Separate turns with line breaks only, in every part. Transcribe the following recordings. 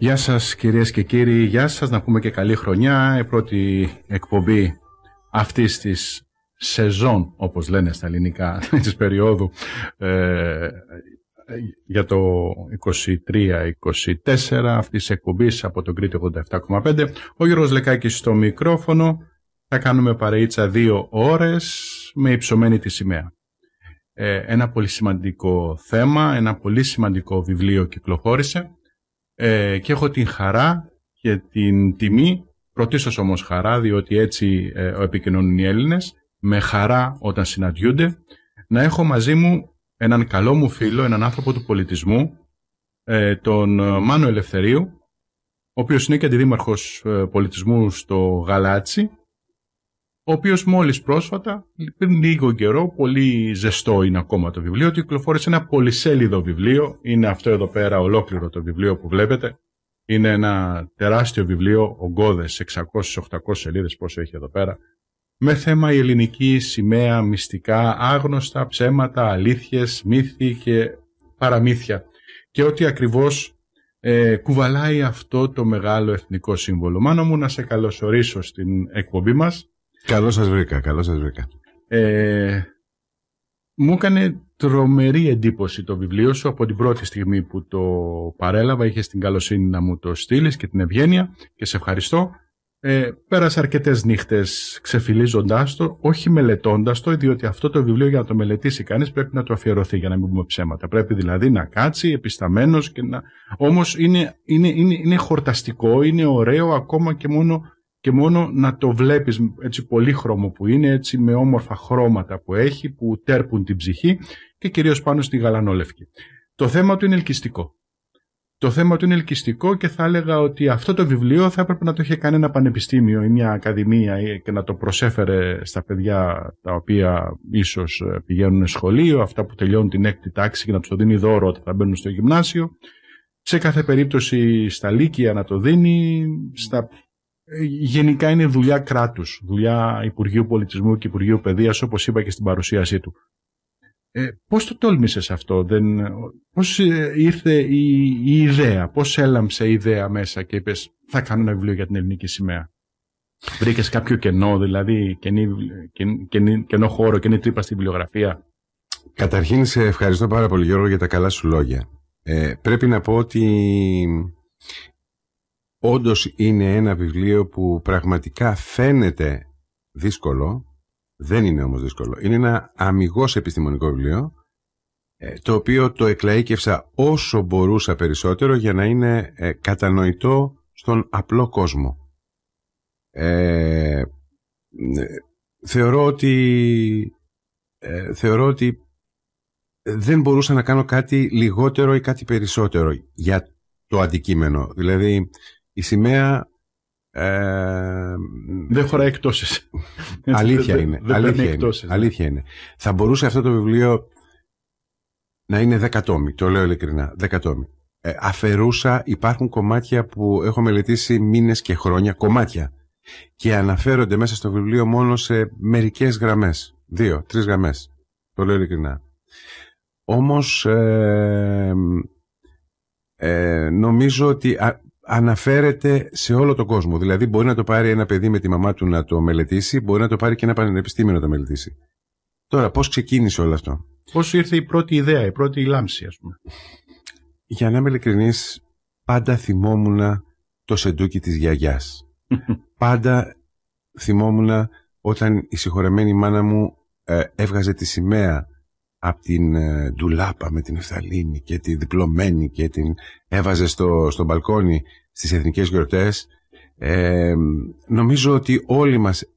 Γεια σας κυρίες και κύριοι, γεια σας, να πούμε και καλή χρονιά, η πρώτη εκπομπή αυτής της σεζόν, όπως λένε στα ελληνικά, της περίοδου ε, για το 23-24 αυτής της εκπομπής από τον Κρήτη 87,5. Ο Γιώργος Λεκάκης στο μικρόφωνο, θα κάνουμε παρεΐτσα δύο ώρες με υψωμένη τη σημαία. Ε, ένα πολύ σημαντικό θέμα, ένα πολύ σημαντικό βιβλίο κυκλοφόρησε ε, και έχω την χαρά και την τιμή, πρωτίστως όμως χαρά, διότι έτσι ε, επικοινωνούν οι Έλληνες, με χαρά όταν συναντιούνται, να έχω μαζί μου έναν καλό μου φίλο, έναν άνθρωπο του πολιτισμού, ε, τον ε, Μάνο Ελευθερίου, ο οποίος είναι και αντιδήμαρχος ε, πολιτισμού στο Γαλάτσι ο οποίος μόλις πρόσφατα, πριν λίγο καιρό, πολύ ζεστό είναι ακόμα το βιβλίο, ότι κυκλοφόρησε ένα πολυσέλιδο βιβλίο. Είναι αυτό εδώ πέρα ολόκληρο το βιβλίο που βλέπετε. Είναι ένα τεράστιο βιβλίο, ογκώδες, 600-800 σελίδες, πόσο έχει εδώ πέρα, με θέμα η ελληνική σημαία, μυστικά, άγνωστα, ψέματα, αλήθειες, μύθη και παραμύθια. Και ότι ακριβώς ε, κουβαλάει αυτό το μεγάλο εθνικό σύμβολο. Μάνο μου να σε καλωσορίσω στην εκπομπή μας. Καλώς σας βρήκα, καλώς σας βρήκα. Ε, μου έκανε τρομερή εντύπωση το βιβλίο σου από την πρώτη στιγμή που το παρέλαβα. Είχες την καλοσύνη να μου το στείλεις και την ευγένεια και σε ευχαριστώ. Ε, πέρασα αρκετές νύχτες ξεφυλίζοντάς το, όχι μελετώντας το, διότι αυτό το βιβλίο για να το μελετήσει κανείς πρέπει να το αφιερωθεί, για να μην πούμε ψέματα. Πρέπει δηλαδή να κάτσει επισταμένος και να. Όμως είναι, είναι, είναι, είναι χορταστικό, είναι ωραίο ακόμα και μόνο και μόνο να το βλέπεις έτσι πολύ χρώμο που είναι, έτσι με όμορφα χρώματα που έχει, που τέρπουν την ψυχή και κυρίως πάνω στη γαλανόλευκη. Το θέμα του είναι ελκυστικό. Το θέμα του είναι ελκυστικό και θα έλεγα ότι αυτό το βιβλίο θα έπρεπε να το είχε κάνει ένα πανεπιστήμιο ή μια ακαδημία και να το προσέφερε στα παιδιά τα οποία ίσως ε, πηγαίνουν σχολείο, αυτά που τελειώνουν την έκτη τάξη και να τους το δίνει δώρο όταν θα μπαίνουν στο γυμνάσιο. Σε κάθε περίπτωση στα Λύκεια να το δίνει, στα γενικά είναι δουλειά κράτους, δουλειά Υπουργείου Πολιτισμού και Υπουργείου Παιδείας, όπως είπα και στην παρουσίασή του. Ε, πώς το τόλμησες αυτό, δεν, πώς ε, ήρθε η, ιδέα, πώς έλαμψε η ιδέα μέσα και είπες θα κάνω ένα βιβλίο για την ελληνική σημαία. Βρήκες κάποιο κενό, δηλαδή κενή, κεν, κεν, κενό χώρο, κενή τρύπα στη βιβλιογραφία.
Καταρχήν σε ευχαριστώ πάρα πολύ Γιώργο για τα καλά σου λόγια. Ε, πρέπει να πω ότι όντως είναι ένα βιβλίο που πραγματικά φαίνεται δύσκολο, δεν είναι όμως δύσκολο. Είναι ένα αμυγός επιστημονικό βιβλίο, ε, το οποίο το εκλαίκευσα όσο μπορούσα περισσότερο για να είναι ε, κατανοητό στον απλό κόσμο. Ε, ναι, θεωρώ ότι ε, θεωρώ ότι δεν μπορούσα να κάνω κάτι λιγότερο ή κάτι περισσότερο για το αντικείμενο. Δηλαδή, η σημαία ε, δεν χωράει εκτόσεις.
αλήθεια είναι. αλήθεια, είναι ναι. αλήθεια
είναι. Θα μπορούσε αυτό το βιβλίο να είναι δεκατόμι. το λέω ειλικρινά, ε, αφαιρούσα, υπάρχουν κομμάτια που έχω μελετήσει μήνες και χρόνια, κομμάτια, και αναφέρονται μέσα στο βιβλίο μόνο σε μερικές γραμμές, δύο, τρεις γραμμές, το λέω ειλικρινά. Όμως, ε, ε νομίζω ότι α, αναφέρεται σε όλο τον κόσμο. Δηλαδή μπορεί να το πάρει ένα παιδί με τη μαμά του να το μελετήσει, μπορεί να το πάρει και ένα πανεπιστήμιο να το μελετήσει. Τώρα, πώς ξεκίνησε όλο αυτό.
Πώς ήρθε η πρώτη ιδέα, η πρώτη λάμψη, ας πούμε.
Για να είμαι ειλικρινής, πάντα θυμόμουν το σεντούκι της γιαγιάς. πάντα θυμόμουν όταν η συγχωρεμένη μάνα μου ε, έβγαζε τη σημαία από την ε, ντουλάπα με την εφθαλήνη και την διπλωμένη και την έβαζε στο, στο μπαλκόνι στις εθνικές γιορτές ε, νομίζω ότι όλοι μας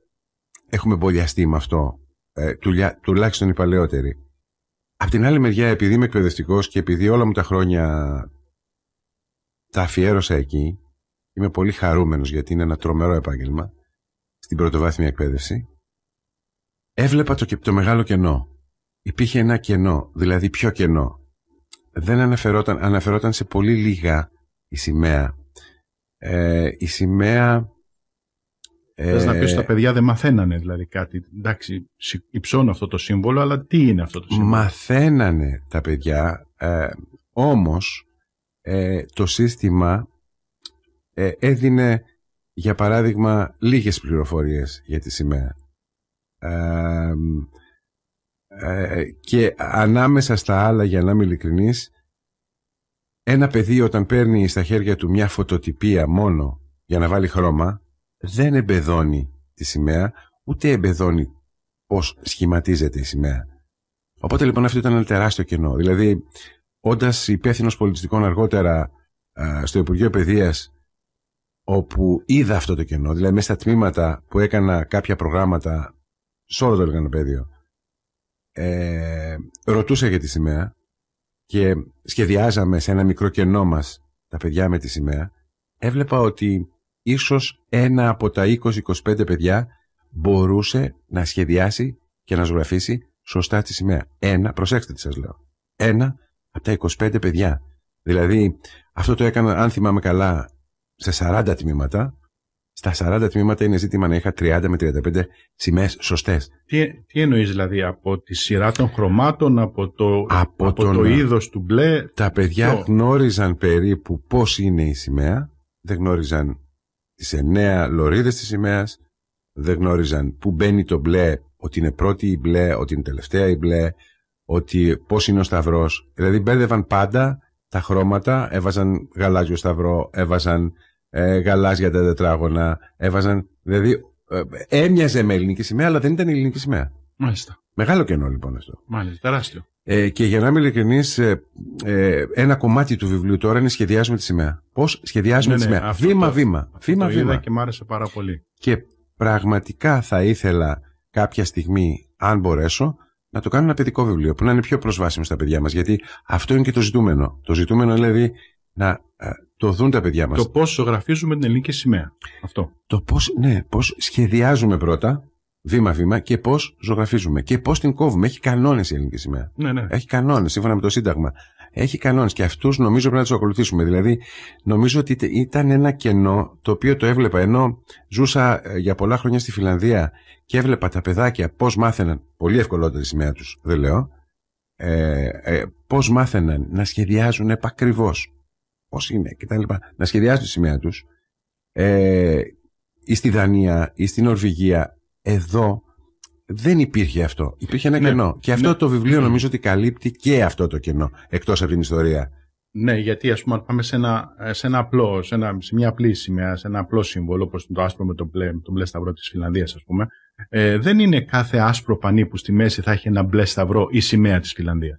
έχουμε μπολιαστεί με αυτό ε, τουλάχιστον οι παλαιότεροι Απ' την άλλη μεριά επειδή είμαι εκπαιδευτικός και επειδή όλα μου τα χρόνια τα αφιέρωσα εκεί είμαι πολύ χαρούμενος γιατί είναι ένα τρομερό επάγγελμα στην πρωτοβάθμια εκπαίδευση έβλεπα το, το μεγάλο κενό υπήρχε ένα κενό, δηλαδή πιο κενό. Δεν αναφερόταν, αναφερόταν σε πολύ λίγα η σημαία. Ε, η σημαία... Ε, Θες να πεις τα παιδιά
δεν μαθαίνανε δηλαδή κάτι. Εντάξει, υψώνω αυτό το σύμβολο, αλλά τι
είναι αυτό το σύμβολο. Μαθαίνανε τα παιδιά, ε, όμως ε, το σύστημα ε, έδινε για παράδειγμα λίγες πληροφορίες για τη σημαία. Ε, ε, ε, και ανάμεσα στα άλλα, για να είμαι ένα παιδί όταν παίρνει στα χέρια του μια φωτοτυπία μόνο για να βάλει χρώμα, δεν εμπεδώνει τη σημαία, ούτε εμπεδώνει πώς σχηματίζεται η σημαία. Οπότε λοιπόν αυτό ήταν ένα τεράστιο κενό. Δηλαδή, όντας υπεύθυνος πολιτιστικών αργότερα στο Υπουργείο Παιδείας, όπου είδα αυτό το κενό, δηλαδή μέσα στα τμήματα που έκανα κάποια προγράμματα σε όλο το εργανοπαίδιο ε, ρωτούσα για τη σημαία και σχεδιάζαμε σε ένα μικρό κενό μας τα παιδιά με τη σημαία, έβλεπα ότι ίσως ένα από τα 20-25 παιδιά μπορούσε να σχεδιάσει και να ζωγραφίσει σωστά τη σημαία. Ένα, προσέξτε τι σας λέω, ένα από τα 25 παιδιά. Δηλαδή, αυτό το έκανα, αν θυμάμαι καλά, σε 40 τμήματα στα 40 τμήματα είναι ζήτημα να είχα 30 με 35 σημαίες σωστές.
Τι, τι εννοείς δηλαδή, από τη σειρά των χρωμάτων, από το, από, το είδος
του μπλε. Τα παιδιά το... γνώριζαν περίπου πώς είναι η σημαία. Δεν γνώριζαν τις 9 λωρίδες της σημαίας. Δεν γνώριζαν πού μπαίνει το μπλε, ότι είναι πρώτη η μπλε, ότι είναι τελευταία η μπλε, ότι πώς είναι ο σταυρός. Δηλαδή μπέρδευαν πάντα τα χρώματα, έβαζαν γαλάζιο σταυρό, έβαζαν ε, γαλάζια τα τετράγωνα. Έβαζαν. Δηλαδή, ε, έμοιαζε με ελληνική σημαία, αλλά δεν ήταν ελληνική σημαία. Μάλιστα. Μεγάλο κενό λοιπόν αυτό.
Μάλιστα, τεράστιο.
Ε, και για να είμαι ειλικρινής, ε, ε, ένα κομμάτι του βιβλίου τώρα είναι σχεδιάζουμε τη σημαία. Πώς σχεδιάζουμε ναι, τη ναι, σημαία. Βήμα-βήμα. Βήμα-βήμα.
Και μ' άρεσε πάρα πολύ.
Και πραγματικά θα ήθελα κάποια στιγμή, αν μπορέσω, να το κάνω ένα παιδικό βιβλίο που να είναι πιο προσβάσιμο στα παιδιά μας. Γιατί αυτό είναι και το ζητούμενο. Το ζητούμενο δηλαδή να ε, το δουν τα παιδιά μας. Το πώς ζωγραφίζουμε την ελληνική σημαία. Αυτό. Το πώς ναι, πώς σχεδιάζουμε πρώτα, βήμα-βήμα, και πώς ζωγραφίζουμε. Και πώς την κόβουμε. Έχει κανόνες η ελληνική σημαία. Ναι, ναι. Έχει κανόνες, σύμφωνα με το Σύνταγμα. Έχει κανόνες και αυτούς νομίζω πρέπει να τους ακολουθήσουμε. Δηλαδή, νομίζω ότι ήταν ένα κενό το οποίο το έβλεπα. Ενώ ζούσα ε, για πολλά χρόνια στη Φιλανδία και έβλεπα τα παιδάκια πώς μάθαιναν. Πολύ ευκολότερη σημαία τους, δεν λέω. Ε, ε, πώς μάθαιναν να σχεδιάζουν επακριβώς πώς είναι κτλ. Να σχεδιάσουν τη σημαία τους. Ε, ή στη Δανία ή στην Νορβηγία. Εδώ δεν υπήρχε αυτό. Υπήρχε ένα ναι, κενό. Και ναι. αυτό το βιβλίο νομίζω ότι καλύπτει και αυτό το κενό εκτός από την ιστορία.
Ναι, γιατί ας πούμε, αν πάμε σε ένα, σε ένα απλό, σε, ένα, σε μια απλή σημαία, σε ένα απλό σύμβολο, όπως το άσπρο με τον μπλε, μπλε σταυρό της Φιλανδίας, ας πούμε, ε, δεν είναι κάθε άσπρο πανί που στη μέση θα έχει ένα μπλε σταυρό ή σημαία της Φιλανδίας.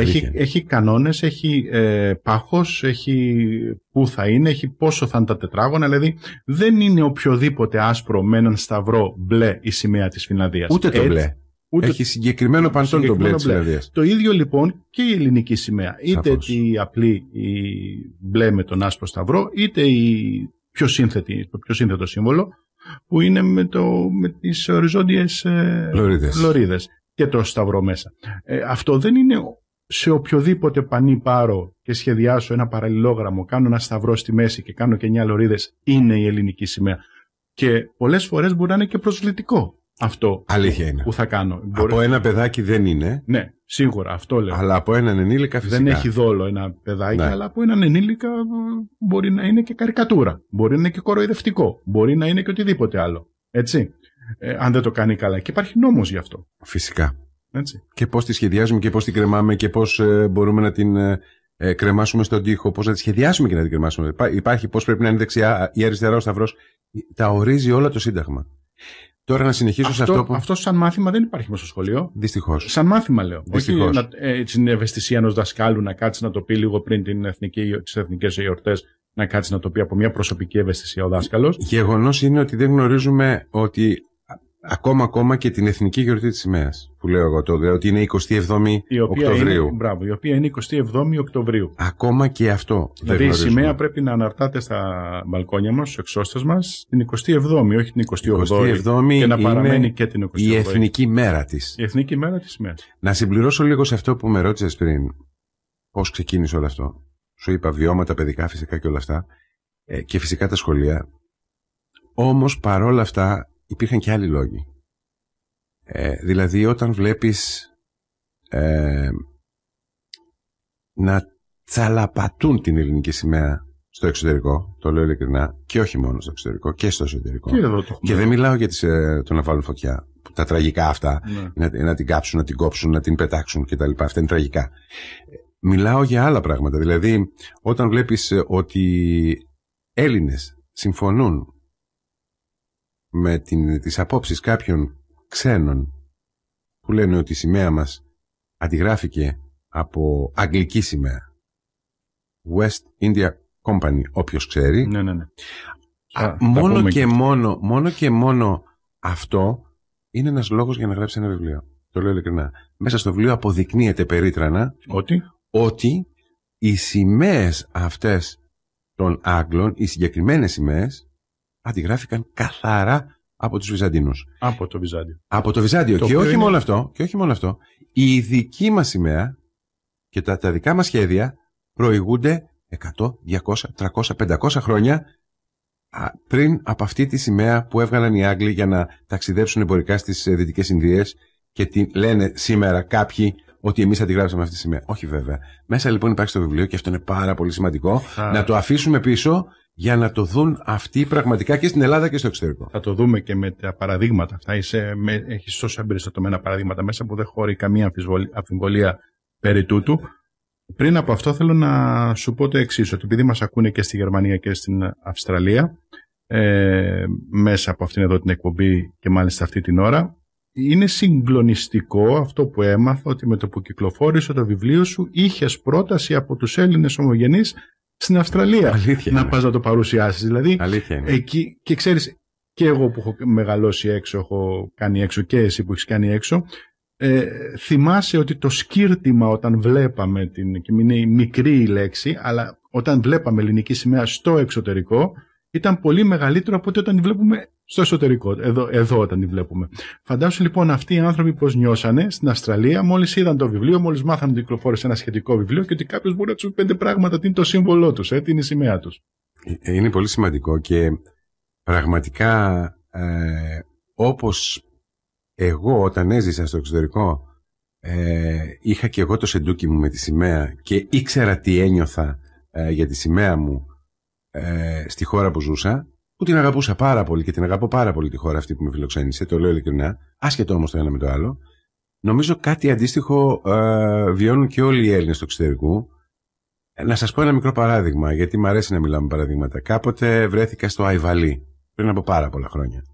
Έχει, έχει κανόνες, έχει ε, πάχος, έχει πού θα είναι, έχει πόσο θα είναι τα τετράγωνα, δηλαδή δεν είναι οποιοδήποτε άσπρο με έναν σταυρό μπλε η σημαία της Φινλανδίας. Ούτε το μπλε. Ούτε... Έχει συγκεκριμένο παντόν το μπλε της Το ίδιο λοιπόν και η ελληνική σημαία. Είτε η απλή η μπλε με τον άσπρο σταυρό, είτε η πιο σύνθετη, το πιο σύνθετο σύμβολο, που είναι με, το, με τις οριζόντιες ε, λωρίδες. λωρίδες και το σταυρό μέσα. Ε, αυτό δεν είναι σε οποιοδήποτε πανί πάρω και σχεδιάσω ένα παραλληλόγραμμο, κάνω ένα σταυρό στη μέση και κάνω και 9 λωρίδες, είναι η ελληνική σημαία. Και πολλές φορές μπορεί να είναι και προσβλητικό αυτό Αλήθεια είναι. που θα κάνω.
Από ένα παιδάκι
δεν είναι. Ναι, σίγουρα αυτό λέω. Αλλά από έναν ενήλικα φυσικά. Δεν έχει δόλο ένα παιδάκι, ναι. αλλά από έναν ενήλικα μπορεί να είναι και καρικατούρα. Μπορεί να είναι και κοροϊδευτικό. Μπορεί να είναι και οτιδήποτε άλλο. Έτσι. Ε, αν δεν το κάνει καλά. Και υπάρχει νόμος γι' αυτό. Φυσικά. Έτσι.
Και πώς τη σχεδιάζουμε και πώς την κρεμάμε και πώς ε, μπορούμε να την ε, ε, κρεμάσουμε στον τοίχο, πώς να τη σχεδιάσουμε και να την κρεμάσουμε. Υπάρχει πώς πρέπει να είναι δεξιά ή αριστερά ο Σταυρός. Τα ορίζει όλα το Σύνταγμα. Τώρα να συνεχίσω αυτό, σε αυτό που. Αυτό σαν μάθημα δεν υπάρχει μέσα στο σχολείο. Δυστυχώς. Σαν μάθημα λέω. Δυστυχώ.
Όχι είναι ευαισθησία ενός δασκάλου να κάτσει να το πει λίγο πριν τις εθνικές εορτές, να κάτσει να το πει από μια προσωπική ευαισθησία ο
δάσκαλος. Γεγονός είναι ότι δεν γνωρίζουμε ότι ακόμα ακόμα και την εθνική γιορτή της σημαίας που λέω εγώ τότε, ότι είναι 27η η Οκτωβρίου. Είναι,
μπράβο, η οποία είναι 27η Οκτωβρίου. Ακόμα και αυτό Δηλαδή δεν η σημαία πρέπει να αναρτάται στα μπαλκόνια μας, στους εξώστες μας, την 27η, όχι
την 28η. 27 και να παραμένει και την 28η. Η εθνική μέρα της.
Η εθνική μέρα της σημαίας.
Να συμπληρώσω λίγο σε αυτό που με ρώτησες πριν, πώς ξεκίνησε όλο αυτό. Σου είπα βιώματα, παιδικά, φυσικά και όλα αυτά. Ε, και φυσικά τα σχολεία. όμως παρόλα αυτά υπήρχαν και άλλοι λόγοι. Ε, δηλαδή όταν βλέπεις ε, να τσαλαπατούν την ελληνική σημαία στο εξωτερικό, το λέω ειλικρινά, και όχι μόνο στο εξωτερικό, και στο εσωτερικό. Και, δεν μιλάω για τις, ε, το να βάλουν φωτιά. Τα τραγικά αυτά, ναι. να, να την κάψουν, να την κόψουν, να την πετάξουν κτλ. Αυτά είναι τραγικά. Μιλάω για άλλα πράγματα. Δηλαδή, όταν βλέπεις ε, ότι Έλληνες συμφωνούν με την, τις απόψεις κάποιων ξένων που λένε ότι η σημαία μας αντιγράφηκε από αγγλική σημαία. West India Company, όποιος ξέρει. Ναι, ναι, ναι. μόνο, και, μόνο, μόνο και μόνο αυτό είναι ένας λόγος για να γράψει ένα βιβλίο. Το λέω ειλικρινά. Μέσα στο βιβλίο αποδεικνύεται περίτρανα ότι, ότι οι σημαίες αυτές των Άγγλων, οι συγκεκριμένες σημαίες, αντιγράφηκαν καθαρά από τους Βυζαντινούς.
Από το Βυζάντιο.
Από το Βυζάντιο. Το και, όχι μόνο αυτό, και όχι μόνο αυτό. Η δική μας σημαία και τα, τα δικά μας σχέδια προηγούνται 100, 200, 300, 500 χρόνια πριν από αυτή τη σημαία που έβγαλαν οι Άγγλοι για να ταξιδέψουν εμπορικά στις ε, Δυτικές Ινδίες και την λένε σήμερα κάποιοι ότι εμείς αντιγράψαμε αυτή τη σημαία. Όχι βέβαια. Μέσα λοιπόν υπάρχει στο βιβλίο, και αυτό είναι πάρα πολύ σημαντικό, να το αφήσουμε πίσω για να το δουν αυτοί πραγματικά και στην Ελλάδα και στο εξωτερικό. Θα
το δούμε και με τα παραδείγματα αυτά. Έχει τόσο εμπεριστατωμένα παραδείγματα μέσα που δεν χωρεί καμία αμφιβολία περί τούτου. Πριν από αυτό θέλω να σου πω το εξής, ότι επειδή μας ακούνε και στη Γερμανία και στην Αυστραλία, ε, μέσα από αυτήν εδώ την εκπομπή και μάλιστα αυτή την ώρα, είναι συγκλονιστικό αυτό που έμαθα ότι με το που κυκλοφόρησε το βιβλίο σου είχες πρόταση από τους Έλληνες ομογενείς στην Αυστραλία να πας να το παρουσιάσεις. Δηλαδή, εκεί και ξέρεις, και εγώ που έχω μεγαλώσει έξω, έχω κάνει έξω και εσύ που έχεις κάνει έξω, ε, θυμάσαι ότι το σκύρτημα όταν βλέπαμε την, και είναι μικρή η λέξη, αλλά όταν βλέπαμε ελληνική σημαία στο εξωτερικό, ήταν πολύ μεγαλύτερο από ό,τι όταν βλέπουμε στο εσωτερικό, εδώ, εδώ όταν τη βλέπουμε. Φαντάσου λοιπόν αυτοί οι άνθρωποι πώς νιώσανε στην Αυστραλία μόλις είδαν το βιβλίο, μόλις μάθανε ότι κυκλοφόρησε ένα σχετικό βιβλίο και ότι κάποιος μπορεί να τους πέντε πράγματα, τι είναι το σύμβολό τους, ε, τι είναι η σημαία τους.
Ε, ε, είναι πολύ σημαντικό και πραγματικά ε, όπως εγώ όταν έζησα στο εξωτερικό ε, είχα και εγώ το σεντούκι μου με τη σημαία και ήξερα τι ένιωθα ε, για τη σημαία μου ε, στη χώρα που ζούσα που την αγαπούσα πάρα πολύ και την αγαπώ πάρα πολύ τη χώρα αυτή που με φιλοξένησε, το λέω ειλικρινά, άσχετο όμως το ένα με το άλλο. Νομίζω κάτι αντίστοιχο ε, βιώνουν και όλοι οι Έλληνες του εξωτερικού. Ε, να σας πω ένα μικρό παράδειγμα, γιατί μου αρέσει να μιλάμε παραδείγματα. Κάποτε βρέθηκα στο Αϊβαλί, πριν από πάρα πολλά χρόνια.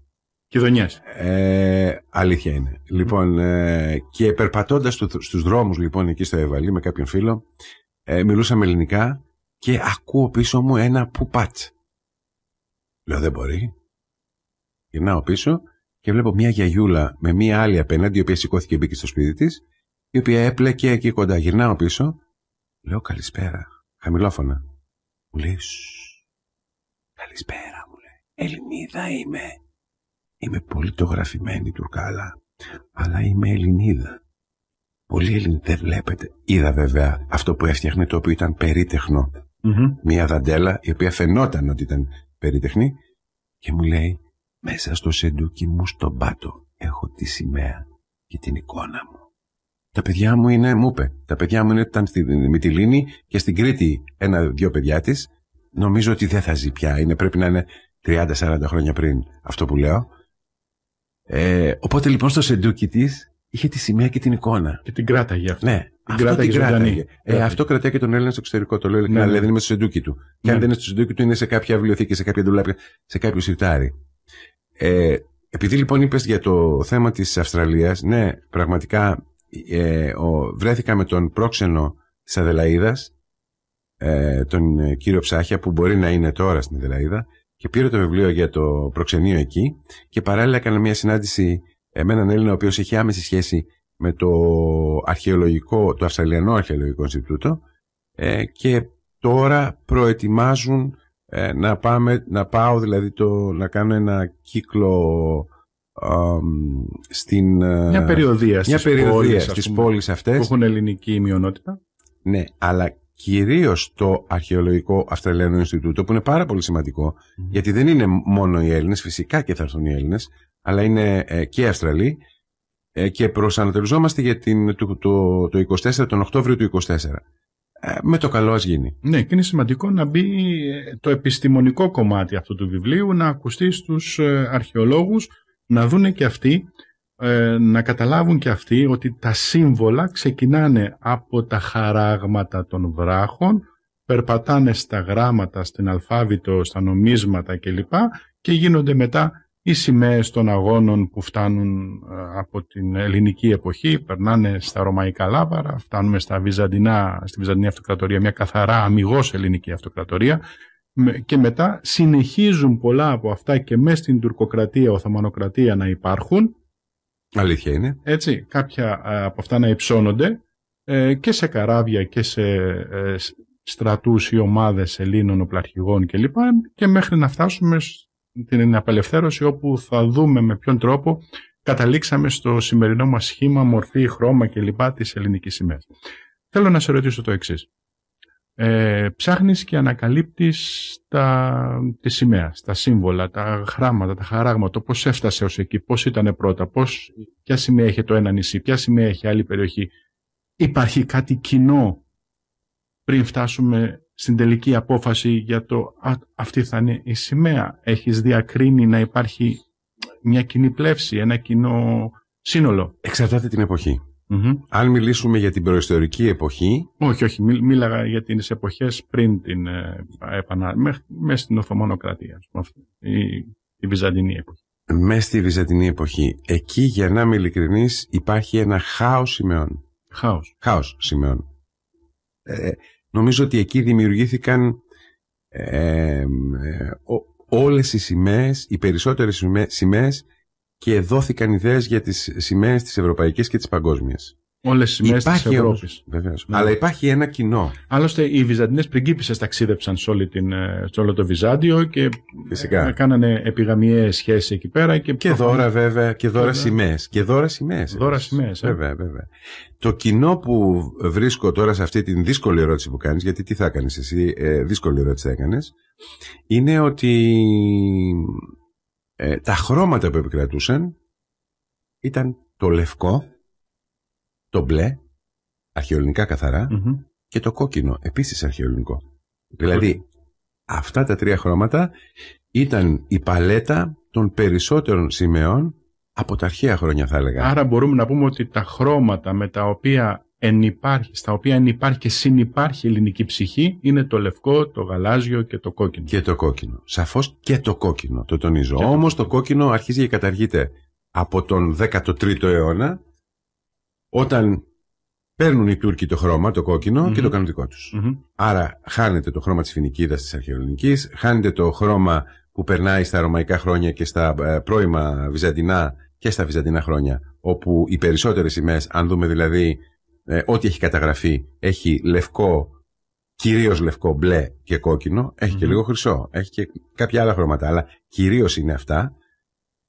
Κιδονιέ. Ε, αλήθεια είναι. Λοιπόν, ε, και περπατώντας στους δρόμους, λοιπόν, εκεί στο Αϊβαλί με κάποιον φίλο, ε, μιλούσαμε ελληνικά και ακούω πίσω μου ένα πουπάτ. Λέω δεν μπορεί. Γυρνάω πίσω και βλέπω μια γιαγιούλα με μια άλλη απέναντι, η οποία σηκώθηκε και μπήκε στο σπίτι της, η οποία έπλεκε εκεί κοντά. Γυρνάω πίσω, λέω καλησπέρα, χαμηλόφωνα. Μου λέει, καλησπέρα, μου λέει. Ελληνίδα είμαι. Είμαι πολύ το γραφημένη τουρκάλα, αλλά είμαι Ελληνίδα. Πολύ Ελληνίδα. δεν βλέπετε. Είδα βέβαια αυτό που έφτιαχνε, το οποίο ήταν περίτεχνο. Μια δαντέλα η οποία φαινόταν ότι ήταν περίτεχνη και μου λέει μέσα στο σεντούκι μου στον πάτο έχω τη σημαία και την εικόνα μου. Τα παιδιά μου είναι, μου είπε, τα παιδιά μου είναι, ήταν στη Μυτιλίνη και στην Κρήτη ένα-δυο παιδιά της. Νομίζω ότι δεν θα ζει πια. Είναι, πρέπει να είναι 30-40 χρόνια πριν αυτό που λέω. Ε, οπότε λοιπόν στο σεντούκι της είχε τη σημαία και την εικόνα. Και την κράταγε αυτό. Ναι. Την αυτό Ε, αυτό κρατάει και τον Έλληνα στο εξωτερικό. Το λέω Ναι. δεν ναι. είμαι στο σεντούκι του. Και αν ναι. δεν είναι στο σεντούκι του, είναι σε κάποια βιβλιοθήκη, σε κάποια ντουλάπια, σε κάποιο σιρτάρι. Ε, επειδή λοιπόν είπες για το θέμα της Αυστραλίας, ναι, πραγματικά ε, ο, βρέθηκα με τον πρόξενο της Αδελαίδας, ε, τον ε, κύριο Ψάχια, που μπορεί να είναι τώρα στην Αδελαίδα, και πήρε το βιβλίο για το προξενείο εκεί και παράλληλα έκανα μια συνάντηση με έναν Έλληνα ο οποίος είχε άμεση σχέση με το, αρχαιολογικό, το Αυστραλιανό Αρχαιολογικό Ινστιτούτο ε, και τώρα προετοιμάζουν ε, να, πάμε, να πάω δηλαδή το, να κάνω ένα κύκλο στην, ε, μια περιοδία στις, μια περιοδία, πόλεις, πόλεις αυτές που έχουν ελληνική μειονότητα ναι αλλά κυρίως το αρχαιολογικό Αυστραλιανό Ινστιτούτο που είναι πάρα πολύ σημαντικό γιατί δεν είναι μόνο οι Έλληνες φυσικά και θα έρθουν οι Έλληνες αλλά είναι και οι Αυστραλοί ε, και προσανατολιζόμαστε για την, το, το, 24, τον Οκτώβριο του 24. Ε, με το καλό ας γίνει. Ναι, και είναι σημαντικό
να μπει ε, το επιστημονικό κομμάτι αυτού του βιβλίου, να ακουστεί στους αρχαιολόγους, να δούνε και αυτοί, να καταλάβουν και αυτοί ότι τα σύμβολα ξεκινάνε από τα χαράγματα των βράχων, περπατάνε στα γράμματα, στην αλφάβητο, στα νομίσματα κλπ. και γίνονται μετά οι σημαίες των αγώνων που φτάνουν ε, από την ελληνική εποχή, περνάνε στα ρωμαϊκά λάβαρα, φτάνουμε στα Βυζαντινά, στη Βυζαντινή Αυτοκρατορία, μια καθαρά αμυγός ελληνική αυτοκρατορία και μετά συνεχίζουν πολλά από αυτά και μέσα στην τουρκοκρατία, οθωμανοκρατία να υπάρχουν.
Αλήθεια είναι.
Έτσι, κάποια ε, από αυτά να υψώνονται ε, και σε καράβια και σε στρατούς ή ομάδες Ελλήνων οπλαρχηγών κλπ. Και, και μέχρι να φτάσουμε την απελευθέρωση όπου θα δούμε με ποιον τρόπο καταλήξαμε στο σημερινό μας σχήμα, μορφή, χρώμα κλπ. της ελληνικής σημαίας. Θέλω να σε ρωτήσω το εξής. Ε, ψάχνεις και ανακαλύπτεις τα, τη σημαία, τα σύμβολα, τα χράματα, τα χαράγματα, πώς έφτασε ως εκεί, πώς ήταν πρώτα, πώς, ποια σημαία έχει το ένα νησί, ποια σημαία έχει άλλη περιοχή. Υπάρχει κάτι κοινό πριν φτάσουμε στην τελική απόφαση για το αυτή θα είναι η σημαία. Έχεις διακρίνει να υπάρχει μια κοινή πλεύση, ένα κοινό σύνολο. Εξαρτάται την εποχη Αν
μιλήσουμε για την προϊστορική εποχή.
Όχι, όχι. Μι, μίλαγα για τις εποχές πριν την ε, επανάσταση. Μέσα στην Οθωμανοκρατία,
η, η Βυζαντινή εποχή. Μέσα στη Βυζαντινή εποχή. Εκεί, για να είμαι ειλικρινής, υπάρχει ένα χάος σημαίων Χάος. Χάος σημαίων. Ε, Νομίζω ότι εκεί δημιουργήθηκαν ε, όλες οι σημαίες, οι περισσότερες σημαίες και δόθηκαν ιδέες για τις σημαίες της ευρωπαϊκής και της παγκόσμιας.
Όλες τις μέρε τη Ευρώπη. Αλλά υπάρχει ένα κοινό. Άλλωστε, οι Βυζαντινές πριγκίπισε ταξίδεψαν σε, όλη την, ε, σε όλο το Βυζάντιο και ε, Φυσικά. Ε, κάνανε επιγαμιαίε σχέσεις εκεί πέρα.
Και, και δώρα, βέβαια, και δώρα σημαίες. Και δώρα σημαίες. Δώρα σημαίε. Βέβαια, βέβαια. Το κοινό που βρίσκω τώρα σε αυτή την δύσκολη ερώτηση που κάνεις, γιατί τι θα έκανες εσύ, ε, δύσκολη ερώτηση θα έκανες, είναι ότι ε, τα χρώματα που επικρατούσαν ήταν το λευκό το μπλε, αρχαιολινικά καθαρά, και το κόκκινο, επίσης αρχαιολινικό. Δηλαδή, αυτά τα τρία χρώματα ήταν η παλέτα των περισσότερων σημαίων από τα αρχαία χρόνια θα έλεγα. Άρα μπορούμε να πούμε ότι τα χρώματα με τα
οποία ενυπάρχει, στα οποία ενυπάρχει και συνυπάρχει η ελληνική ψυχή είναι το λευκό, το
γαλάζιο και το κόκκινο. Και το κόκκινο. Σαφώς και το κόκκινο, το τονίζω. Και Όμως το κόκκινο αρχίζει και καταργείται από τον 13ο αιώνα όταν παίρνουν οι Τούρκοι το χρώμα, το κόκκινο και το κάνουν δικό του. Άρα χάνεται το χρώμα της φοινικήδα τη αρχαιολογική, χάνεται το χρώμα που περνάει στα ρωμαϊκά χρόνια και στα ε, πρώιμα βυζαντινά και στα βυζαντινά χρόνια, όπου οι περισσότερες σημαίες, αν δούμε δηλαδή ε, ό,τι έχει καταγραφεί, έχει λευκό, κυρίως λευκό, μπλε και κόκκινο, έχει και λίγο χρυσό, έχει και κάποια άλλα χρώματα, αλλά κυρίως είναι αυτά.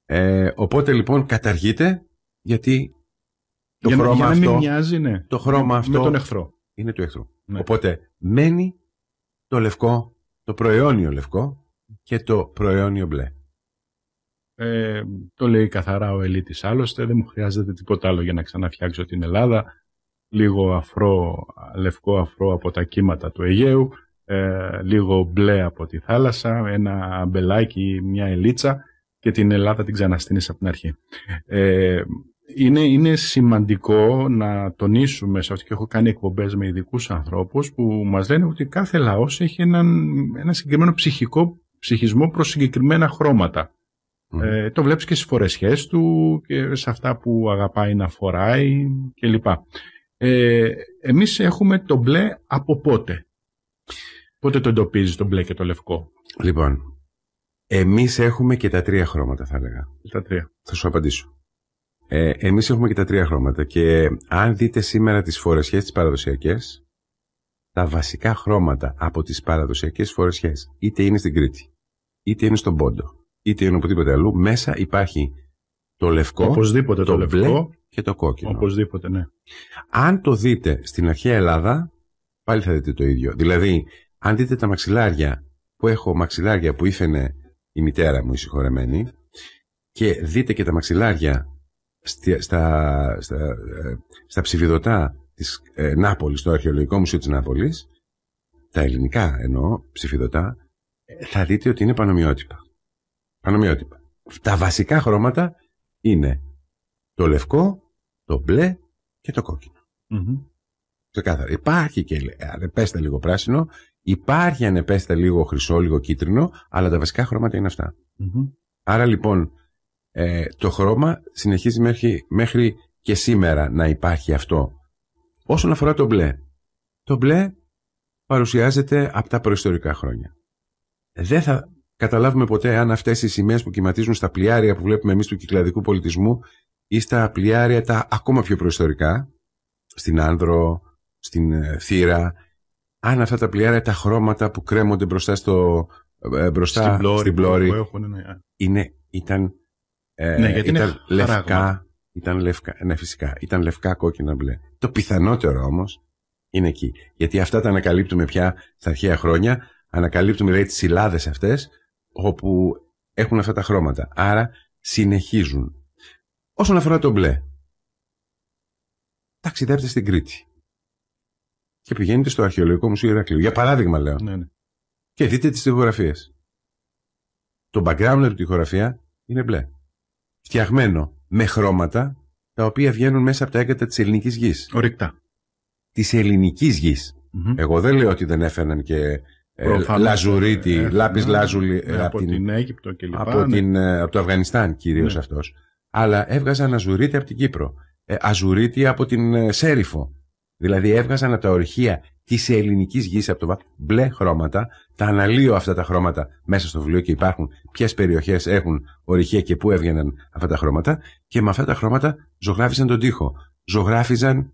Ε, οπότε λοιπόν καταργείται γιατί το για χρώμα να, αυτό. μοιάζει,
ναι. Το χρώμα με, αυτό. Με τον εχθρό.
Είναι του εχθρού. Ναι. Οπότε μένει το λευκό, το προαιώνιο λευκό και το προαιώνιο μπλε.
Ε, το λέει καθαρά ο Ελίτης άλλωστε, δεν μου χρειάζεται τίποτα άλλο για να ξαναφτιάξω την Ελλάδα. Λίγο αφρό, λευκό αφρό από τα κύματα του Αιγαίου, ε, λίγο μπλε από τη θάλασσα, ένα μπελάκι μια ελίτσα και την Ελλάδα την ξαναστήνεις από την αρχή. Ε, είναι, είναι σημαντικό να τονίσουμε σε αυτό και έχω κάνει εκπομπές με ειδικούς ανθρώπους που μας λένε ότι κάθε λαός έχει έναν, ένα συγκεκριμένο ψυχικό ψυχισμό προς συγκεκριμένα χρώματα. Ε, το βλέπεις και στις φορεσιές του και σε αυτά που αγαπάει να φοράει κλπ. Ε, εμείς έχουμε το μπλε από πότε. Πότε το εντοπίζεις
το μπλε και το λευκό. Λοιπόν, εμείς έχουμε και τα τρία χρώματα θα έλεγα. Τα τρία. Θα σου απαντήσω. Ε, εμείς έχουμε και τα τρία χρώματα και αν δείτε σήμερα τις φορεσιές τις παραδοσιακές, τα βασικά χρώματα από τις παραδοσιακές φορεσιές, είτε είναι στην Κρήτη, είτε είναι στον Πόντο, είτε είναι οπουδήποτε αλλού, μέσα υπάρχει το λευκό, το, το λευκό μπλε και το κόκκινο. Οπωσδήποτε, ναι. Αν το δείτε στην αρχαία Ελλάδα, πάλι θα δείτε το ίδιο. Δηλαδή, αν δείτε τα μαξιλάρια που έχω, μαξιλάρια που ήφαινε η μητέρα μου η συγχωρεμένη, και δείτε και τα μαξιλάρια στα, στα, ε, στα ψηφιδωτά της ε, Νάπολης, στο Αρχαιολογικό Μουσείο της Νάπολης, τα ελληνικά εννοώ, ψηφιδωτά, ε, θα δείτε ότι είναι πανομοιότυπα. Πανομοιότυπα. Τα βασικά χρώματα είναι το λευκό, το μπλε και το κόκκινο. Mm-hmm. Υπάρχει και ανεπέστε λίγο πράσινο, υπάρχει ανεπέστα λίγο χρυσό, λίγο κίτρινο, αλλά τα βασικά χρώματα είναι
mm-hmm.
Άρα λοιπόν ε, το χρώμα συνεχίζει μέχρι, μέχρι και σήμερα να υπάρχει αυτό. Όσον αφορά το μπλε, το μπλε παρουσιάζεται από τα προϊστορικά χρόνια. Δεν θα καταλάβουμε ποτέ αν αυτές οι σημαίες που κυματίζουν στα πλοιάρια που βλέπουμε εμείς του κυκλαδικού πολιτισμού ή στα πλοιάρια τα ακόμα πιο προϊστορικά, στην άνδρο, στην ε, θύρα, αν αυτά τα πλοιάρια, τα χρώματα που κρέμονται μπροστά στο, ε, στην πλώρη, ναι, ναι. είναι, ήταν ε, ναι, γιατί ήταν λευκά. Ήταν λευκά. Ναι, φυσικά. Ήταν λευκά, κόκκινα, μπλε. Το πιθανότερο όμως είναι εκεί. Γιατί αυτά τα ανακαλύπτουμε πια στα αρχαία χρόνια. Ανακαλύπτουμε, λέει, δηλαδή τις σειλάδε αυτές, όπου έχουν αυτά τα χρώματα. Άρα συνεχίζουν. Όσον αφορά το μπλε, ταξιδέψτε στην Κρήτη και πηγαίνετε στο Αρχαιολογικό Μουσείο Ηρακλείου. Για παράδειγμα, λέω. Ναι, ναι. Και δείτε τις τοιχογραφίε. Το background του τη είναι μπλε φτιαγμένο με χρώματα τα οποία βγαίνουν μέσα από τα έγκατα της ελληνικής γης. Ορυκτά. Της ελληνικής γης. Εγώ δεν λέω ότι δεν έφεραν και ε, Προφανώς, λαζουρίτη, ε, ε, λάζουλι λάζουλη από, την, Αίγυπτο και από, ναι. την, από το Αφγανιστάν κυρίως ναι. αυτός αλλά έβγαζαν αζουρίτη από την Κύπρο ε, αζουρίτη από την Σέριφο δηλαδή έβγαζαν από τα ορυχεία τη ελληνικής γης από το βα... μπλε χρώματα. Τα αναλύω αυτά τα χρώματα μέσα στο βιβλίο και υπάρχουν ποιες περιοχές έχουν ορυχία και πού έβγαιναν αυτά τα χρώματα. Και με αυτά τα χρώματα ζωγράφιζαν τον τοίχο. Ζωγράφιζαν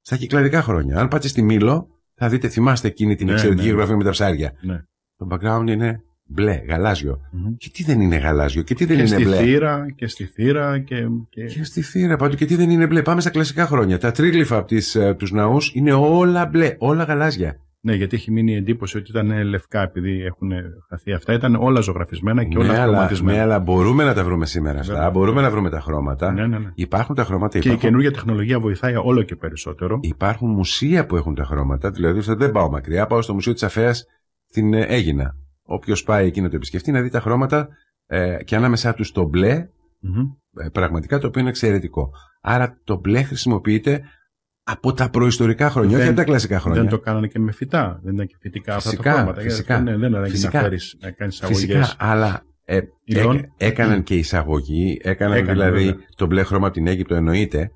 στα κυκλαδικά χρόνια. Αν πάτε στη Μήλο, θα δείτε, θυμάστε εκείνη την ναι, εξαιρετική ναι. γραφή με τα ψάρια. Ναι. Το background είναι μπλε, γαλάζιο. Και τι δεν είναι γαλάζιο, και τι δεν και είναι στη μπλε. Θύρα, και στη θύρα, και. Και, και στη θύρα, πάντως και τι δεν είναι μπλε. Πάμε στα κλασικά χρόνια. Τα τρίγλυφα από ε, τους ναούς είναι όλα μπλε, όλα γαλάζια. Ναι, γιατί έχει μείνει η εντύπωση ότι ήταν
ε, λευκά επειδή έχουν ε, χαθεί αυτά. Ήταν όλα ζωγραφισμένα και όλα χρωματισμένα. Ναι, ναι,
αλλά μπορούμε να τα βρούμε σήμερα αυτά. Μπορούμε να βρούμε τα χρώματα. Ναι, ναι, ναι. Υπάρχουν τα χρώματα. Και η καινούργια
τεχνολογία βοηθάει όλο και
περισσότερο. Υπάρχουν μουσεία που έχουν τα χρώματα. Δηλαδή, δεν πάω μακριά. Πάω στο Μουσείο της Αφέας την Έγινα. Όποιος πάει εκεί να το επισκεφτεί, να δει τα χρώματα ε, και ανάμεσά τους το μπλε, mm πραγματικά το οποίο είναι εξαιρετικό. Άρα το μπλε χρησιμοποιείται από τα προϊστορικά χρόνια, όχι από τα κλασικά χρόνια. Δεν το κάνανε και με φυτά, δεν ήταν και φυτικά φυσικά, αυτά τα χρώματα.
Ε, φυσικά, ναι, δεν ανάγκη να, φέρεις, να Φυσικά,
αλλά ε, ε έκαναν ναι. και εισαγωγή, έκαναν, δηλαδή βέβαια. το μπλε χρώμα από την Αίγυπτο εννοείται,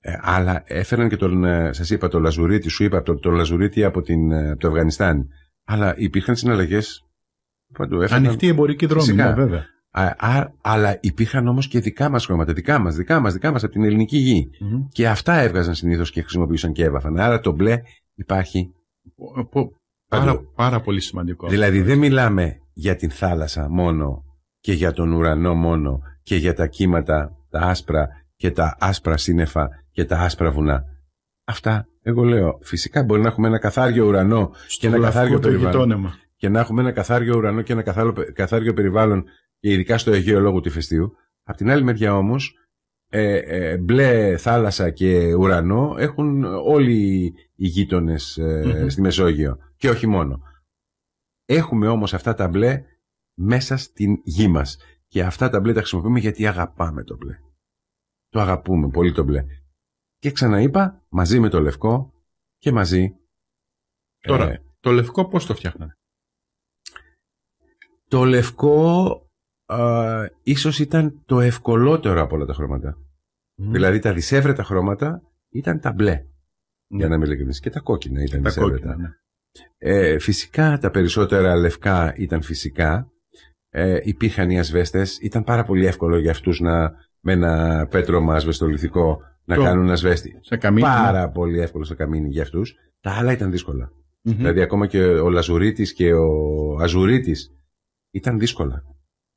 ε, αλλά έφεραν και τον, σας είπα, το λαζουρίτι, σου είπα, το, το λαζουρίτι από, την, από το Αφγανιστάν. Αλλά υπήρχαν συναλλαγές Παντού, έφεραν... Ανοιχτή εμπορική δρόμη, ναι, βέβαια. αλλά υπήρχαν όμως και δικά μας χρώματα, δικά μας, δικά μας, δικά μας από την ελληνική γη. Και αυτά έβγαζαν συνήθως και χρησιμοποιούσαν και έβαφαν. Άρα το μπλε υπάρχει. Πάρα, πάρα
πολύ σημαντικό. Δηλαδή
δεν μιλάμε για την θάλασσα μόνο και για τον ουρανό μόνο και για τα κύματα, τα άσπρα και τα άσπρα σύννεφα και τα άσπρα βουνά. Αυτά εγώ λέω. Φυσικά μπορεί να έχουμε ένα καθάριο ουρανό και ένα καθάριο περιβάλλον και να έχουμε ένα καθάριο ουρανό και ένα καθάριο περιβάλλον, και ειδικά στο Αιγαίο λόγω του ηφαιστείου. Απ' την άλλη μεριά όμως, ε, ε, μπλε θάλασσα και ουρανό έχουν όλοι οι γείτονες ε, στη Μεσόγειο και όχι μόνο. Έχουμε όμως αυτά τα μπλε μέσα στην γη μας και αυτά τα μπλε τα χρησιμοποιούμε γιατί αγαπάμε το μπλε. Το αγαπούμε πολύ το μπλε. Και ξαναείπα μαζί με το λευκό και μαζί. Τώρα, ε, το
λευκό πώς το φτιάχνανε.
Το λευκό α, ίσως ήταν το ευκολότερο από όλα τα χρώματα. Δηλαδή τα δισεύρετα χρώματα ήταν τα μπλε. Ναι. Για να μην λέγεις Και τα κόκκινα ήταν τα Κόκκινα, ναι. ε, φυσικά τα περισσότερα λευκά ήταν φυσικά. Ε, υπήρχαν οι ασβέστες. Ήταν πάρα πολύ εύκολο για αυτούς να με ένα πέτρωμα ασβεστολιθικό να το... κάνουν ασβέστη. Σε καμίνι. Ναι. Πάρα πολύ εύκολο στο καμίνι για αυτούς. Τα άλλα ήταν δύσκολα. Mm-hmm. Δηλαδή ακόμα και ο Λαζουρίτης και ο Αζουρίτης ήταν δύσκολα.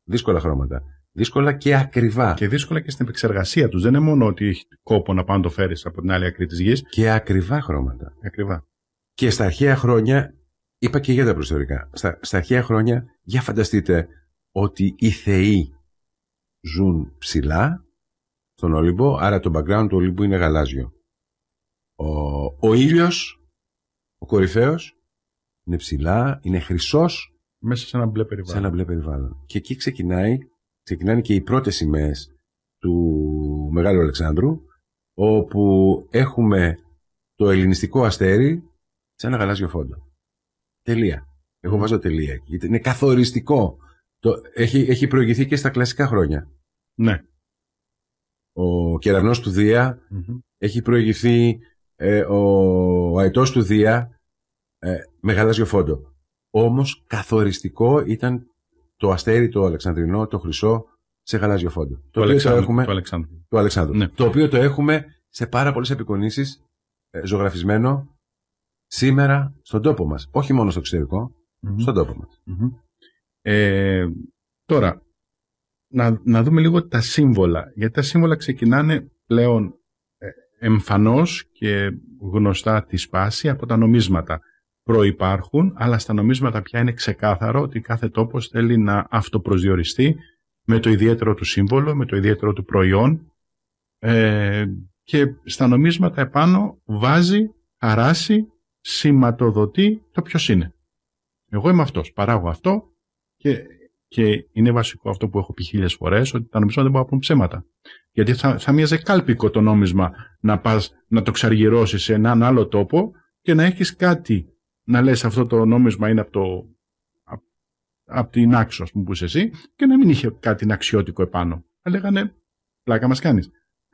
Δύσκολα χρώματα. Δύσκολα
και ακριβά. Και δύσκολα και στην επεξεργασία τους. Δεν είναι μόνο ότι έχει κόπο να πάνε το φέρεις από την άλλη άκρη της
γης. Και ακριβά χρώματα. Ακριβά. Και στα αρχαία χρόνια, είπα και για τα προσωπικά, Στα, στα αρχαία χρόνια, για φανταστείτε ότι οι θεοί ζουν ψηλά στον Ολύμπο, άρα το background του Ολύμπου είναι γαλάζιο. Ο, ο ο κορυφαίος, είναι ψηλά, είναι χρυσός μέσα σε ένα μπλε περιβάλλον. Σε ένα μπλε περιβάλλον. Και εκεί ξεκινάει, ξεκινάνε και οι πρώτες σημαίες του Μεγάλου Αλεξάνδρου, όπου έχουμε το ελληνιστικό αστέρι σε ένα γαλάζιο φόντο. Τελεία. Εγώ βάζω τελεία εκεί. Γιατί είναι καθοριστικό. Το, έχει, έχει προηγηθεί και στα κλασικά χρόνια. Ναι. Ο κεραυνός του δια έχει προηγηθεί ε, ο αετός του Δία ε, με γαλάζιο φόντο. Όμως καθοριστικό ήταν το αστέρι το Αλεξανδρινό, το χρυσό, σε γαλάζιο φόντο. Το, το, το, έχουμε... το Αλεξάνδρου. Ναι. Το οποίο το έχουμε σε πάρα πολλές επικονίσεις ε, ζωγραφισμένο σήμερα στον τόπο μας. Όχι μόνο στο εξωτερικό, στον τόπο μας. Ε, τώρα, να, να
δούμε λίγο τα σύμβολα. Γιατί τα σύμβολα ξεκινάνε πλέον ε, εμφανώς και γνωστά τη σπάση από τα νομίσματα προϋπάρχουν, αλλά στα νομίσματα πια είναι ξεκάθαρο ότι κάθε τόπος θέλει να αυτοπροσδιοριστεί με το ιδιαίτερο του σύμβολο, με το ιδιαίτερο του προϊόν ε, και στα νομίσματα επάνω βάζει, αράσει, σηματοδοτεί το ποιος είναι. Εγώ είμαι αυτός, παράγω αυτό και, και είναι βασικό αυτό που έχω πει χίλιες φορές, ότι τα νομίσματα δεν μπορούν να πούν ψέματα. Γιατί θα, θα μοιάζει κάλπικο το νόμισμα να πας να το ξαργυρώσεις σε έναν άλλο τόπο και να έχεις κάτι να λες αυτό το νόμισμα είναι από το από την άξο, ας πούμε, που είσαι εσύ, και να μην είχε κάτι αξιότικο επάνω. Θα ε, λέγανε, πλάκα μας κάνεις.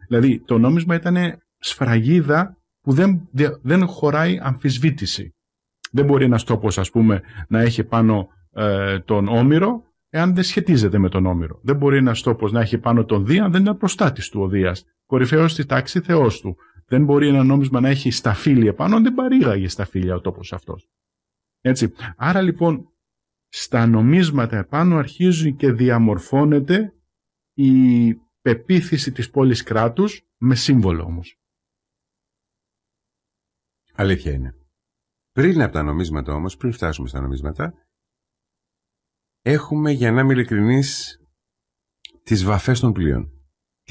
Δηλαδή, το νόμισμα ήταν σφραγίδα που δεν, δεν χωράει αμφισβήτηση. Δεν μπορεί ένας τόπος, ας πούμε, να έχει πάνω ε, τον όμηρο, εάν δεν σχετίζεται με τον όμηρο. Δεν μπορεί ένας τόπος να έχει πάνω τον Δία, αν δεν είναι προστάτης του ο Δίας. Κορυφαίος στη τάξη Θεός του. Δεν μπορεί ένα νόμισμα να έχει σταφύλια πάνω δεν παρήγαγε σταφύλια ο τόπος αυτός. Έτσι. Άρα λοιπόν στα νομίσματα επάνω αρχίζει και διαμορφώνεται
η πεποίθηση της πόλης κράτους με σύμβολο όμως. Αλήθεια είναι. Πριν από τα νομίσματα όμως, πριν φτάσουμε στα νομίσματα, έχουμε για να είμαι ειλικρινής τις βαφές των πλοίων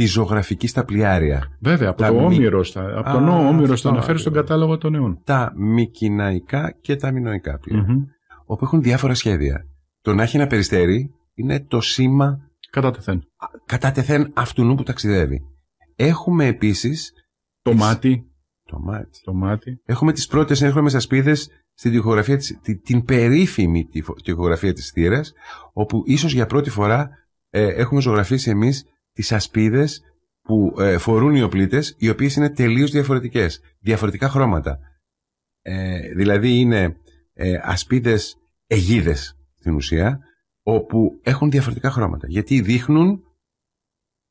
τη ζωγραφική στα πλοιάρια. Βέβαια, από, τα το μι... από τον Όμηρο το αναφέρει στον κατάλογο των αιών. Τα μικυναϊκά και τα μινοϊκά πλοία. Όπου έχουν διάφορα σχέδια. Το να έχει ένα περιστέρι είναι το σήμα. Κατά τεθέν. Κατά τεθέν αυτού που ταξιδεύει. Έχουμε επίσης. Το, μάτι. το μάτι. Το μάτι. Έχουμε τις πρώτες έγχρωμε ασπίδε στην τυχογραφία της, την περίφημη τυχογραφία της θύρας, όπου ίσως για πρώτη φορά ε, έχουμε ζωγραφίσει εμείς τις ασπίδες που ε, φορούν οι οπλίτες, οι οποίες είναι τελείως διαφορετικές, διαφορετικά χρώματα. Ε, δηλαδή είναι ε, ασπίδες αιγίδες στην ουσία, όπου έχουν διαφορετικά χρώματα, γιατί δείχνουν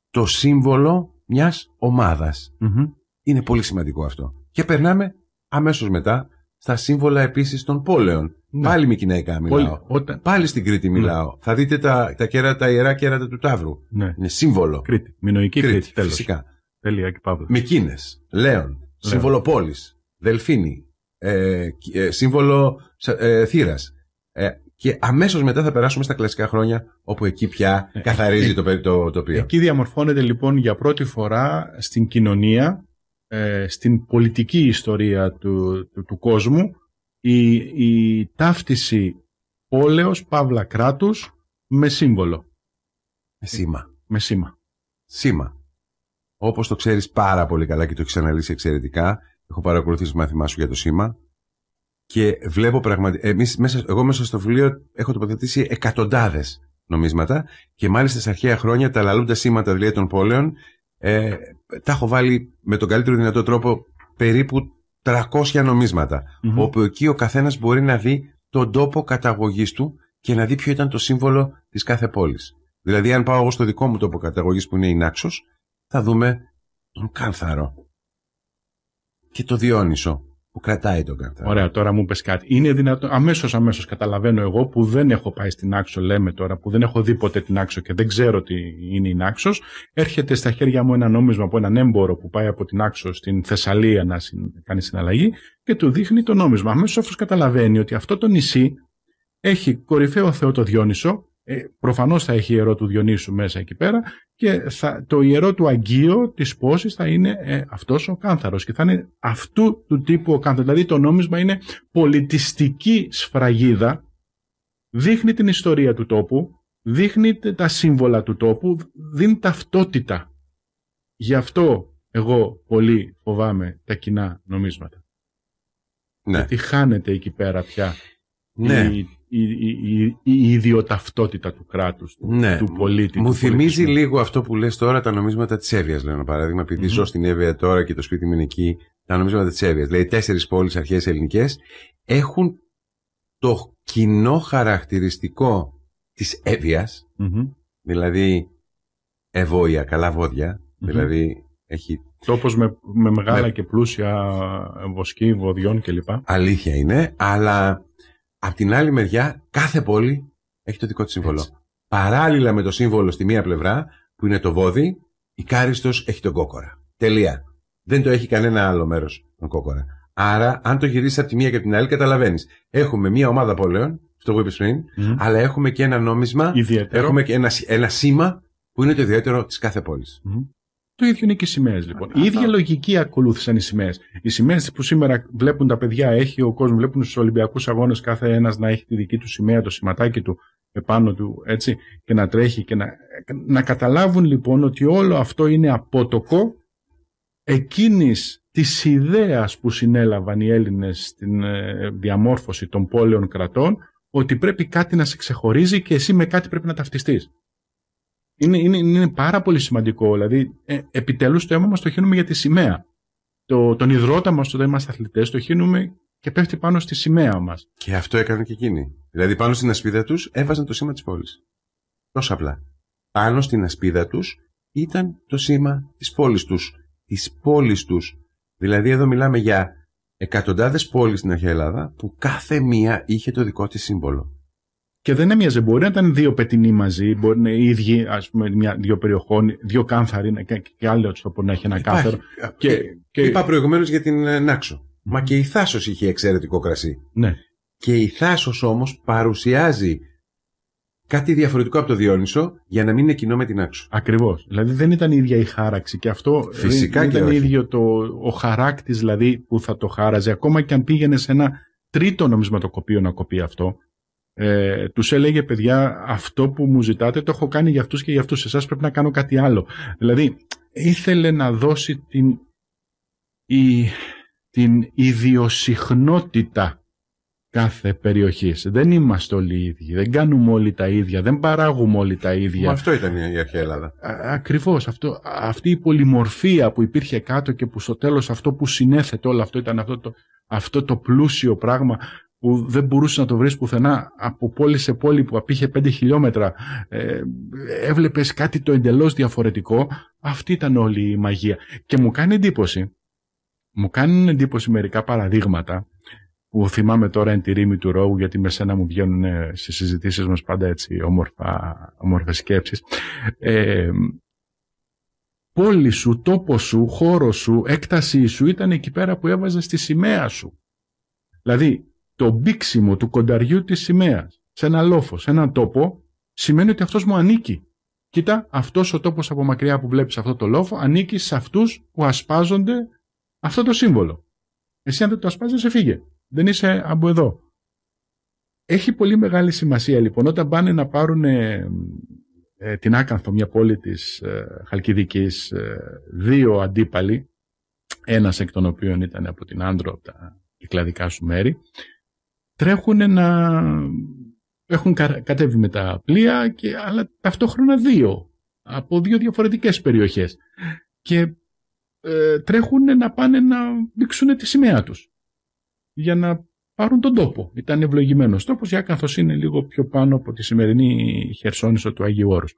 το σύμβολο μιας ομαδας Είναι πολύ σημαντικό αυτό. Και περνάμε αμέσως μετά στα σύμβολα επίσης των πόλεων, ναι. Πάλι με γυναίκα μιλάω. όταν... Πάλι στην Κρήτη ναι. μιλάω. Θα δείτε τα, τα κέρατα, τα ιερά κέρατα του Ταύρου. Ναι. Είναι σύμβολο. Κρήτη. Μινοϊκή Κρήτη. Κρήτη τέλος. Φυσικά. Τέλεια και παύλα. Μικίνε. Λέων. Ναι. Σύμβολο πόλη. Δελφίνη. Ε, ε, σύμβολο ε, θύρας. Ε, και αμέσως μετά θα περάσουμε στα κλασικά χρόνια, όπου εκεί πια ε, ε, καθαρίζει το, το τοπίο. Εκεί
διαμορφώνεται λοιπόν για πρώτη φορά στην κοινωνία, στην πολιτική ιστορία του, του κόσμου, η, η ταύτιση
πόλεως, παύλα κράτους, με σύμβολο. Με σήμα. Με σήμα. Σήμα. Όπως το ξέρεις πάρα πολύ καλά και το έχεις αναλύσει εξαιρετικά, έχω παρακολουθήσει μάθημάς σου για το σήμα και βλέπω πραγματικά, εμείς, μέσα, εγώ μέσα στο βιβλίο έχω τοποθετήσει εκατοντάδες νομίσματα και μάλιστα στα αρχαία χρόνια τα λαλούντα σήματα δηλαδή των πόλεων ε, τα έχω βάλει με τον καλύτερο δυνατό τρόπο περίπου 300 νομισματα όπου εκεί ο καθένας μπορεί να δει τον τόπο καταγωγής του και να δει ποιο ήταν το σύμβολο της κάθε πόλης. Δηλαδή, αν πάω εγώ στο δικό μου τόπο καταγωγής που είναι η Νάξος, θα δούμε τον Κάνθαρο και το Διόνυσο που κρατάει τον κάρτα. Ωραία, τώρα μου πες κάτι. Είναι δυνατό, αμέσως αμέσως καταλαβαίνω
εγώ που δεν έχω πάει στην άξο, λέμε τώρα, που δεν έχω δει ποτέ την άξο και δεν ξέρω τι είναι η άξος. Έρχεται στα χέρια μου ένα νόμισμα από έναν έμπορο που πάει από την άξο στην Θεσσαλία να κάνει συναλλαγή και του δείχνει το νόμισμα. Αμέσως αφού καταλαβαίνει ότι αυτό το νησί έχει κορυφαίο θεό το Διόνυσο, ε, προφανώς θα έχει ιερό του Διονύσου μέσα εκεί πέρα και το ιερό του αγγείο της πόσης θα είναι ε, αυτός ο κάνθαρος και θα είναι αυτού του τύπου ο κάνθαρος. Δηλαδή το νόμισμα είναι πολιτιστική σφραγίδα, δείχνει την ιστορία του τόπου, δείχνει τα σύμβολα του τόπου, δίνει ταυτότητα. Γι' αυτό εγώ πολύ φοβάμαι τα κοινά νομίσματα. Ναι. Γιατί χάνεται εκεί πέρα πια ναι. η η, η, ιδιοταυτότητα του κράτους, του ναι. πολίτη. Μου θυμίζει
λίγο αυτό που λες τώρα τα νομίσματα της Εύβοιας, λέω ένα παράδειγμα, επειδή mm-hmm. ζω στην Εύβοια τώρα και το σπίτι μου είναι εκεί, τα νομίσματα της Εύβοιας, λέει τέσσερις πόλεις αρχές ελληνικές, έχουν το κοινό χαρακτηριστικό της ευβοιας δηλαδή ευώια, καλά βόδια, δηλαδή έχει
Τόπος με, με μεγάλα και πλούσια
βοσκή, βοδιών κλπ. Αλήθεια είναι, αλλά Απ' την άλλη μεριά, κάθε πόλη έχει το δικό της σύμβολο. Παράλληλα με το σύμβολο στη μία πλευρά, που είναι το βόδι, η Κάριστος έχει τον κόκορα. Τελεία. Δεν το έχει κανένα άλλο μέρος τον κόκορα. Άρα, αν το γυρίσεις από τη μία και την άλλη, καταλαβαίνεις. Έχουμε μία ομάδα πόλεων, αυτό που είπες πριν, αλλά έχουμε και ένα νόμισμα. Έχουμε και ένα, ένα σήμα που είναι το ιδιαίτερο της κάθε πόλης.
Το ίδιο είναι και οι σημαίες λοιπόν. η ίδια λογική ακολούθησαν οι σημαίες. Οι σημαίες που σήμερα βλέπουν τα παιδιά, έχει ο κόσμος, βλέπουν στους Ολυμπιακούς Αγώνες κάθε ένας να έχει τη δική του σημαία, το σηματάκι του επάνω του, έτσι, και να τρέχει και να, να καταλάβουν λοιπόν ότι όλο αυτό είναι απότοκο εκείνης της ιδέας που συνέλαβαν οι Έλληνες στην ε, διαμόρφωση των πόλεων κρατών ότι πρέπει κάτι να σε ξεχωρίζει και εσύ με κάτι πρέπει να ταυτιστείς είναι, είναι, είναι πάρα πολύ σημαντικό. Δηλαδή, ε, επιτέλους το αίμα μας το χύνουμε για τη σημαία. Το, τον υδρότα μας, όταν είμαστε αθλητές, το χύνουμε και πέφτει πάνω στη σημαία μας.
Και αυτό έκανε και εκείνοι. Δηλαδή, πάνω στην ασπίδα τους έβαζαν το σήμα της πόλης. Τόσο απλά. Πάνω στην ασπίδα τους ήταν το σήμα της πόλης τους. Της πόλης τους. Δηλαδή, εδώ μιλάμε για εκατοντάδες πόλεις στην αρχαία Ελλάδα που κάθε μία είχε το δικό της σύμβολο
και δεν έμοιαζε. Μπορεί να ήταν δύο πετινοί μαζί, μπορεί να είναι οι ίδιοι, ας πούμε, μια, δύο περιοχών, δύο κάμφαροι και, και άλλο τρόπο να έχει ένα κάθαρο.
Και, ε, και... Είπα προηγουμένως για την ε, Νάξο. Μα και η Θάσος είχε εξαιρετικό κρασί. Ναι. Και η Θάσος όμως παρουσιάζει κάτι διαφορετικό από το Διόνυσο για να μην είναι κοινό με την άξο. Ακριβώς.
Δηλαδή δεν ήταν η ίδια η χάραξη και αυτό
ε, Φυσικά δεν και ήταν ίδιο το, ο χαράκτης δηλαδή
που θα το χάραζε. Ακόμα και αν πήγαινε σε ένα τρίτο νομισματοκοπείο να κοπεί αυτό, ε, τους έλεγε παιδιά, αυτό που μου ζητάτε το έχω κάνει για αυτούς και για αυτούς. Εσάς πρέπει να κάνω κάτι άλλο. Δηλαδή, ήθελε να δώσει την, η, την ιδιοσυχνότητα κάθε περιοχής. Δεν είμαστε όλοι οι ίδιοι. Δεν κάνουμε όλοι τα ίδια. Δεν παράγουμε όλοι τα ίδια. αυτό
ήταν η αρχαία Ελλάδα.
Ακριβώ. Αυτή η πολυμορφία που υπήρχε κάτω και που στο τέλος αυτό που συνέθετε όλο αυτό ήταν αυτό το, αυτό το πλούσιο πράγμα που δεν μπορούσε να το βρεις πουθενά από πόλη σε πόλη που απήχε 5 χιλιόμετρα ε, έβλεπες κάτι το εντελώς διαφορετικό αυτή ήταν όλη η μαγεία και μου κάνει εντύπωση μου κάνουν εντύπωση μερικά παραδείγματα που θυμάμαι τώρα εν τη ρήμη του Ρόγου γιατί με σένα μου βγαίνουν σε στις συζητήσεις μας πάντα έτσι όμορφα, όμορφες σκέψεις ε, πόλη σου, τόπο σου, χώρο σου, έκτασή σου ήταν εκεί πέρα που έβαζες στη σημαία σου. Δηλαδή, το μπήξιμο του κονταριού της σημαίας σε ένα λόφο, σε έναν τόπο, σημαίνει ότι αυτός μου ανήκει. Κοίτα, αυτός ο τόπος από μακριά που βλέπεις αυτό το λόφο ανήκει σε αυτούς που ασπάζονται αυτό το σύμβολο. Εσύ αν δεν το σε φύγε. Δεν είσαι από εδώ. Έχει πολύ μεγάλη σημασία λοιπόν όταν πάνε να πάρουν ε, ε, την Άκανθο, μια πόλη της ε, Χαλκιδικής, ε, δύο αντίπαλοι, ένας εκ των οποίων ήταν από την Άντρο από τα κυκλαδικά σου μέρη, τρέχουν να έχουν κατέβει με τα πλοία και, αλλά ταυτόχρονα δύο από δύο διαφορετικές περιοχές και ε, τρέχουν να πάνε να δείξουν τη σημαία τους για να πάρουν τον τόπο. Ήταν ευλογημένος τόπος, για καθώς είναι λίγο πιο πάνω από τη σημερινή χερσόνησο του Αγίου Όρους.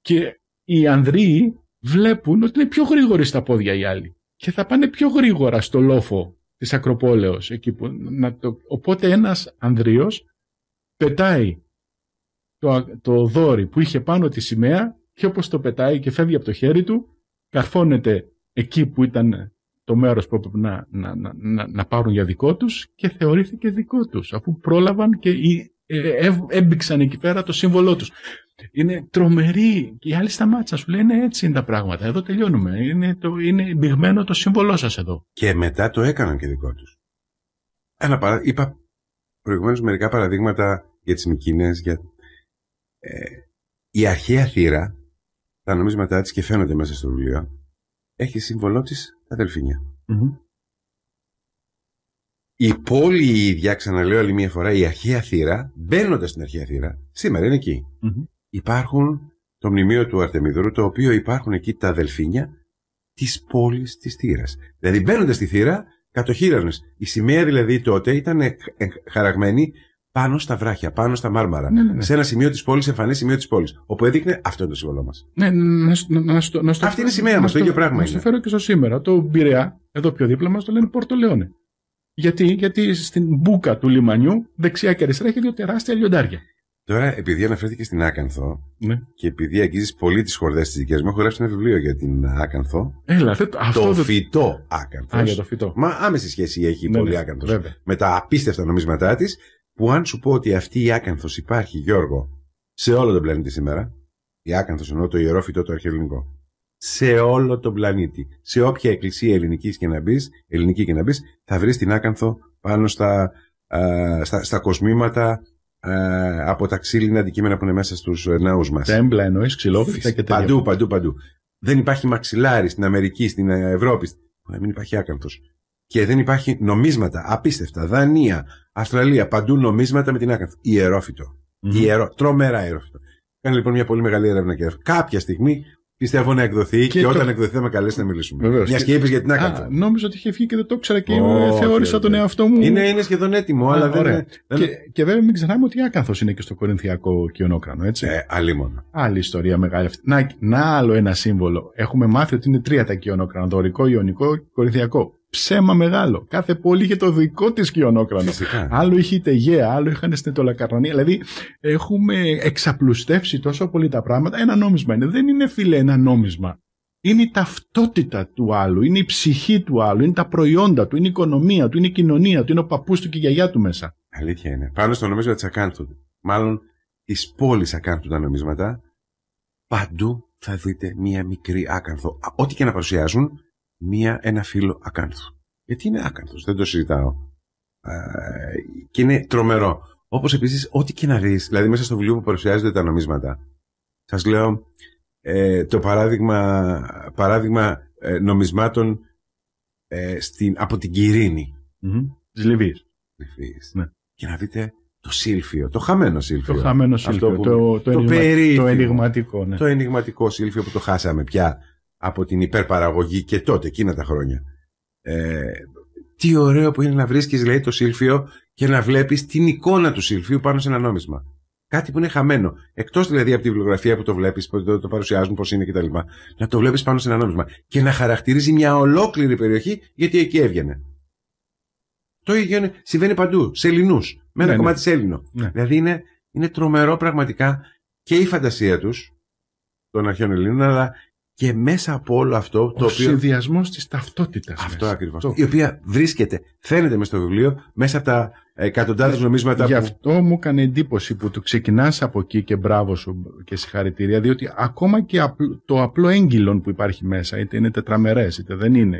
Και οι Ανδρείοι βλέπουν ότι είναι πιο γρήγοροι στα πόδια οι άλλοι και θα πάνε πιο γρήγορα στο λόφο της Ακροπόλεως. Εκεί που, να το, οπότε ένας Ανδρείος πετάει το, το δόρυ που είχε πάνω τη σημαία και όπως το πετάει και φεύγει από το χέρι του, καρφώνεται εκεί που ήταν το μέρος που έπρεπε να, να, να, να πάρουν για δικό τους και θεωρήθηκε δικό τους, αφού πρόλαβαν και ε, ε έμπηξαν εκεί πέρα το σύμβολό τους. Είναι τρομερή. Οι άλλοι στα μάτια σου λένε «Ναι, έτσι είναι τα πράγματα. Εδώ τελειώνουμε. Είναι, το, είναι μπηγμένο το σύμβολό σας εδώ.
Και μετά το έκαναν και δικό τους. Ένα παρα... Είπα προηγουμένως μερικά παραδείγματα για τις Μικίνες. Για... Ε, η αρχαία θύρα, τα νομίσματά της και φαίνονται μέσα στο βιβλίο, έχει σύμβολό της τα δελφινια Η πόλη η ίδια, ξαναλέω άλλη μια φορά, η αρχαία θύρα, μπαίνοντας στην αρχαία θύρα, σήμερα είναι υπάρχουν το μνημείο του Αρτεμίδρου, το οποίο υπάρχουν εκεί τα αδελφίνια της πόλης της Θήρας. Δηλαδή μπαίνοντας στη Θήρα, κατοχύρανες. Η σημαία δηλαδή τότε ήταν ε, χαραγμένη πάνω στα βράχια, πάνω στα μάρμαρα. Ναι, ναι, ναι. Σε ένα σημείο της πόλης, εμφανές σημείο της πόλης. Όπου έδειχνε αυτό είναι το σύμβολό μας.
Ναι, ναι, ναι, ναι Αυτή είναι η σημαία μας, το ίδιο πράγμα. Να το φέρω και στο σήμερα. Το Μπειραιά, εδώ πιο δίπλα μας, το λένε Πορτολεόνε. Γιατί, γιατί στην μπουκα του λιμανιού, δεξιά και αριστερά, έχει δύο τεράστια λιοντάρια.
Τώρα, επειδή αναφέρθηκε στην Άκανθο ναι. και επειδή αγγίζεις πολύ τις χορδές της δικιά μου, έχω γράψει ένα βιβλίο για την Άκανθο. Έλα, αυτό το, φυτό Άκανθος. Α, για το φυτό. Μα άμεση σχέση έχει ναι, πολύ ναι, Άκανθος με τα απίστευτα νομίσματά της, που αν σου πω ότι αυτή η Άκανθος υπάρχει, Γιώργο, σε όλο τον πλανήτη σήμερα. Η Άκανθος εννοώ το ιερό φυτό το αρχαιολινικό. Σε όλο τον πλανήτη. Σε όποια εκκλησία ελληνικής και να μπεις, ελληνική και να μπεις, θα βρεις την Άκανθο πάνω στα, στα, στα κοσμήματα ε, από τα ξύλινα αντικείμενα που είναι μέσα στους ε, ναού μας. Τέμπλα εννοείς, ξυλόφυλλα και τέτοια. Παντού, παντού, παντού. Δεν υπάρχει μαξιλάρι στην Αμερική, στην ε, Ευρώπη. Να μην υπάρχει άκαμπτος. Και δεν υπάρχει νομίσματα. Απίστευτα. Δανία, Αυστραλία, παντού νομίσματα με την άκαμπτο. Ιερόφυτο. Mm-hmm. Ιερό, τρομερά ιερόφυτο. Κάνει λοιπόν μια πολύ μεγάλη έρευνα και κάποια στιγμή Πιστεύω να εκδοθεί και, και όταν το... εκδοθεί θα με καλέσει να μιλήσουμε. Βεβαίως. Μιας και είπες γιατί να Νόμιζα ότι είχε βγει και δεν το ήξερα και oh, θεώρησα τον
εαυτό μου. Είναι, είναι
σχεδόν έτοιμο, αλλά δεν,
Και, και βέβαια μην ξεχνάμε ότι άκαθος είναι και στο Κορινθιακό Κιονόκρανο, έτσι. Ε, αλίμονα. Άλλη ιστορία μεγάλη αυτή. Να, άλλο ένα σύμβολο. Έχουμε μάθει ότι είναι τρία τα το Δωρικό, ιονικό και Κορινθιακό ψέμα μεγάλο. Κάθε πόλη είχε το δικό της κοιονόκρανο. Φυσικά. Άλλο είχε η Τεγέα, άλλο είχαν στην τολακαρνία. Δηλαδή, έχουμε εξαπλουστεύσει τόσο πολύ τα πράγματα. Ένα νόμισμα είναι. Δεν είναι, φίλε, ένα νόμισμα. Είναι η ταυτότητα του άλλου, είναι η ψυχή του άλλου, είναι τα προϊόντα του, είναι η οικονομία του, είναι η κοινωνία του, είναι ο παππούς του και η γιαγιά του μέσα.
Αλήθεια είναι. Πάνω στο νομίσμα της Ακάνθου. Μάλλον τη πόλη Ακάνθου τα νομίσματα. Παντού θα δείτε μία μικρή άκανθο. Ό,τι και να παρουσιάζουν, μία, ένα φίλο ακάνθου. Γιατί ε, είναι άκανθος, δεν το συζητάω. και είναι τρομερό. Όπως επίσης, ό,τι και να δεις, δηλαδή μέσα στο βιβλίο που παρουσιάζονται τα νομίσματα. Σας λέω ε, το παράδειγμα, παράδειγμα ε, νομισμάτων ε, στην, από την κυρινη Της Λιβύης. Ναι. Και να δείτε το σύλφιο, το χαμένο σύλφιο. Το χαμένο σύλφιο. που, το, το, το, το Ναι. Το ενιγματικό σύλφιο που το χάσαμε πια από την υπερπαραγωγή και τότε, εκείνα τα χρόνια. Ε, τι ωραίο που είναι να βρίσκεις λέει το σύλφιο και να βλέπεις την εικόνα του σύλφιου πάνω σε ένα νόμισμα. Κάτι που είναι χαμένο. Εκτός δηλαδή από τη βιβλιογραφία που το βλέπεις, που το, το παρουσιάζουν, πώς είναι κτλ. Να το βλέπεις πάνω σε ένα νόμισμα. Και να χαρακτηρίζει μια ολόκληρη περιοχή γιατί εκεί έβγαινε. Το ίδιο είναι, συμβαίνει παντού. Σε Ελληνούς. Με ένα ναι, ναι. κομμάτι ναι. Έλληνο. Δηλαδή είναι, είναι τρομερό πραγματικά και η φαντασία τους των αρχαίων Ελλήνων, αλλά και μέσα από όλο αυτό Ο το οποίο. συνδυασμός
της ταυτότητας.
Αυτό ακριβώ. Η οποία βρίσκεται, φαίνεται μέσα στο βιβλίο, μέσα από τα ε, εκατοντάδες ε, νομίσματα.
Γι' αυτό μου έκανε εντύπωση που το ξεκινάς από εκεί και μπράβο σου και συγχαρητήρια, διότι ακόμα και το απλό έγκυλον που υπάρχει μέσα, είτε είναι τετραμερές, είτε δεν είναι,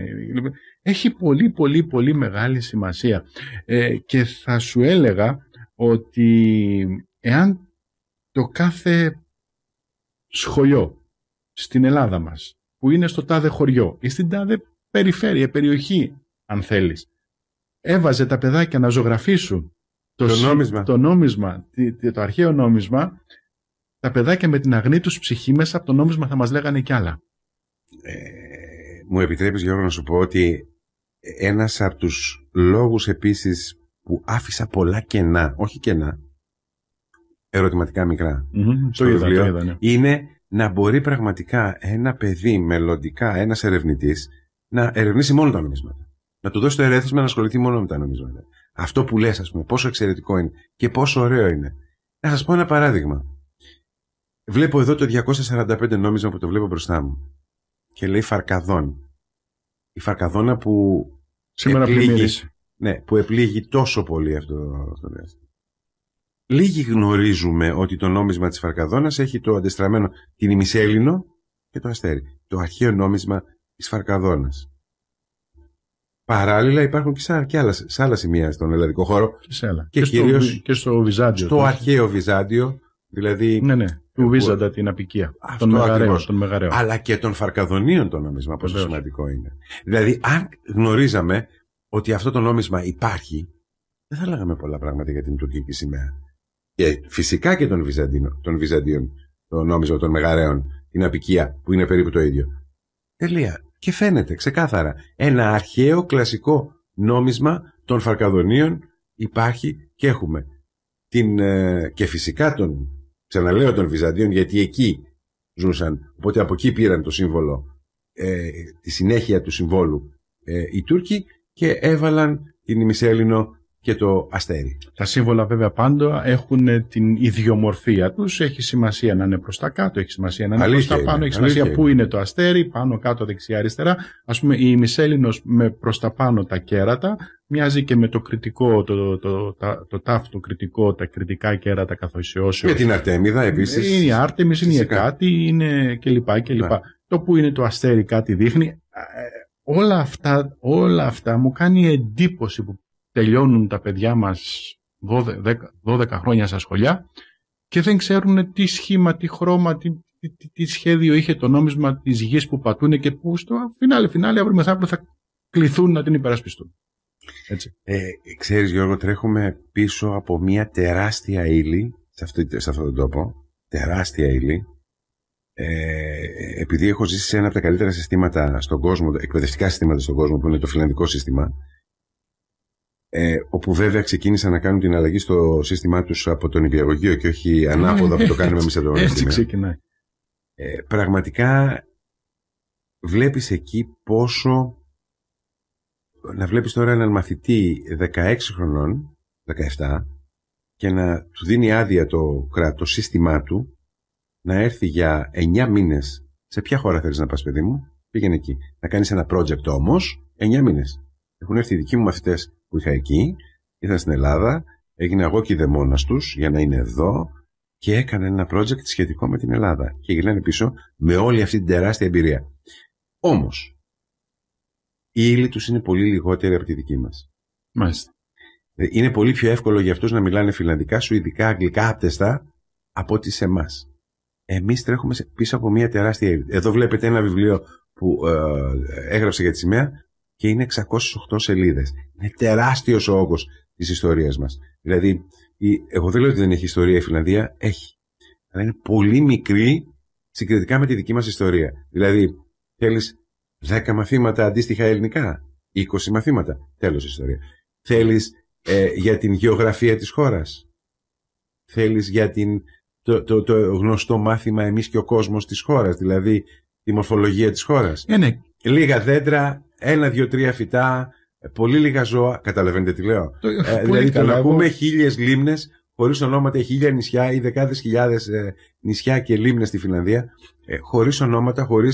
έχει πολύ πολύ πολύ μεγάλη σημασία. Ε, και θα σου έλεγα ότι εάν το κάθε σχολείο στην Ελλάδα μας, που είναι στο τάδε χωριό ή στην τάδε περιφέρεια, περιοχή, αν θέλεις. Έβαζε τα παιδάκια να ζωγραφίσουν το, νόμισμα. το νόμισμα, το αρχαίο νόμισμα, τα παιδάκια με την αγνή τους ψυχή μέσα από το νόμισμα θα μας λέγανε κι άλλα. Ε,
μου επιτρέπεις Γιώργο να σου πω ότι ένας από τους λόγους επίσης που άφησα πολλά κενά, όχι κενά, ερωτηματικά
στο το βιβλίο, ναι.
είναι να μπορεί πραγματικά ένα παιδί μελλοντικά, ένας ερευνητής, να ερευνήσει μόνο τα νομίσματα. Να του δώσει το ερέθισμα να ασχοληθεί μόνο με τα νομίσματα. Αυτό που λες, ας πούμε, πόσο εξαιρετικό είναι και πόσο ωραίο είναι. Να σας πω ένα παράδειγμα. Βλέπω εδώ το 245 νόμισμα που το βλέπω μπροστά μου. Και λέει Φαρκαδόν. Η Φαρκαδόνα που. Σήμερα επλήγει, Ναι, που επλήγει τόσο πολύ αυτό το Λίγοι γνωρίζουμε ότι το νόμισμα της Φαρκαδόνας έχει το αντεστραμμένο την ημισέλινο και το αστέρι. Το αρχαίο νόμισμα της Φαρκαδόνας. Παράλληλα υπάρχουν και σε, και άλλα, σημεία στον ελλαδικό χώρο. Και, σε άλλα. και, κυρίως στο, και στο Βυζάντιο. Στο αρχαίο Βυζάντιο. Δηλαδή, ναι, ναι. Του Βίζαντα την απικία. Αυτό τον μεγαραίο, τον Αλλά και των Φαρκαδονίων το νόμισμα, πόσο Βεβαίως. σημαντικό είναι. Δηλαδή, αν γνωρίζαμε ότι αυτό το νόμισμα υπάρχει, δεν θα λέγαμε πολλά πράγματα για την τουρκική σημαία και φυσικά και των Βυζαντίων, των Βυζαντίων, το νόμισμα των Μεγαρέων, την απικία που είναι περίπου το ίδιο. Τελεία. Και φαίνεται ξεκάθαρα ένα αρχαίο κλασικό νόμισμα των Φαρκαδονίων υπάρχει και έχουμε. Την, ε, και φυσικά των, ξαναλέω των Βυζαντίων γιατί εκεί ζούσαν, οπότε από εκεί πήραν το σύμβολο, ε, τη συνέχεια του συμβόλου ε, οι Τούρκοι και έβαλαν την ημισέλινο και το αστέρι. Τα σύμβολα βέβαια πάντα έχουν
την ιδιομορφία τους. Έχει σημασία να είναι προς τα κάτω, έχει σημασία να είναι προς τα πάνω, έχει σημασία πού είναι το αστέρι, πάνω, κάτω, δεξιά, αριστερά. Ας πούμε η Μισέλινος με προς τα πάνω τα κέρατα μοιάζει και με το κριτικό, το, το, το, κριτικό, τα κριτικά κέρατα καθορισιώσεως. Με την Αρτέμιδα επίσης. Είναι η Άρτεμις, είναι η Εκάτη, είναι κλπ. κλπ. Ναι. Το που είναι το αστέρι κάτι δείχνει ε, όλα αυτά, όλα αυτά μου κάνει εντύπωση που τελειώνουν τα παιδιά μας 12, χρόνια στα σχολιά και δεν ξέρουν τι σχήμα, τι χρώμα, τι, τι, σχέδιο είχε το νόμισμα της γης που πατούν και που στο φινάλε, φινάλε, αύριο μεθαύριο θα κληθούν να την υπερασπιστούν.
Έτσι. Ε, ξέρεις Γιώργο, τρέχουμε πίσω από μια τεράστια ύλη σε, αυτή, σε αυτόν τον τόπο, τεράστια ύλη, ε, επειδή έχω ζήσει σε ένα από τα καλύτερα συστήματα στον κόσμο, εκπαιδευτικά συστήματα στον κόσμο, που είναι το φιλανδικό σύστημα, ε, όπου βέβαια ξεκίνησαν να κάνουν την αλλαγή στο σύστημά τους από τον υπηαγωγείο και όχι ανάποδα που το κάνουμε εμείς εδώ. Έτσι ξεκινάει. Ε, πραγματικά βλέπεις εκεί πόσο να βλέπεις τώρα έναν μαθητή 16 χρονών, 17, και να του δίνει άδεια το το σύστημά του, να έρθει για 9 μήνες. Σε ποια χώρα θέλεις να πας, παιδί μου? Πήγαινε εκεί. Να κάνεις ένα project όμως, 9 μήνες. Έχουν έρθει οι δικοί μου μαθητές που είχα εκεί, ήρθα στην Ελλάδα, έγινε εγώ και δαιμόνας τους για να είναι εδώ και έκανε ένα project σχετικό με την Ελλάδα. Και γυρνάνε πίσω με όλη αυτή την τεράστια εμπειρία. Όμως, η ύλη τους είναι πολύ λιγότερη από τη δική μας. Μάλιστα. Ε, είναι πολύ πιο εύκολο για αυτούς να μιλάνε φιλανδικά, σουηδικά, αγγλικά, άπτεστα από ότι σε εμάς. Εμείς τρέχουμε πίσω από μια τεράστια ύλη. Εδώ βλέπετε ένα βιβλίο που ε, έγραψε για τη σημαία και είναι 608 σελίδες. Είναι τεράστιος ο όγκος της ιστορίας μας. Δηλαδή, η, εγώ δεν λέω ότι δεν έχει ιστορία η Φιλανδία, έχει. Αλλά είναι πολύ μικρή συγκριτικά με τη δική μας ιστορία. Δηλαδή, θέλεις 10 μαθήματα αντίστοιχα ελληνικά, 20 μαθήματα, τέλος ιστορία. Θέλεις ε, για την γεωγραφία της χώρας, θέλεις για την, το, το, το γνωστό μάθημα εμείς και ο κόσμος της χώρας, δηλαδή τη μορφολογία της χώρας. Ε, ναι. Λίγα δέντρα, ένα, δύο, τρία φυτά, ε, πολύ λίγα ζώα. Καταλαβαίνετε τι λέω. Ε, δηλαδή το να πούμε χίλιες λίμνες χωρίς ονόματα, χίλια νησιά ή δεκάδες χιλιάδες ε, νησιά και λίμνες στη Φιλανδία, ε, χωρίς ονόματα, χωρίς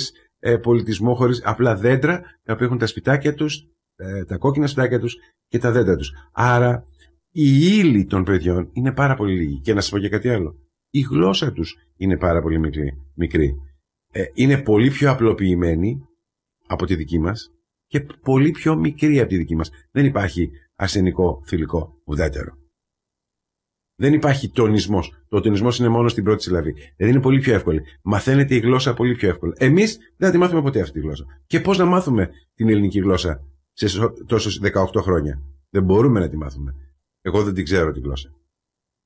πολιτισμό, χωρίς απλά δέντρα τα οποία έχουν τα σπιτάκια τους, τα κόκκινα σπιτάκια τους και τα δέντρα τους. Άρα η ύλη των παιδιών είναι πάρα πολύ λίγη. Και να σας πω και κάτι άλλο. Η γλώσσα τους είναι πάρα πολύ μικρή. είναι πολύ πιο απλοποιημένη από τη δική μας και πολύ πιο μικρή από τη δική μας. Δεν υπάρχει ασενικό θηλυκό ουδέτερο. Δεν υπάρχει τονισμός Το τονισμός είναι μόνο στην πρώτη συλλαβή. Δεν είναι πολύ πιο εύκολη. Μαθαίνεται η γλώσσα πολύ πιο εύκολα. Εμείς δεν θα τη μάθουμε ποτέ αυτή τη γλώσσα. Και πως να μάθουμε την ελληνική γλώσσα σε τόσο 18 χρόνια. Δεν μπορούμε να τη μάθουμε. Εγώ δεν την ξέρω τη γλώσσα.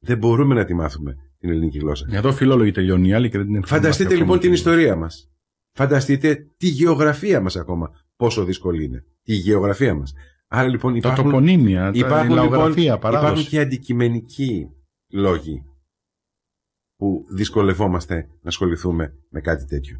Δεν μπορούμε να τη μάθουμε την ελληνική γλώσσα. Για το φιλόλογοι τελειώνει η άλλη και δεν την Φανταστείτε λοιπόν την ιστορία μας. Φανταστείτε τη γεωγραφία μας ακόμα πόσο δύσκολη είναι. Η γεωγραφία μας. Άρα λοιπόν υπάρχουν. Τα τοπονίμια, υπάρχουν, τα λοιπόν, υπάρχουν και αντικειμενικοί λόγοι που δυσκολευόμαστε να ασχοληθούμε με κάτι τέτοιο.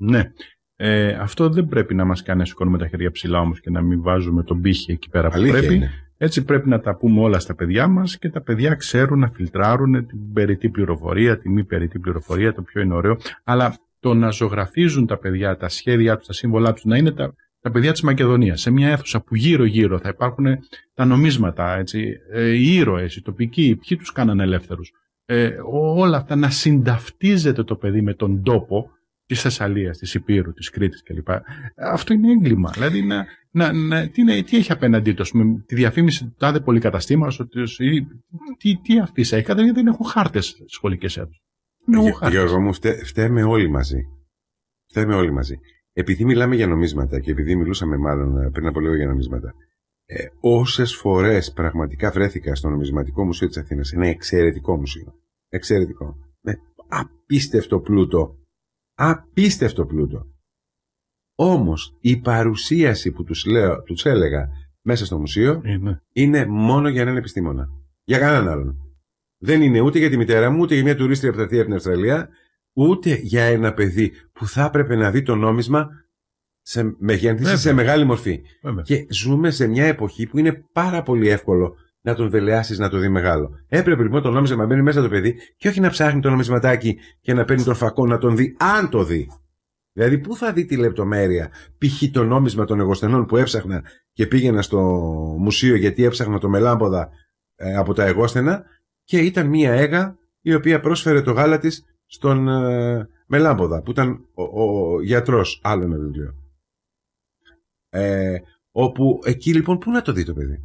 Ναι. Ε, αυτό δεν πρέπει να μας κάνει να σηκώνουμε τα χέρια ψηλά όμως και να μην βάζουμε τον πύχη εκεί πέρα που πρέπει. Έτσι πρέπει να τα πούμε όλα στα παιδιά μας και τα παιδιά ξέρουν να φιλτράρουν την περιττή πληροφορία, τη μη περιττή πληροφορία, το πιο είναι ωραίο. Αλλά το να ζωγραφίζουν τα παιδιά, τα σχέδιά τους, τα σύμβολά τους, να είναι τα τα παιδιά της Μακεδονίας, σε μια αίθουσα που γύρω-γύρω θα υπάρχουν ε, τα νομίσματα, έτσι, ε, οι ήρωες, οι τοπικοί, ποιοι τους κάνανε ελεύθερους. Ε, όλα αυτά να συνταυτίζεται το παιδί με τον τόπο της Θεσσαλίας, της Υπήρου, της Κρήτης κλπ. Αυτό είναι έγκλημα. Δηλαδή, να, να, να, τι, τι έχει απέναντί τους, τη διαφήμιση του τάδε πολυκαταστήματος, τι, τι αφήσα. Είχα, δεν έχω
χάρτες σχολικές χάρτες. Γιώργο μου, φταίμε όλοι μαζί. Φταίμε όλοι μαζί επειδή μιλάμε για νομίσματα και επειδή μιλούσαμε μάλλον ε, πριν από λίγο για νομίσματα, ε, όσες φορές πραγματικά βρέθηκα στο Νομισματικό Μουσείο της Αθήνας, ένα εξαιρετικό μουσείο. Εξαιρετικό. Με απίστευτο πλούτο. Απίστευτο πλούτο. Όμως η παρουσίαση που τους τους έλεγα μέσα στο μουσείο είναι. είναι μόνο για έναν επιστήμονα. Για κανέναν άλλον. Δεν είναι ούτε για τη μητέρα μου, ούτε για μια τουρίστρια που έρθει από την Αυστραλία, ούτε για ένα παιδί που θα έπρεπε να δει το νόμισμα σε σε μεγάλη μορφή. Και ζούμε σε μια εποχή που είναι πάρα πολύ εύκολο να τον βελεάσεις να το δει μεγάλο. Έπρεπε λοιπόν το νόμισμα να μπαίνει μέσα το παιδί και όχι να ψάχνει το νομισματάκι και να παίρνει τον φακό να τον δει, αν το δει. Δηλαδή, πού θα δει τη λεπτομέρεια, π.χ. το νόμισμα των εγωστενών που έψαχνα και πήγαινα στο μουσείο γιατί έψαχνα το μελάμποδα ε, από τα εγώστενα και ήταν μία έγα η οποία πρόσφερε το γάλα της στον ε, Μελάμποδα, που ήταν ο, ο γιατρός, άλλο ένα βιβλίο. Ε, όπου εκεί λοιπόν, πού να το δει το παιδί.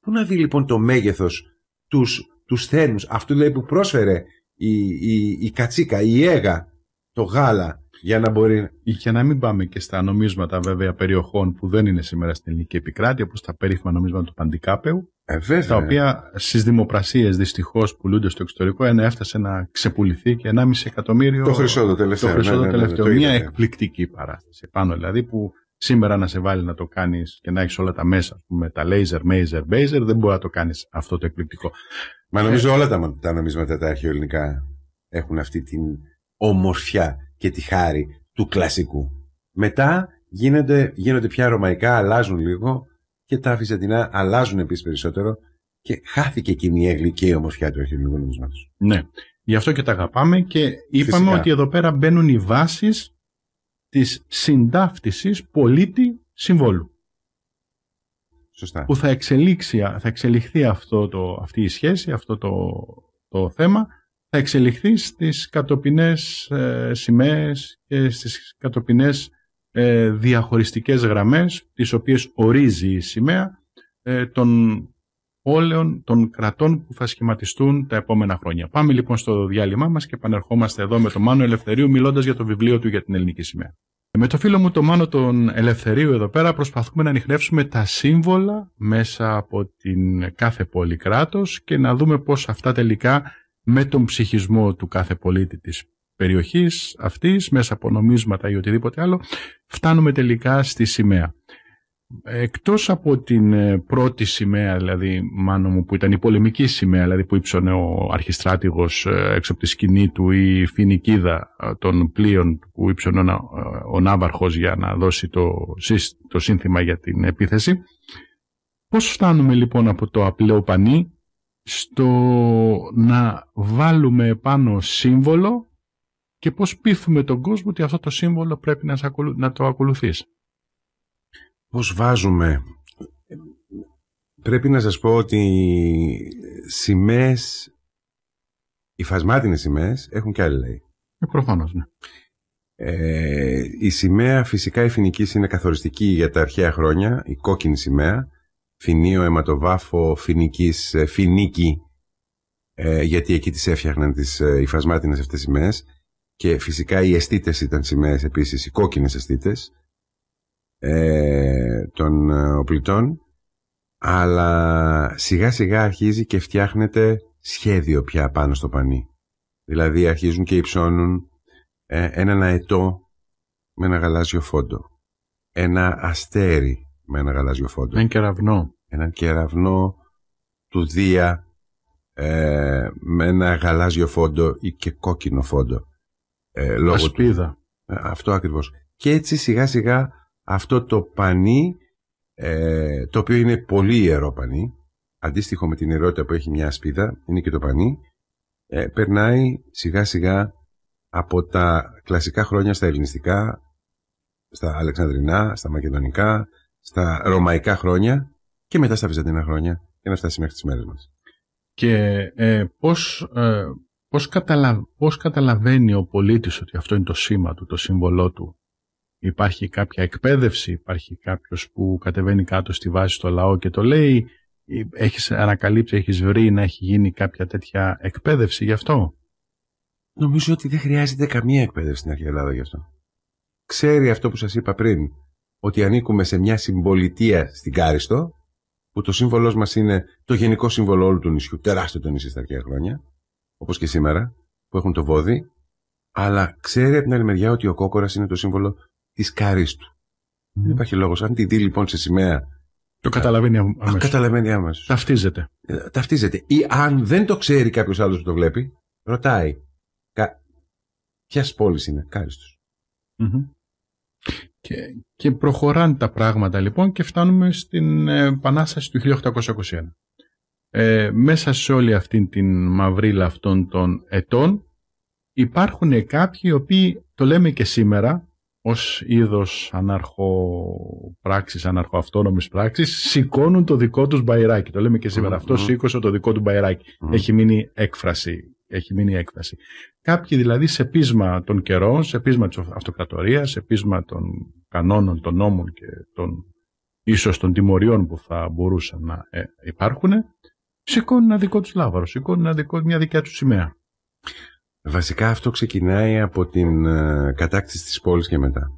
Πού να δει λοιπόν το μέγεθος τους, τους θέρμους, αυτού λέει δηλαδή, που πρόσφερε η, η, η κατσίκα, η έγα, το γάλα για να μπορεί.
Για να μην πάμε και στα νομίσματα βέβαια περιοχών που δεν είναι σήμερα στην ελληνική επικράτεια, όπως τα περίφημα νομίσματα του Παντικάπεου. Ε, τα οποία στις δημοπρασίες δυστυχώς πουλούνται στο εξωτερικό, ένα έφτασε να ξεπουληθεί και 1,5 εκατομμύριο. Το χρυσό το τελευταίο. Το χρυσό ναι, ναι, ναι, τελευταίο. Μια
εκπληκτική
παράσταση. πάνω δηλαδή που σήμερα να σε βάλει να το κάνεις και να έχεις όλα τα μέσα, με τα
laser, maser, baser, δεν μπορεί να το κάνεις αυτό το εκπληκτικό. Μα νομίζω ε, όλα τα, τα νομίσματα τα αρχαιοελληνικά έχουν αυτή την ομορφιά και τη χάρη του κλασικού. Μετά γίνονται, γίνονται πια ρωμαϊκά, αλλάζουν λίγο και τα βυζαντινά αλλάζουν επίσης περισσότερο και χάθηκε και η εγλική ομορφιά του αρχαιολογικού νομισμάτο.
Ναι, γι' αυτό και τα αγαπάμε και είπαμε ότι εδώ πέρα μπαίνουν οι βάσεις της συντάφτισης πολίτη συμβόλου. Σωστά. Που θα, εξελίξει, θα εξελιχθεί αυτό το, αυτή η σχέση, αυτό το, το θέμα θα εξελιχθεί στις κατοπινές ε, σημαίες και στις κατοπινές ε, διαχωριστικές γραμμές τις οποίες ορίζει η σημαία ε, των πόλεων, των κρατών που θα σχηματιστούν τα επόμενα χρόνια. Πάμε λοιπόν στο διάλειμμα μας και επανερχόμαστε εδώ με τον Μάνο Ελευθερίου μιλώντας για το βιβλίο του για την ελληνική σημαία. Ε, με το φίλο μου το Μάνο τον Ελευθερίου εδώ πέρα προσπαθούμε να ανοιχνεύσουμε τα σύμβολα μέσα από την κάθε πόλη κράτος και να δούμε πώς αυτά τελικά με τον ψυχισμό του κάθε πολίτη της περιοχής αυτής, μέσα από νομίσματα ή οτιδήποτε άλλο, φτάνουμε τελικά στη σημαία. Εκτός από την ε, πρώτη σημαία, δηλαδή μάνο μου, που ήταν η πολεμική σημαία, δηλαδή που ύψωνε ο αρχιστράτηγος ε, έξω από τη σκηνή του ή η φινικίδα ε, των πλοίων που ύψωνε ο Ναύαρχος για να δώσει το, το σύνθημα για την επίθεση. Πώς φτάνουμε λοιπόν από το απλό πανί στο να βάλουμε επάνω σύμβολο και πώς πείθουμε τον κόσμο ότι αυτό το σύμβολο πρέπει να, να το ακολουθείς.
Πώς βάζουμε. Πρέπει να σας πω ότι σημαίες, οι φασμάτινες σημαίες έχουν και άλλη λέει. Ε, προφανώς, ναι. Ε, η σημαία φυσικά η φοινική είναι καθοριστική για τα αρχαία χρόνια, η κόκκινη σημαία φινείο αιματοβάφο, φοινικής, ε, φοινίκη, ε, γιατί εκεί τις έφτιαχναν τις ε, υφασμάτινες αυτές σημαίες και φυσικά οι αισθήτες ήταν σημαίες επίσης, οι κόκκινες αισθήτες ε, των ε, οπλητών αλλά σιγά σιγά αρχίζει και φτιάχνεται σχέδιο πια πάνω στο πανί. Δηλαδή αρχίζουν και υψώνουν έναν αετό με ένα γαλάζιο φόντο, ένα αστέρι με ένα γαλάζιο φόντο. Έναν κεραυνό. Έναν κεραυνό του Δία ε, με ένα γαλάζιο φόντο ή και κόκκινο φόντο. Ε, Ασπίδα. Ε, αυτό ακριβώς. Και έτσι σιγά σιγά αυτό το πανί, ε, το οποίο είναι πολύ ιερό πανί, αντίστοιχο με την ιερότητα που έχει μια ασπίδα, είναι και το πανί, ε, περνάει σιγά σιγά από τα κλασικά χρόνια στα ελληνιστικά, στα αλεξανδρινά, στα μακεδονικά, στα ρωμαϊκά χρόνια και μετά στα βυζαντινά χρόνια για να φτάσει μέχρι τις μέρες μας.
Και ε, πώς, ε, πώς, καταλα... πώς καταλαβαίνει ο πολίτης ότι αυτό είναι το σήμα του, το σύμβολό του. Υπάρχει κάποια εκπαίδευση, υπάρχει κάποιος που κατεβαίνει κάτω στη βάση στο λαό και το λέει έχεις ανακαλύψει, έχεις βρει να έχει γίνει κάποια τέτοια εκπαίδευση γι'
αυτό. Νομίζω ότι δεν χρειάζεται καμία εκπαίδευση στην αρχαία Ελλάδα γι' αυτό. Ξέρει αυτό που σας είπα πριν, ότι ανήκουμε σε μια συμπολιτεία στην Κάριστο, που το σύμβολός μας είναι το γενικό σύμβολο όλου του νησιού, τεράστιο το νησί στα αρχαία χρόνια, όπως και σήμερα, που έχουν το βόδι, αλλά ξέρει από την άλλη μεριά ότι ο κόκορας είναι το σύμβολο της Κάριστου. Mm. Δεν υπάρχει λόγος. Αν τη δει λοιπόν σε σημαία. Το καταλαβαίνει Το Καταλαβαίνει άμεσως. Ταυτίζεται. Ε, ταυτίζεται. Ή αν δεν το ξέρει κάποιος άλλος που το βλέπει, ρωτάει. Κα... Ποια πόλη είναι, Κάριστος.
Και, και προχωράνε τα πράγματα λοιπόν και φτάνουμε στην ε, Επανάσταση του 1821. Ε, μέσα σε όλη αυτή την μαυρίλα αυτών των ετών υπάρχουν κάποιοι οι οποίοι το λέμε και σήμερα ως είδος αναρχοπράξης, αναρχοαυτόνομης πράξης, σηκώνουν το δικό τους μπαϊράκι. Το λέμε και σήμερα. Mm-hmm. Αυτό σήκωσε το δικό του μπαιρακι Έχει μείνει έκφραση έχει μείνει η έκταση. Κάποιοι δηλαδή σε πείσμα των καιρών, σε πείσμα της αυτοκρατορίας, σε πείσμα των κανόνων, των νόμων και των ίσως των τιμωριών που θα μπορούσαν να ε, υπάρχουν, σηκώνουν ένα δικό τους λάβαρο, σηκώνουν ένα δικό, μια δικιά τους σημαία.
Βασικά αυτό ξεκινάει από την ε, κατάκτηση της πόλης και μετά.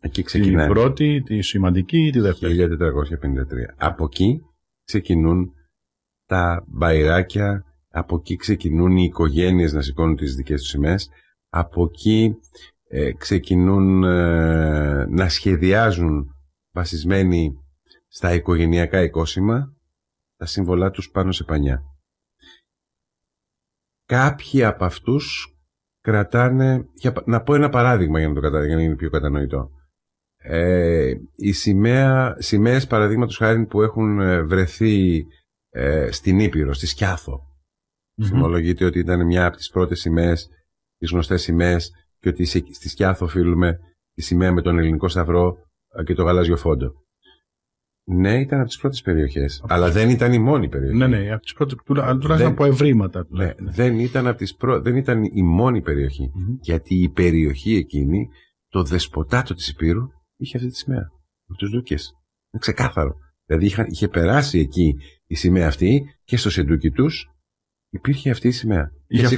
Εκεί ξεκινάει. Την πρώτη, τη σημαντική ή τη δεύτερη. 1453. Από εκεί ξεκινούν τα μπαϊράκια, από εκεί ξεκινούν οι οικογένειες να σηκώνουν τις δικές τους σημαίες, από εκεί ε, ξεκινούν ε, να σχεδιάζουν βασισμένοι στα οικογενειακά οικόσημα τα σύμβολά τους πάνω σε πανιά. Κάποιοι από αυτούς κρατάνε, για, να πω ένα παράδειγμα για να, το κατα... να πιο κατανοητό. Ε, οι σημαία, σημαίες παραδείγματος χάρη που έχουν ε, βρεθεί στην Ήπειρο, στη Σκιάθο, mm mm-hmm. Θυμολογείται ότι ήταν μια από τις πρώτες σημαίες, τις γνωστές σημαίες, και ότι στη Σκιάθο οφείλουμε τη σημαία με τον ελληνικό σταυρό ε, και το γαλάζιο φόντο. Ναι, ήταν από τις πρώτες περιοχές. Αλλά δεν ήταν η μόνη περιοχή. Ναι, ναι, από τις πρώτες. τουλάχιστον από
ευρήματα. Ναι,
δεν, ήταν από τις δεν ήταν η μόνη mm-hmm. Γιατί η περιοχή εκείνη, το δεσποτάτο της Υπήρου, είχε αυτή τη σημαία. Με τους Δούκε. Είναι ξεκάθαρο. Δηλαδή είχε περάσει εκεί η σημαία αυτή και στο σεντούκι τους Υπήρχε αυτή η σημαία. Για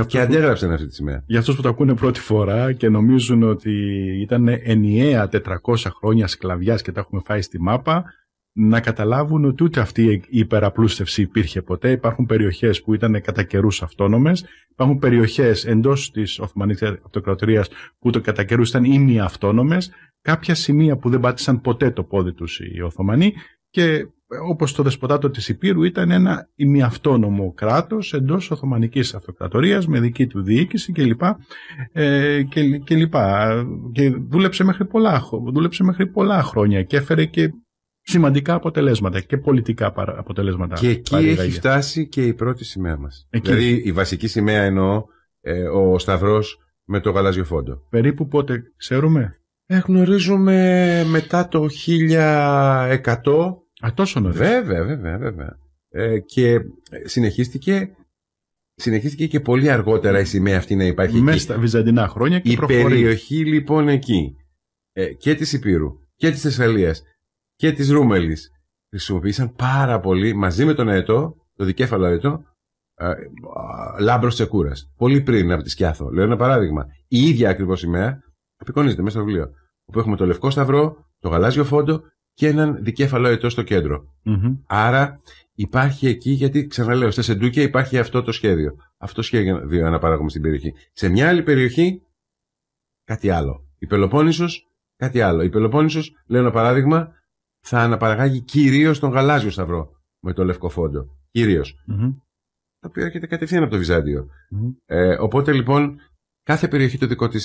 που... και αντέγραψαν αυτή τη σημαία.
Για αυτούς που τα ακούνε πρώτη φορά και νομίζουν ότι ήταν ενιαία 400 χρόνια σκλαβιάς και τα έχουμε φάει στη μάπα, να καταλάβουν ότι ούτε αυτή η υπεραπλούστευση υπήρχε ποτέ. Υπάρχουν περιοχές που ήταν κατά καιρούς αυτόνομες. Υπάρχουν περιοχές εντός της Οθωμανικής Αυτοκρατορίας που το κατά καιρούς ήταν ήμοι αυτόνομες. Κάποια σημεία που δεν πάτησαν ποτέ το πόδι τους οι Οθωμανοί και όπως το δεσποτάτο της Υπήρου ήταν ένα ημιαυτόνομο κράτος εντός Οθωμανικής Αυτοκρατορίας με δική του διοίκηση κλπ. Ε, και, και, λοιπά. και δούλεψε, μέχρι πολλά, δούλεψε μέχρι πολλά χρόνια και έφερε και σημαντικά αποτελέσματα και πολιτικά αποτελέσματα. Και εκεί έχει
φτάσει και η πρώτη σημαία μας. Εκεί. Δηλαδή η βασική σημαία εννοώ ε, ο Σταυρός με το γαλάζιο φόντο.
Περίπου πότε
ξέρουμε. Ε, γνωρίζουμε μετά το 1100 Α, τόσο νωρίς. Βέβαια, βέβαια, βέβαια. Ε, και συνεχίστηκε συνεχίστηκε και πολύ αργότερα η σημαία αυτή να υπάρχει Μέσα εκεί. στα Βυζαντινά χρόνια και Η προχωρεί. περιοχή λοιπόν εκεί ε, και της Υπήρου και της Θεσσαλίας και της Ρούμελης χρησιμοποίησαν πάρα πολύ μαζί με τον αετό, το δικέφαλο αετό ε, ε, Λάμπρος Τσεκούρας. πολύ πριν από τη Σκιάθο λέω ένα παράδειγμα η ίδια ακριβώς σημαία απεικονίζεται μέσα στο βιβλίο όπου έχουμε το λευκό σταυρό, το γαλάζιο φόντο και έναν δικέφαλο ετό στο κεντρο Άρα υπάρχει εκεί, γιατί ξαναλέω, στα Σεντούκια υπάρχει αυτό το σχέδιο. Αυτό σχέδιο αναπαράγουμε στην περιοχή. Σε μια άλλη περιοχή, κάτι άλλο. Η Πελοπόννησος, κάτι άλλο. Η Πελοπόννησος, λέω ένα παράδειγμα, θα αναπαραγάγει κυρίως τον γαλάζιο σταυρό με το λευκό φόντο. Κυρίως. Mm-hmm. Το οποίο έρχεται κατευθείαν από το βυζαντιο ε, οπότε λοιπόν, κάθε περιοχή το δικό της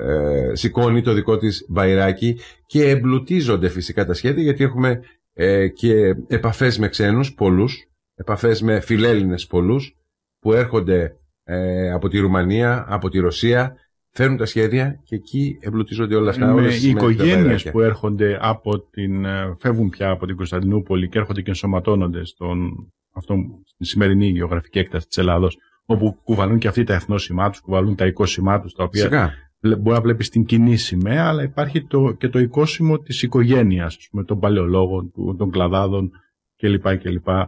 ε, σηκώνει το δικό της μπαϊράκι και εμπλουτίζονται φυσικά τα σχέδια γιατί έχουμε ε, και επαφές με ξένους πολλούς, επαφές με φιλέλληνες πολλούς που έρχονται ε, από τη Ρουμανία, από τη Ρωσία, φέρνουν τα σχέδια και εκεί εμπλουτίζονται όλα αυτά. Με οι οικογένειε που έρχονται από την, ε, φεύγουν πια από την Κωνσταντινούπολη
και έρχονται και ενσωματώνονται στον, αυτό, στην σημερινή γεωγραφική έκταση της Ελλάδος όπου κουβαλούν και αυτοί τα εθνόσημά τους, κουβαλούν τα οικόσημά τα οποία μπορεί να βλέπεις την κοινή σημαία, αλλά υπάρχει το, και το οικόσημο της οικογένειας, τον τον των παλαιολόγων, των κλαδάδων
κλπ. κλπ. Ε,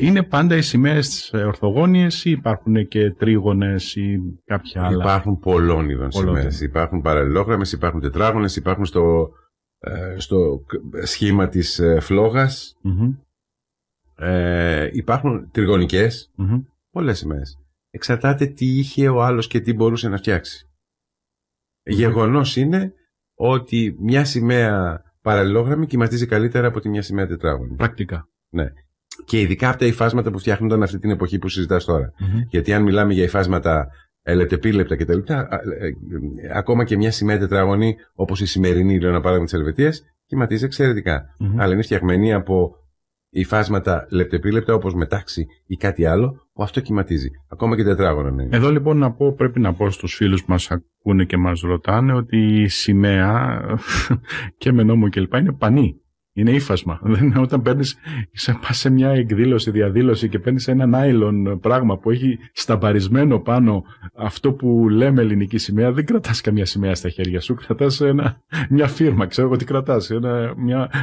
είναι πάντα οι σημαίες ορθογώνιες ή υπάρχουν
και τρίγωνες ή κάποια άλλα. Υπάρχουν πολλών είδων σημαίες. Υπάρχουν παραλληλόγραμμες, υπάρχουν τετράγωνες, υπάρχουν στο, ε, στο σχήμα της ε, φλογας Ε, υπάρχουν τριγωνικές, mm-hmm. πολλές σημαίες. Εξαρτάται τι είχε ο άλλος και τι μπορούσε να φτιάξει. Γεγονός είναι ότι μια σημαία παραλληλόγραμμη κυματίζει καλύτερα από τη μια σημαία τετράγωνη. Πρακτικά. Ναι. Και ειδικά από τα υφάσματα που φτιάχνονταν αυτή την εποχή που συζητάς Γιατί αν μιλάμε για υφάσματα ελεπτεπίλεπτα κτλ., ε, ε, ακόμα και μια σημαία τετράγωνη, όπως η σημερινή, λέω ένα παράδειγμα της κυματιζει κυματίζει Αλλά είναι φτιαγμένη από υφάσματα λεπτεπίλεπτα όπως μετάξι ή κάτι άλλο, που αυτό κυματίζει. Ακόμα και τετράγωνα είναι. Εδώ λοιπόν να πω, πρέπει να πω στους φίλους που μας ακούνε και μας ρωτάνε ότι η
σημαία και με νόμο κλπ. είναι πανή. Είναι ύφασμα. Δεν, όταν παίρνεις, πας σε μια εκδήλωση, διαδήλωση και παίρνεις ένα νάιλον πράγμα που έχει σταμπαρισμένο πάνω αυτό που λέμε ελληνική σημαία, δεν κρατάς καμιά σημαία στα χέρια σου. Κρατάς μια φύρμα. ξέρω εγώ τι κρατάς.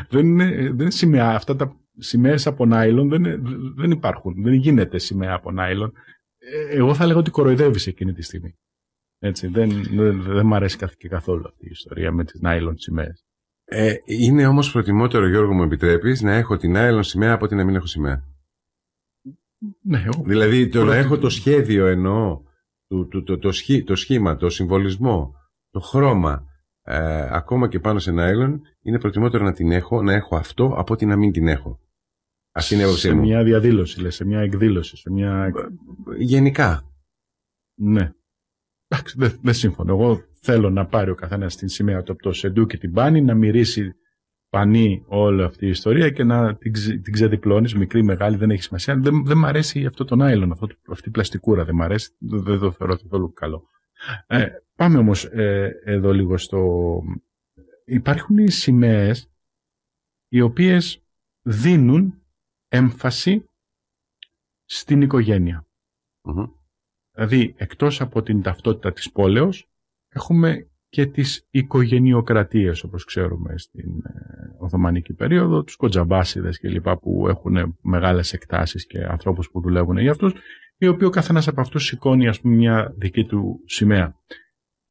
Δεν, είναι, δεν σημαία. Αυτά τα σημαίες από νάιλον δεν, ε, δεν υπάρχουν. Δεν γίνεται σημαία από νάιλον. Ε, εγώ θα λέγω ότι κοροϊδεύεις εκείνη τη στιγμή. Έτσι, δεν, δεν, δεν μου αρέσει και καθόλου αυτή η
ιστορία με τις νάιλον σημαίες. Ε, είναι όμως προτιμότερο, Γιώργο, μου επιτρέπεις να έχω την νάιλον σημαία από ότι να μην έχω σημαία.
Ναι, Δηλαδή, το να
έχω το σχέδιο εννοώ, το, το, το, σχήμα, το συμβολισμό, το χρώμα, ε, ακόμα και πάνω σε νάιλον, είναι προτιμότερο να την έχω, να έχω αυτό, από ότι να μην την έχω μου. Σε μια
διαδήλωση, λες, σε μια εκδήλωση. Σε μια... Γενικά. Ναι. Εντάξει, δεν, δεν σύμφωνο. Εγώ θέλω να πάρει ο καθένας την σημαία του από το σεντού και την πάνη, να μυρίσει πανί όλη αυτή η ιστορία και να την, ξε, την ξεδιπλώνεις, μικρή, μεγάλη, δεν έχει σημασία. Δεν, δεν μ' αρέσει αυτό το νάιλον, αυτό, αυτή η πλαστικούρα δεν μ' αρέσει. Δεν το θεωρώ καθόλου καλό. Ε, πάμε όμως ε, εδώ λίγο στο. Υπάρχουν οι σημαίες οι οποίες δίνουν έμφαση στην οικογενεια Δηλαδή, εκτός από την ταυτότητα της πόλεως, έχουμε και τις οικογενειοκρατίες, όπως ξέρουμε στην ε, Οθωμανική περίοδο, τους κοντζαμπάσιδες και λοιπά που έχουν μεγάλες εκτάσεις και ανθρώπους που δουλεύουν για αυτούς, οι οποίοι ο καθένας από αυτούς σηκώνει ας πούμε, μια δική του σημαία.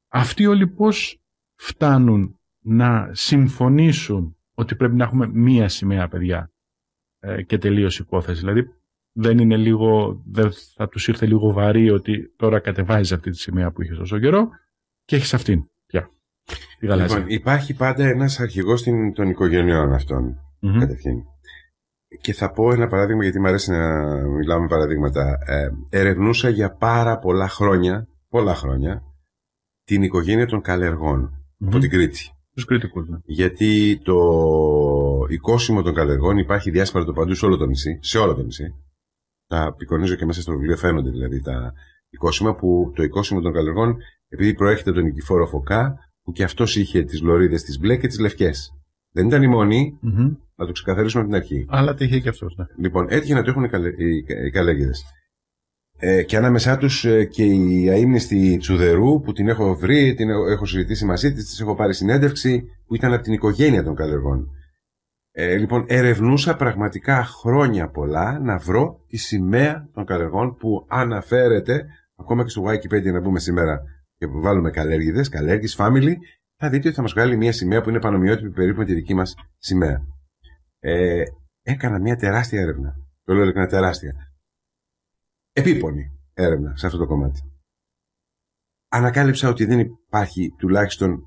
Αυτοί όλοι πώς φτάνουν να συμφωνήσουν ότι πρέπει να έχουμε μία σημαία παιδιά ε, και τελείωσε υπόθεση. Δηλαδή δεν είναι λίγο, δεν θα τους ήρθε λίγο βαρύ ότι τώρα κατεβάζεις αυτή τη σημαία που είχες τόσο καιρό και έχεις αυτήν πια. Λοιπόν,
υπάρχει πάντα ένας αρχηγός των οικογενειών αυτών, Και θα πω ένα παράδειγμα, γιατί μου αρέσει να μιλάμε παραδείγματα. Ε, ερευνούσα για πάρα πολλά χρόνια, πολλά χρόνια, την οικογένεια των καλλεργων mm-hmm. από την Κρήτη. Τους κριτικούς, ναι. Γιατί το οικόσιμο των καλλεργών υπάρχει διάσπαρα το παντού σε όλο το νησί. Σε όλο το νησί. Τα πικονίζω και μέσα στο βιβλίο φαίνονται δηλαδή τα οικόσημα που το οικόσιμο των καλλεργών επειδή προέρχεται από τον Νικηφόρο Φωκά που και αυτός είχε τις λωρίδες της μπλε και τις λευκές. Δεν ήταν η μονη mm να το ξεκαθαρίσουμε από την αρχή. Αλλά τι είχε και αυτός. Ναι. Λοιπόν, έτυχε να το έχουν οι, καλε, Ε, και ανάμεσά τους ε, και η αίμνηστη Τσουδερού που την έχω βρει, την έχω, συζητήσει μαζί της, της έχω πάρει συνέντευξη, που ήταν από την οικογένεια των Καλεργών. Ε, λοιπόν, ερευνούσα πραγματικά χρόνια πολλά να βρω τη σημαία των καλλιεργών που αναφέρεται ακόμα και στο Wikipedia να πούμε σήμερα και βάλουμε καλλιέργηδες, καλλιέργης, family, θα δείτε ότι θα μας βγάλει μια σημαία που είναι πανομοιότυπη περίπου με τη δική μας σημαία. Ε, έκανα μια τεράστια έρευνα. Το λέω έκανα τεράστια. Επίπονη έρευνα σε αυτό το κομμάτι. Ανακάλυψα ότι δεν υπάρχει τουλάχιστον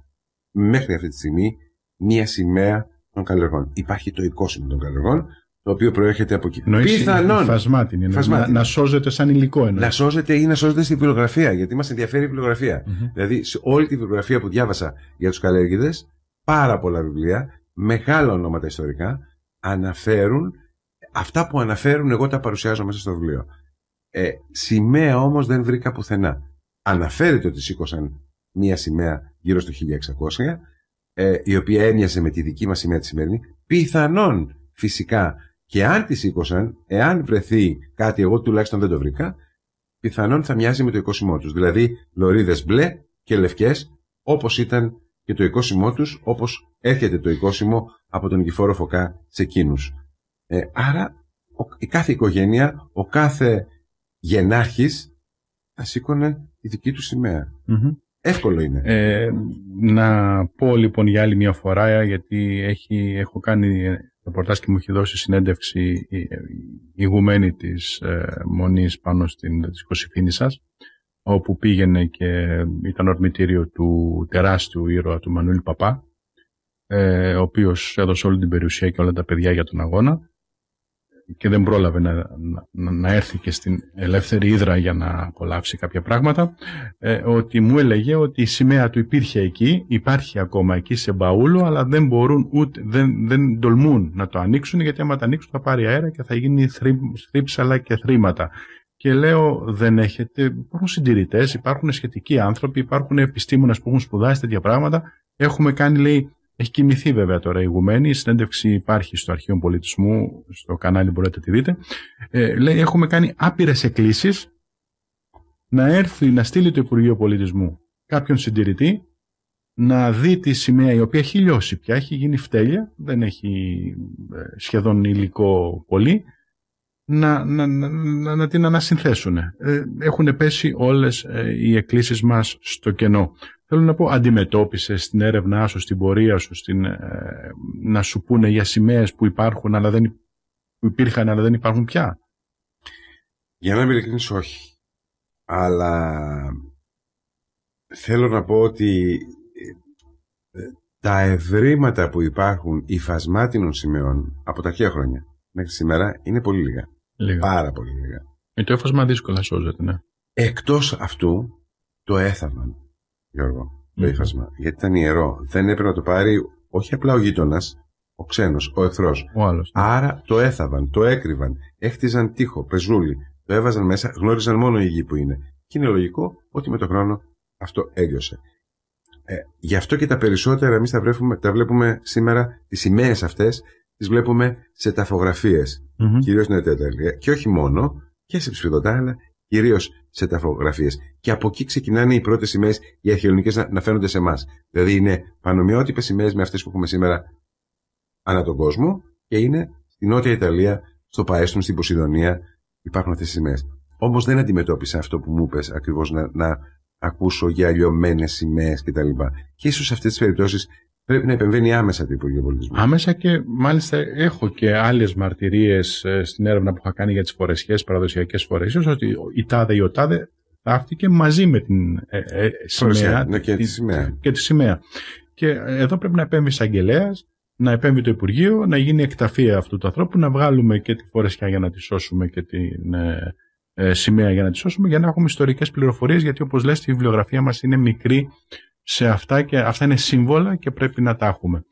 μέχρι αυτή τη στιγμή μια σημαία των καλλιεργών. Υπάρχει το οικόσιμο των καλλιεργών, το οποίο προέρχεται από εκεί. Πιθανόν.
Φασμάτινη, Να, να σώζεται σαν υλικό εννοώ.
Να σώζεται ή να σώζεται στη βιβλιογραφία, γιατί μας ενδιαφέρει η βιβλιογραφία. Mm-hmm. βιβλιογραφια δηλαδη σε όλη τη βιβλιογραφία που διάβασα για τους καλλιεργητέ, πάρα πολλά βιβλία, μεγάλα ονόματα ιστορικά, αναφέρουν αυτά που αναφέρουν εγώ τα παρουσιάζω μέσα στο βιβλίο. Ε, σημαία όμως δεν βρήκα πουθενά. Αναφέρεται ότι σήκωσαν μία σημαία γύρω στο 1600 ε, η οποία έμοιαζε με τη δική μας σημαία τη σημερινή, πιθανόν φυσικά και αν τη σήκωσαν, εάν βρεθεί κάτι, εγώ τουλάχιστον δεν το βρήκα, πιθανόν θα μοιάζει με το οικόσιμό τους. Δηλαδή λωρίδες μπλε και λευκές, όπως ήταν και το οικόσιμό τους, όπως έρχεται το οικόσιμο από τον κυφόρο φωκά σε εκείνους. Ε, άρα ο, η κάθε οικογένεια, ο κάθε γενάρχης θα σήκωνε τη δική του σημαια Εύκολο είναι. Ε, να
πω λοιπόν για άλλη μια φορά, γιατί έχει, έχω κάνει ρεπορτάζ και μου έχει δώσει συνέντευξη ηγουμένη της ε, Μονής πάνω στην της σας όπου πήγαινε και ήταν ορμητήριο του τεράστιου ήρωα του Μανουήλ Παπά, ε, ο οποίος έδωσε όλη την περιουσία και όλα τα παιδιά για τον αγώνα και δεν πρόλαβε να, έρθει και στην ελεύθερη ύδρα για να απολαύσει κάποια πράγματα, ε, ότι μου έλεγε ότι η σημαία του υπήρχε εκεί, υπάρχει ακόμα εκεί σε μπαούλο, αλλά δεν μπορούν ούτε, δεν, δεν τολμούν να το ανοίξουν, γιατί άμα το ανοίξουν θα πάρει αέρα και θα γίνει θρύψαλα και θρήματα. Και λέω, δεν έχετε, υπάρχουν συντηρητές, υπάρχουν σχετικοί άνθρωποι, υπάρχουν επιστήμονες που έχουν σπουδάσει τέτοια πράγματα. Έχουμε κάνει, λέει, έχει κοιμηθεί βέβαια τώρα η Γουμένη, η συνέντευξη υπάρχει στο αρχείο πολιτισμού, στο κανάλι μπορείτε να τη δείτε. Ε, λέει έχουμε κάνει άπειρες εκκλήσεις να έρθει να στείλει το Υπουργείο Πολιτισμού κάποιον συντηρητή να δει τη σημαία η οποία έχει λιώσει πια, έχει γίνει φτέλεια, δεν έχει ε, σχεδόν υλικό πολύ να, να, να, την ανασυνθέσουν. Ε, έχουν πέσει όλες ε, οι εκκλήσεις μας στο κενό. Θέλω να πω, αντιμετώπισες στην έρευνά σου, στην πορεία σου, στην, ε, να σου πούνε για σημαίες που υπάρχουν, αλλά δεν, υπήρχαν, αλλά δεν υπάρχουν πια.
Για να είμαι όχι. Αλλά θέλω να πω ότι τα ευρήματα που υπάρχουν υφασμάτινων σημαίων από τα αρχαία χρόνια μέχρι σήμερα είναι πολύ λίγα. Λίγα. Πάρα πολύ λίγα. Με το έφασμα δύσκολα σώζεται, ναι. Εκτός αυτού, το έθαβαν, Γιώργο, το έφασμα. Γιατί ήταν ιερό. Δεν έπρεπε να το πάρει όχι απλά ο γείτονας, ο ξένος, ο εχθρός. Ναι. Άρα το έθαβαν, το έκρυβαν, έχτιζαν τείχο, πεζούλι, το έβαζαν μέσα, γνώριζαν μόνο η γη που είναι. Και είναι λογικό ότι με τον χρόνο αυτό έγιωσε. Ε, γι' αυτό και τα περισσότερα εμείς τα, τα, βλέπουμε σήμερα, τις σημαίες αυτές, τις βλέπουμε σε ταφογραφίες, mm mm-hmm. κυρίως Ιταλία. και όχι μόνο και σε ψηφιδωτά, αλλά κυρίως σε ταφογραφίες. Και από εκεί ξεκινάνε οι πρώτες σημαίες, οι αρχαιολογικέ να, να φαίνονται σε εμάς. Δηλαδή είναι πανομοιότυπες σημαίες με αυτές που έχουμε σήμερα ανά τον κόσμο και είναι στην Νότια Ιταλία, στο Παέστον, στην Ποσειδονία υπάρχουν αυτές τις σημαίες. Όμως δεν αντιμετώπισα αυτό που μου είπες, ακριβώς να, να ακούσω για αλλοιωμένες σημαίες κτλ. Και, και ίσως σε αυτές τις περιπτώσεις Πρέπει να επεμβαίνει άμεσα το Υπουργείο Πολιτισμού.
Άμεσα και μάλιστα έχω και άλλες μαρτυρίες ε, στην έρευνα που είχα κάνει για τις φορεσιές, παραδοσιακές φορεσίες, ότι η τάδε ή ο τάδε ταύτηκε μαζί με την ε, ε, σημαία, ναι, και, τη, σημαία. και τη σημαία. Και εδώ πρέπει να επέμβει εισαγγελέα, να επέμβει το Υπουργείο, να γίνει εκταφή αυτού του ανθρώπου, να βγάλουμε και τη φορεσιά για να τη σώσουμε και την ε, ε σημαία για να τη σώσουμε, για να έχουμε ιστορικές πληροφορίες, γιατί όπως λες, η βιβλιογραφία μας είναι μικρή σε αυτά και αυτά είναι σύμβολα και πρέπει να τα έχουμε.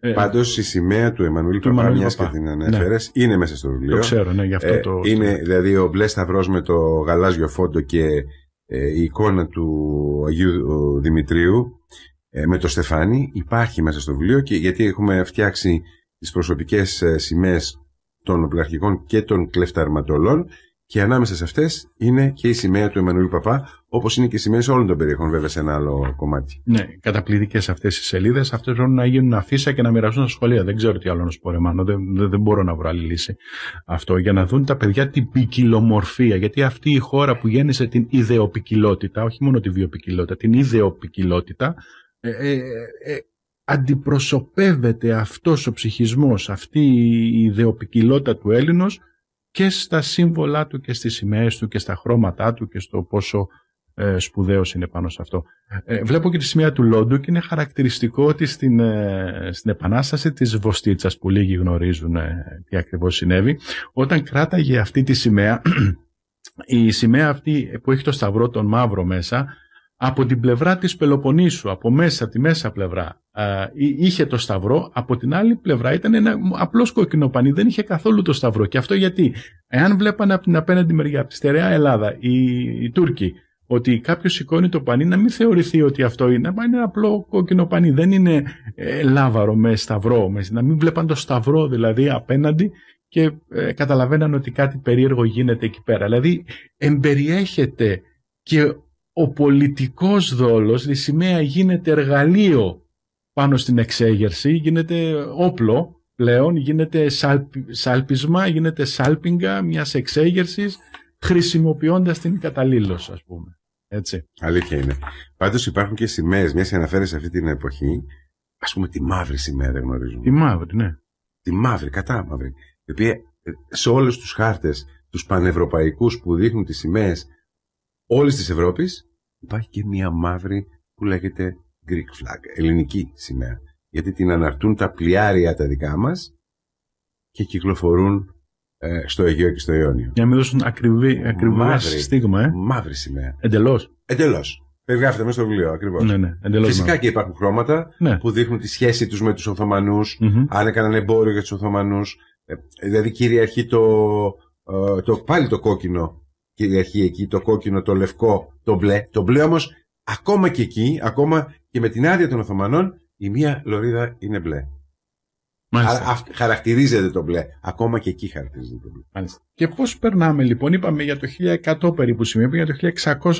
Ε, Πάντως η σημαία του Εμμανουήλ του και την ναι. ανέφερες, είναι μέσα στο βιβλίο. Το ξέρω, ναι, γι' αυτό ε, το. Είναι δηλαδή ο μπλε σταυρός με το γαλάζιο φόντο και ε, η εικόνα του Αγίου Δημητρίου με το Στεφάνι υπάρχει μέσα στο βιβλίο και γιατί έχουμε φτιάξει τις προσωπικές σημαίες των οπλαρχικών και των κλεφταρματολών και ανάμεσα σε αυτές είναι και η σημαία του Εμμανουήλ Παπά, όπως είναι και οι σημαίες όλων των περιοχών, βέβαια, σε ένα άλλο κομμάτι. Ναι, καταπληκτικές αυτές οι σελίδες. Αυτές
μπορούν να γίνουν αφήσα και να μοιραστούν στα σχολεία. Δεν ξέρω τι άλλο να σου πω, Δεν, δεν μπορώ να βρω άλλη λύση αυτό. Για να δουν τα παιδιά την ποικιλομορφία. Γιατί αυτή η χώρα που γέννησε την ιδεοπικιλότητα, όχι μόνο τη βιοπικιλότητα, την ιδεοπικιλότητα, ε, ε, ε, ε αντιπροσωπεύεται αυτός ο ψυχισμός, αυτή η ιδεοπικιλότητα του Έλληνος και στα σύμβολά του και στις σημαίες του και στα χρώματά του και στο πόσο ε, σπουδαίος είναι πάνω σε αυτό. Ε, βλέπω και τη σημαία του Λόντου και είναι χαρακτηριστικό ότι ε, στην, επανάσταση της Βοστίτσας που λίγοι γνωρίζουν ε, τι ακριβώς συνέβη όταν κράταγε αυτή τη σημαία η σημαία αυτή που έχει το σταυρό τον μαύρο μέσα από την πλευρά της Πελοποννήσου, από μέσα, τη μέσα πλευρά, είχε το σταυρό, από την άλλη πλευρά ήταν ένα απλό πανί, δεν είχε καθόλου το σταυρό. Και αυτό γιατί, εάν βλέπανε από την απέναντι μεριά, από τη στερεά Ελλάδα, οι, οι Τούρκοι, ότι κάποιος σηκώνει το πανί, να μην θεωρηθεί ότι αυτό είναι, αλλά είναι απλό κόκκινο πανί. Δεν είναι ε, λάβαρο με σταυρό, με, να μην βλέπαν το σταυρό δηλαδή απέναντι και ε, καταλαβαίναν ότι κάτι περίεργο γίνεται εκεί πέρα. Δηλαδή, εμπεριέχεται και ο πολιτικός δόλος, η σημαία γίνεται εργαλείο πάνω στην εξέγερση, γίνεται όπλο πλέον, γίνεται σάλπισμα, γίνεται σάλπιγγα μιας εξέγερσης, χρησιμοποιώντας την καταλήλωση ας πούμε. Έτσι.
Αλήθεια είναι. Πάντως υπάρχουν και σημαίες, μιας αναφέρει σε αυτή την εποχή, ας πούμε τη μαύρη σημαία δεν γνωρίζουμε. Τη μαύρη, ναι. Τη μαύρη, κατά μαύρη. Η οποία ε, σε όλους τους χάρτες, τους πανευρωπαϊκούς που δείχνουν τις Όλης της Ευρώπης υπάρχει και μια μαύρη που λέγεται Greek flag, ελληνική σημαία. Γιατί την αναρτούν τα πλοιάρια τα δικά μας και κυκλοφορούν ε, στο Αιγαίο και στο Ιόνιο. Για να μην δώσουν ακριβή, ακριβώς στίγμα. Ε. Μαύρη σημαία. Εντελώς. Εντελώς. Περιγράφεται μέσα στο βιβλίο, ακριβώς. Ναι, ναι, Φυσικά ναι. και υπάρχουν χρώματα ναι. που δείχνουν τη σχέση τους με τους οθωμανου αν έκαναν εμπόριο για τους Οθωμανούς. Ε, δηλαδή κυριαρχεί το, ε, το, πάλι το κόκκινο κυριαρχεί εκεί το κόκκινο, το λευκό, το μπλε. Το μπλε όμως ακόμα και εκεί, ακόμα και με την άδεια των Οθωμανών, η μία λωρίδα είναι μπλε. Μάλιστα. Α, χαρακτηρίζεται το μπλε. Ακόμα και εκεί χαρακτηρίζεται το μπλε.
Και πώς περνάμε λοιπόν, είπαμε για το 1100 περίπου σημεία, για το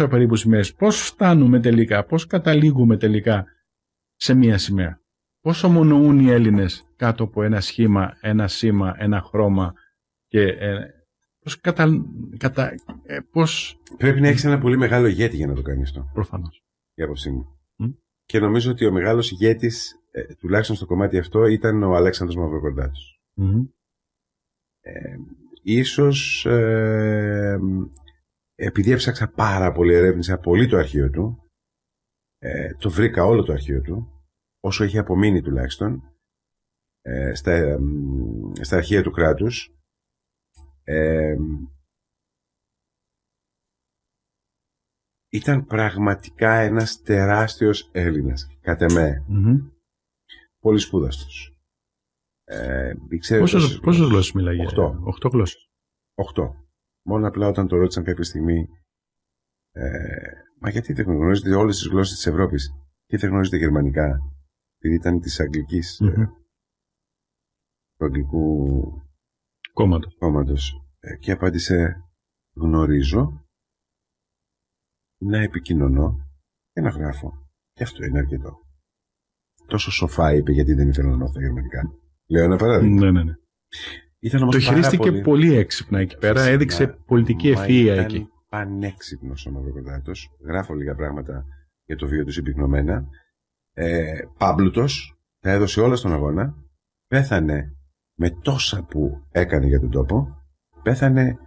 1600 περίπου σημαίε. Πώς φτάνουμε τελικά, πώς καταλήγουμε τελικά σε μία σημαία. Πόσο ομονοούν οι Έλληνες κάτω από ένα σχήμα, ένα σήμα, ένα χρώμα
και ε, Πώς, κατα, κατα, ε, πώς... Πρέπει να έχεις ένα πολύ μεγάλο ηγέτη για να το κάνεις αυτό. Προφανώς. Η άποψή μου. Και νομίζω ότι ο μεγάλος ηγέτης, ε, τουλάχιστον στο κομμάτι αυτό, ήταν ο Αλέξανδρος Μαυροκοντάτο. Mm. Ε, ίσως ε, επειδή έψαξα πάρα πολύ, ερεύνησα πολύ το αρχείο του, ε, το βρήκα όλο το αρχείο του, όσο έχει απομείνει τουλάχιστον, ε, στα, στα αρχεία του κράτους, ήταν πραγματικά ένας τεράστιος Έλληνας, κατά με. Mm-hmm. Πολύ σπούδαστος. Ε, πόσες, γλώσσες μιλάγε. Οχτώ. Οχτώ γλώσσες. Μόνο απλά όταν το ρώτησαν κάποια στιγμή ε, μα γιατί δεν γνωρίζετε όλες τις γλώσσες της Ευρώπης και δεν γνωρίζετε γερμανικά επειδή ήταν της αγγλικής ε, του αγγλικού κόμματος. κόμματος. Ε, και απάντησε γνωρίζω να επικοινωνώ και να γράφω. Και αυτό είναι αρκετό. Τόσο σοφά είπε γιατί δεν ήθελα να μάθω τα γερμανικά. Λέω ένα παράδειγμα. Ναι, ναι, ναι. το χειρίστηκε πολύ... πολύ... έξυπνα εκεί πέρα. έδειξε πολιτική ευφυΐα εκεί. Πανέξυπνος ο Μαυροκοντάτο. Γράφω λίγα πράγματα για το βίο του συμπυκνωμένα. Ε, Πάμπλουτος. Τα έδωσε όλα στον αγώνα. Πέθανε με τόσα που έκανε για τον τόπο, πέθανε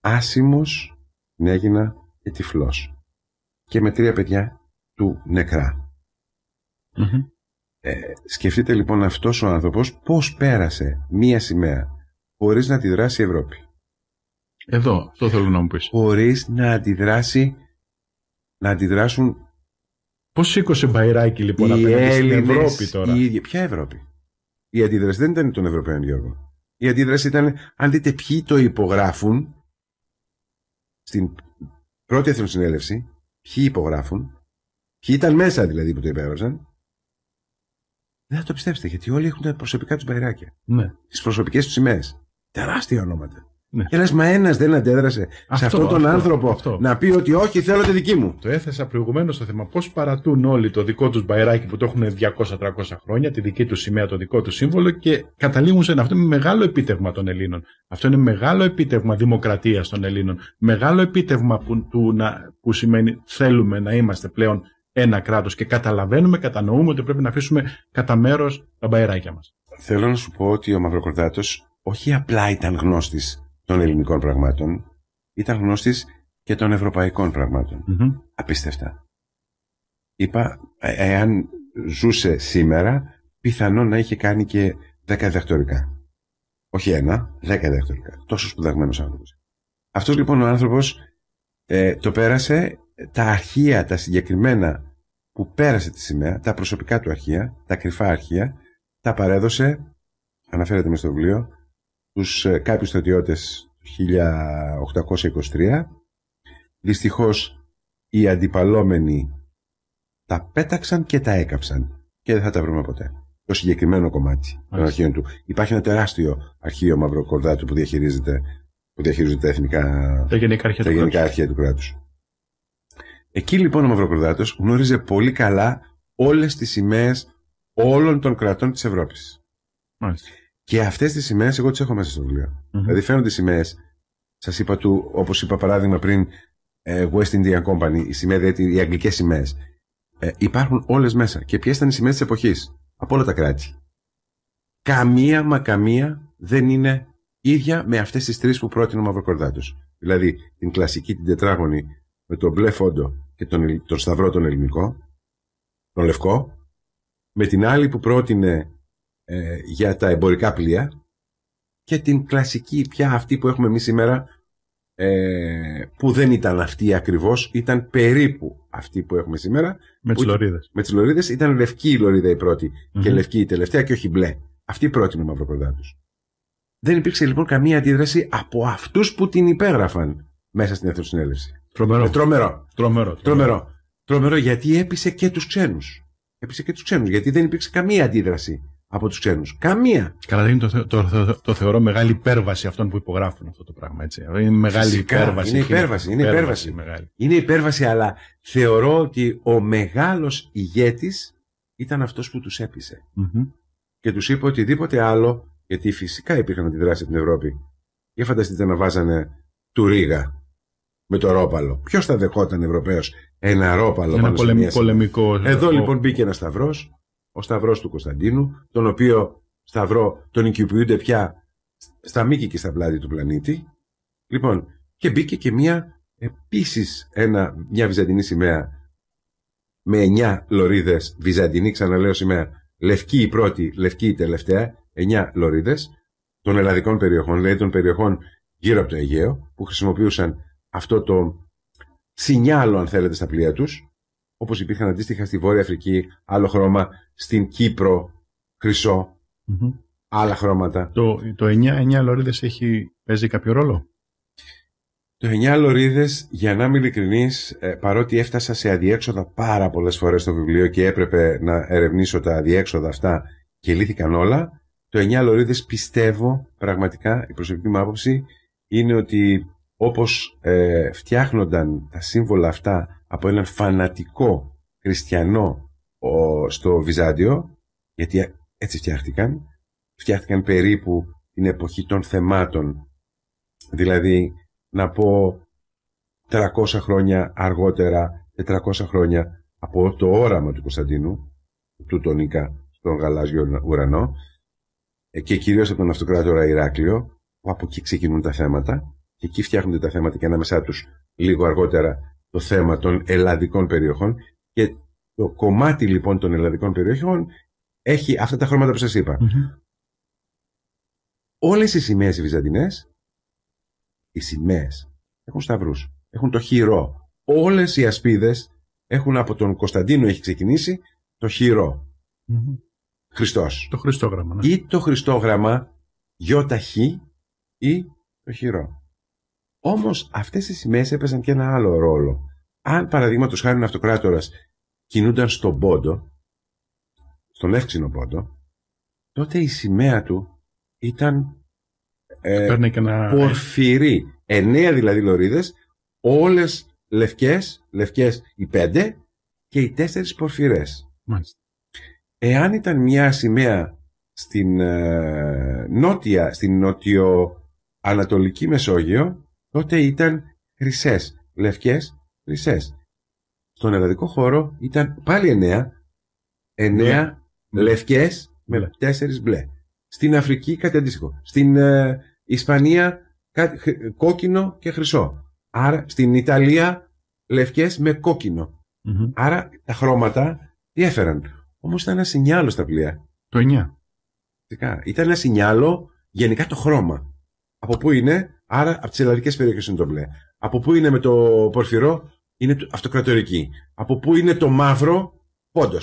άσημος νέγινα και τυφλός και με τρία παιδιά του νεκρα Ε, σκεφτείτε λοιπόν αυτός ο άνθρωπος πώς πέρασε μία σημαία χωρίς να αντιδράσει η Ευρώπη. Εδώ, αυτό θέλω να μου πεις. Χωρίς να αντιδράσει, να αντιδράσουν Πώς σήκωσε μπαϊράκι λοιπόν απέναντι στην Ευρώπη τώρα. Η Ποια Ευρώπη. Η αντίδραση δεν ήταν των Ευρωπαίων, Γιώργο. Η αντίδραση ήταν, αν δείτε ποιοι το υπογράφουν, στην πρώτη εθνοσυνέλευση, ποιοι υπογράφουν, ποιοι ήταν μέσα δηλαδή που το υπέγραψαν, δεν θα το πιστέψετε, γιατί όλοι έχουν τα προσωπικά τους μπαϊράκια. Ναι. Τις προσωπικές τους σημαίες. Τεράστια ονόματα. Ναι. μα ένας δεν αντέδρασε αυτό, σε αυτόν τον άνθρωπο αυτό. να πει ότι όχι, θέλω τη δική μου.
Το έθεσα προηγουμένως στο θέμα. Πώς παρατούν όλοι το δικό τους μπαϊράκι που το έχουν 200-300 χρόνια, τη δική τους σημαία, το δικό τους σύμβολο και καταλήγουν σε ένα. Αυτό είναι μεγάλο επίτευγμα των Ελλήνων. Αυτό είναι μεγάλο επίτευγμα δημοκρατίας των Ελλήνων. Μεγάλο επίτευγμα που, που σημαίνει θέλουμε να είμαστε πλέον ένα κράτος και καταλαβαίνουμε, κατανοούμε ότι πρέπει να αφήσουμε κατά μέρος τα μπαϊράκια μας.
Θέλω να σου πω ότι ο Μαυροκορδάτος όχι απλά ήταν γνώστης των ελληνικών πραγμάτων ήταν γνώστης και των ευρωπαϊκών Απίστευτα. Είπα, ε, ε, εάν ζούσε σήμερα, πιθανόν να είχε κάνει και δέκα διδακτορικά. Όχι ένα, δέκα διδακτορικά. Τόσο σπουδαγμένος άνθρωπος. Αυτό λοιπόν ο άνθρωπος ε, το πέρασε, τα αρχεία, τα συγκεκριμένα που πέρασε τη σημαία, τα προσωπικά του αρχεία, τα κρυφά αρχεία, τα παρέδωσε, αναφέρεται μες στο βιβλίο, τους ε, κάποιους στρατιώτες 1823. Δυστυχώς οι αντιπαλόμενοι τα πέταξαν και τα έκαψαν και δεν θα τα βρούμε ποτέ. Το συγκεκριμένο κομμάτι των αρχείων του. Υπάρχει ένα τεράστιο αρχείο μαυροκορδάτου που διαχειρίζεται που διαχειρίζονται τα εθνικά τα
γενικά αρχεία, του, γενικά
κράτους. του κράτους. Εκεί λοιπόν ο Μαυροκορδάτος γνώριζε πολύ καλά όλες τις σημαίες όλων των κρατών της Ευρώπης. Μάλιστα. Και αυτές τις σημαίες εγώ τις έχω μέσα στο βιβλιο mm-hmm. Δηλαδή φαίνονται σημαίες. Σας είπα του, όπως είπα παράδειγμα πριν, ε, West Indian Company, η σημαία, δηλαδή οι αγγλικές σημαίες. Ε, υπάρχουν όλες μέσα. Και ποιες ήταν οι σημαίες της εποχής από όλα τα κράτη. Καμία μα καμία δεν είναι ίδια με αυτές τις τρεις που πρότεινε ο Μαυροκορδάτο. Δηλαδή την κλασική, την τετράγωνη με τον μπλε φόντο και τον, τον σταυρό τον ελληνικό, τον λευκό, με την άλλη που πρότεινε ε, για τα εμπορικά πλοία και την κλασική πια αυτή που έχουμε εμείς σήμερα ε, που δεν ήταν αυτή ακριβώς ήταν περίπου αυτή που έχουμε σήμερα με τις λωρίδες με ήταν λευκή η λωρίδα η πρωτη και λευκή η τελευταία και όχι μπλε αυτή η πρώτη είναι δεν υπήρξε λοιπόν καμία αντίδραση από αυτούς που την υπέγραφαν μέσα στην Εθνοσυνέλευση τρομερό. Ε, τρομερό. Τρομερό, τρομερό. γιατί έπεισε και τους ξένους έπεισε και τους ξένους γιατί δεν υπήρξε καμία αντίδραση από τους ξένους. Καμία.
Καλά, δεν το, το, θεωρώ μεγάλη υπέρβαση αυτών που
υπογράφουν αυτό το πράγμα. Είναι μεγάλη Φυσικά, υπέρβαση. Είναι υπέρβαση. Είναι υπέρβαση. υπέρβαση, είναι αλλά θεωρώ ότι ο μεγάλος ηγέτης ήταν αυτός που τους έπεισε. Και τους είπε οτιδήποτε άλλο, γιατί φυσικά υπήρχαν αντιδράσεις από την Ευρώπη. Για φανταστείτε να βάζανε του Ρίγα με το ρόπαλο. Ποιος θα δεχόταν Ευρωπαίος ένα ρόπαλο ένα πάνω πολεμικό. Εδώ λοιπόν μπήκε ένας σταυρός ο Σταυρός του Κωνσταντίνου, τον οποίο Σταυρό τον οικειοποιούνται πια στα μήκη και στα πλάτη του πλανήτη. Λοιπόν, και μπήκε και μια επίσης μια βυζαντινή σημαία με εννιά λωρίδες βυζαντινή, ξαναλέω σημαία, λευκή η πρώτη, λευκή η τελευταία, εννιά λωρίδες των ελλαδικών περιοχών, δηλαδή των περιοχών γύρω από το Αιγαίο, που χρησιμοποιούσαν αυτό το σινιάλο, αν θέλετε, στα πλοία τους όπως υπήρχαν αντίστοιχα στη Βόρεια Αφρική, άλλο χρώμα, στην Κύπρο, χρυσό, άλλα χρώματα. Το, το
9, 9 λωρίδες έχει, παίζει
κάποιο ρόλο? Το 9 λωρίδες, για να είμαι ειλικρινής, ε, παρότι έφτασα σε αδιέξοδα πάρα πολλές φορές στο βιβλίο και έπρεπε να ερευνήσω τα αδιέξοδα αυτά και λύθηκαν όλα, το 9 λωρίδες πιστεύω πραγματικά, η προσωπική μου άποψη, είναι ότι όπως ε, φτιάχνονταν τα σύμβολα αυτά από έναν φανατικό χριστιανό στο Βυζάντιο, γιατί έτσι φτιάχτηκαν, φτιάχτηκαν περίπου την εποχή των θεμάτων, δηλαδή να πω 300 χρόνια αργότερα, 400 χρόνια από το όραμα του Κωνσταντίνου, του Τονίκα στον γαλάζιο ουρανό, και κυρίως από τον αυτοκράτορα Ηράκλειο, που από εκεί ξεκινούν τα θέματα, και εκεί φτιάχνονται τα θέματα και ανάμεσά τους λίγο αργότερα το θέμα των ελλαδικών περιοχών και το κομμάτι λοιπόν των ελλαδικών περιοχών έχει αυτά τα χρώματα που σας είπα. Όλες οι σημαίες οι βυζαντινές, οι σημαίες έχουν σταυρούς, έχουν το χειρό. Όλες οι ασπίδες έχουν από τον Κωνσταντίνο έχει ξεκινήσει το χειρό. Χριστός. Το χριστόγραμμα. Ναι. Ή το χριστόγραμμα ΙΧ ή το χειρό. Όμως αυτές οι σημαίες έπαιζαν και ένα άλλο ρόλο. Αν παραδείγματος χάρη ένα αυτοκράτορας κινούνταν στον πόντο, στον εύξηνο πόντο, τότε η σημαία του ήταν ε, ένα... πορφυρή. Εννέα δηλαδή λωρίδες, όλες λευκές, λευκές οι πέντε και οι τέσσερις πορφυρές. Εάν ήταν μια σημαία στην ε, νότια, στην νότιο-ανατολική Μεσόγειο, τότε ήταν χρυσέ, λευκές, χρυσέ. Στον Ελληνικό χώρο ήταν πάλι εννέα, εννέα ναι. λευκές με ναι. τέσσερις μπλε. Στην Αφρική κάτι αντίστοιχο. Στην ε, Ισπανία κάτι, κόκκινο και χρυσό. Άρα στην Ιταλία λευκές με κοκκινο Άρα τα χρώματα διέφεραν. Όμως ήταν ένα σινιάλο στα πλοία. Το 9. Ήταν ένα σινιάλο γενικά το χρώμα. Από πού είναι, Άρα από τις ελλαδικέ περιοχές είναι το μπλε. Από πού είναι με το πορφυρό, είναι αυτοκρατορική. Από πού είναι το μαύρο, πόντος.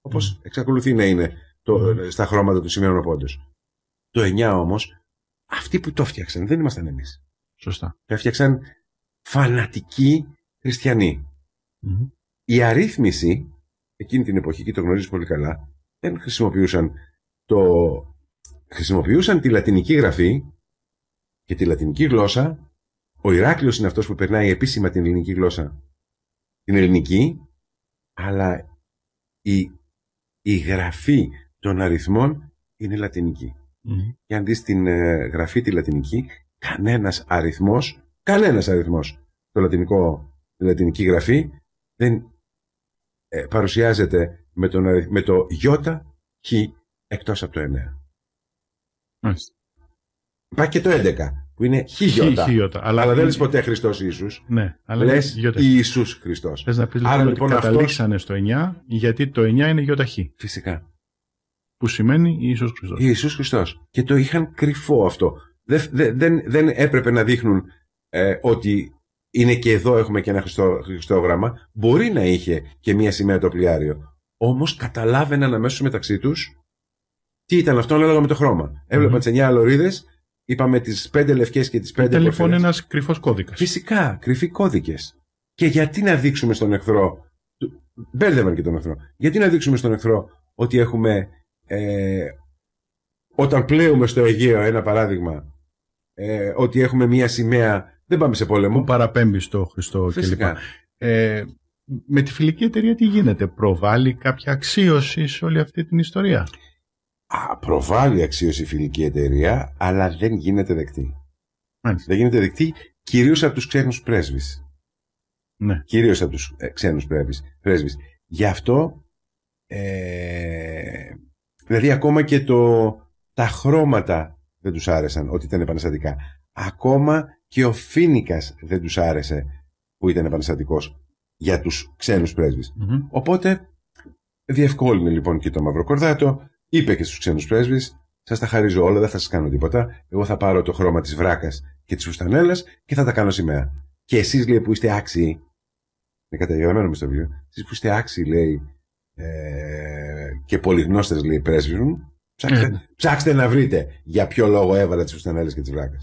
Όπω εξακολουθεί να είναι το, ε, στα χρώματα του σημερινού πόντος. Το 9 όμως, αυτοί που το φτιάξαν δεν ήμασταν εμείς. Σωστά. Το έφτιαξαν φανατικοί Η αρρύθμιση, εκείνη την εποχή και το γνωρίζεις πολύ καλά, δεν χρησιμοποιούσαν το. Χρησιμοποιούσαν τη λατινική γραφή και τη λατινική γλώσσα, ο Ηράκλειος είναι αυτός που περνάει επίσημα την ελληνική γλώσσα, την ελληνική, αλλά η, η γραφή των αριθμών είναι λατινική. Mm. Και αν δεις την ε, γραφή τη λατινική, κανένας αριθμός, κανένας αριθμός, το λατινικό, τη λατινική γραφή δεν ε, παρουσιάζεται με, τον, με το Ι, χ, εκτός από το 9. Μάλιστα. Υπάρχει και το 11 που είναι χιλιότα. Χι, αλλά, δεν λες ποτέ Χριστός Ιησούς. Ναι, αλλά λες Ιησούς Χριστός. Θες να πεις λοιπόν, λοιπόν ότι καταλήξανε
στο 9, γιατί το 9 είναι γιώτα Χι. Φυσικά.
Που σημαίνει Ιησούς Χριστός. Ιησούς Χριστός. Και το είχαν κρυφό αυτό. Δεν, δεν, δεν έπρεπε να δείχνουν ε, ότι είναι και εδώ έχουμε και ένα χριστό, χριστόγραμμα. Μπορεί να είχε και μία σημαία το πλοιάριο. Όμως καταλάβαιναν αμέσως μεταξύ τους τι ήταν αυτό ανάλογα με το χρωμα Έβλεπα Έβλεπαν mm-hmm. τι 9 αλωρίδες Είπαμε τις πέντε λευκές και τις πέντε λευκέ. λοιπόν ένας κρυφός κώδικας. Φυσικά, κρυφοί κώδικες. Και γιατί να δείξουμε στον εχθρό. Μπέρδευαν και τον εχθρό. Γιατί να δείξουμε στον εχθρό ότι έχουμε. Ε, όταν πλέουμε στο Αιγαίο, ένα παράδειγμα, ε, ότι έχουμε μία σημαία. Δεν πάμε σε πόλεμο. Που παραπέμπει στο Χριστό κλπ. Ε,
με τη φιλική εταιρεία τι γίνεται, προβάλλει κάποια αξίωση σε όλη αυτή την ιστορία
προβάλλει αξίωση η φιλική εταιρεία, αλλά δεν γίνεται δεκτή. Δεν γίνεται δεκτή κυρίως από τους ξένους πρέσβεις. Ναι. Κυρίως από τους ε, ξένους ξένου πρέσβεις. Γι' αυτό. Ε, δηλαδή, ακόμα και το, τα χρώματα δεν τους άρεσαν ότι ήταν επαναστατικά. Ακόμα και ο Φίνικας δεν τους άρεσε που ήταν επαναστατικός για τους ξένους Οπότε διευκόλυνε λοιπόν και το κορδάτο είπε και στους ξένους πρέσβεις: Σας τα χαρίζω όλα, δεν θα σας κάνω τίποτα. Εγώ θα πάρω το χρώμα της βράκας και της φουστανέλας και θα τα κάνω σημαία. Και εσείς λέει που είστε άξιοι. Είναι καταγεγραμμένο μες στο βιβλίο. Εσείς που είστε άξιοι, λέει, ε, και πολυγνώστες, λέει, πρέσβει μου, ναι. ψάξτε, να βρείτε για ποιο λόγο έβαλα τις φουστανέλες και τις βράκες.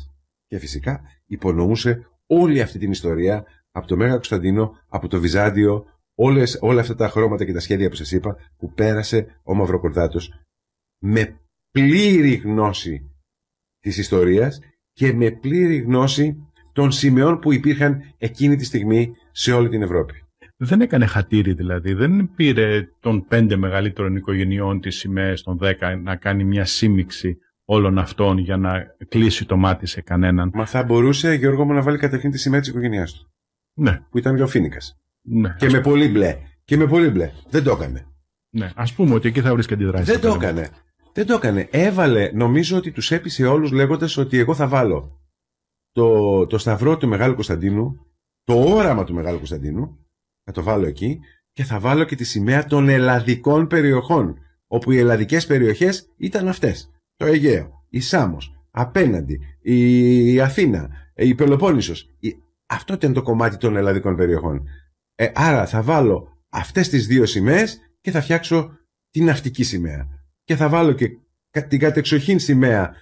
Και φυσικά υπονοούσε όλη αυτή την ιστορία από το Μέγα Κωνσταντίνο, από το Βυζάντιο, όλες, όλα αυτά τα χρώματα και τα σχέδια που σας είπα, που πέρασε ο Μαυροκορδάτος με πλήρη γνώση της ιστορίας και με πλήρη γνώση των σημεών που υπήρχαν εκείνη τη στιγμή σε όλη την Ευρώπη. Δεν έκανε χατήρι δηλαδή, δεν
πήρε των πέντε μεγαλύτερων οικογενειών τις σημαίες των δέκα να κάνει μια σύμμιξη όλων αυτών για να κλείσει το μάτι σε κανέναν.
Μα θα μπορούσε, Γιώργο μου, να βάλει καταρχήν τη σημαία της οικογένειάς του. Ναι. Που ήταν Φίνικας. Ναι. Και με πολύ μπλε. Και με πολύ μπλε. Δεν το έκανε.
Ναι, ας πούμε ότι εκεί θα βρει και αντιδράσει. Δεν το
έκανε. Δεν το έκανε. Έβαλε, νομίζω ότι τους έπεισε όλους λέγοντας ότι εγώ θα βάλω το, το σταυρό του Μεγάλου Κωνσταντίνου, το όραμα του Μεγάλου Κωνσταντίνου, θα το βάλω εκεί και θα βάλω και τη σημαία των ελλαδικών περιοχών, όπου οι ελλαδικές περιοχές ήταν αυτές. Το Αιγαίο, η Σάμος, απέναντι, η Αθήνα, η Πελοπόννησος. Αυτό ήταν το κομμάτι των ελλαδικών περιοχών. Ε, άρα θα βάλω αυτές τις δύο σημαίες και θα φτιάξω την ναυτική σημαία και θα βάλω και την κατεξοχήν σημαία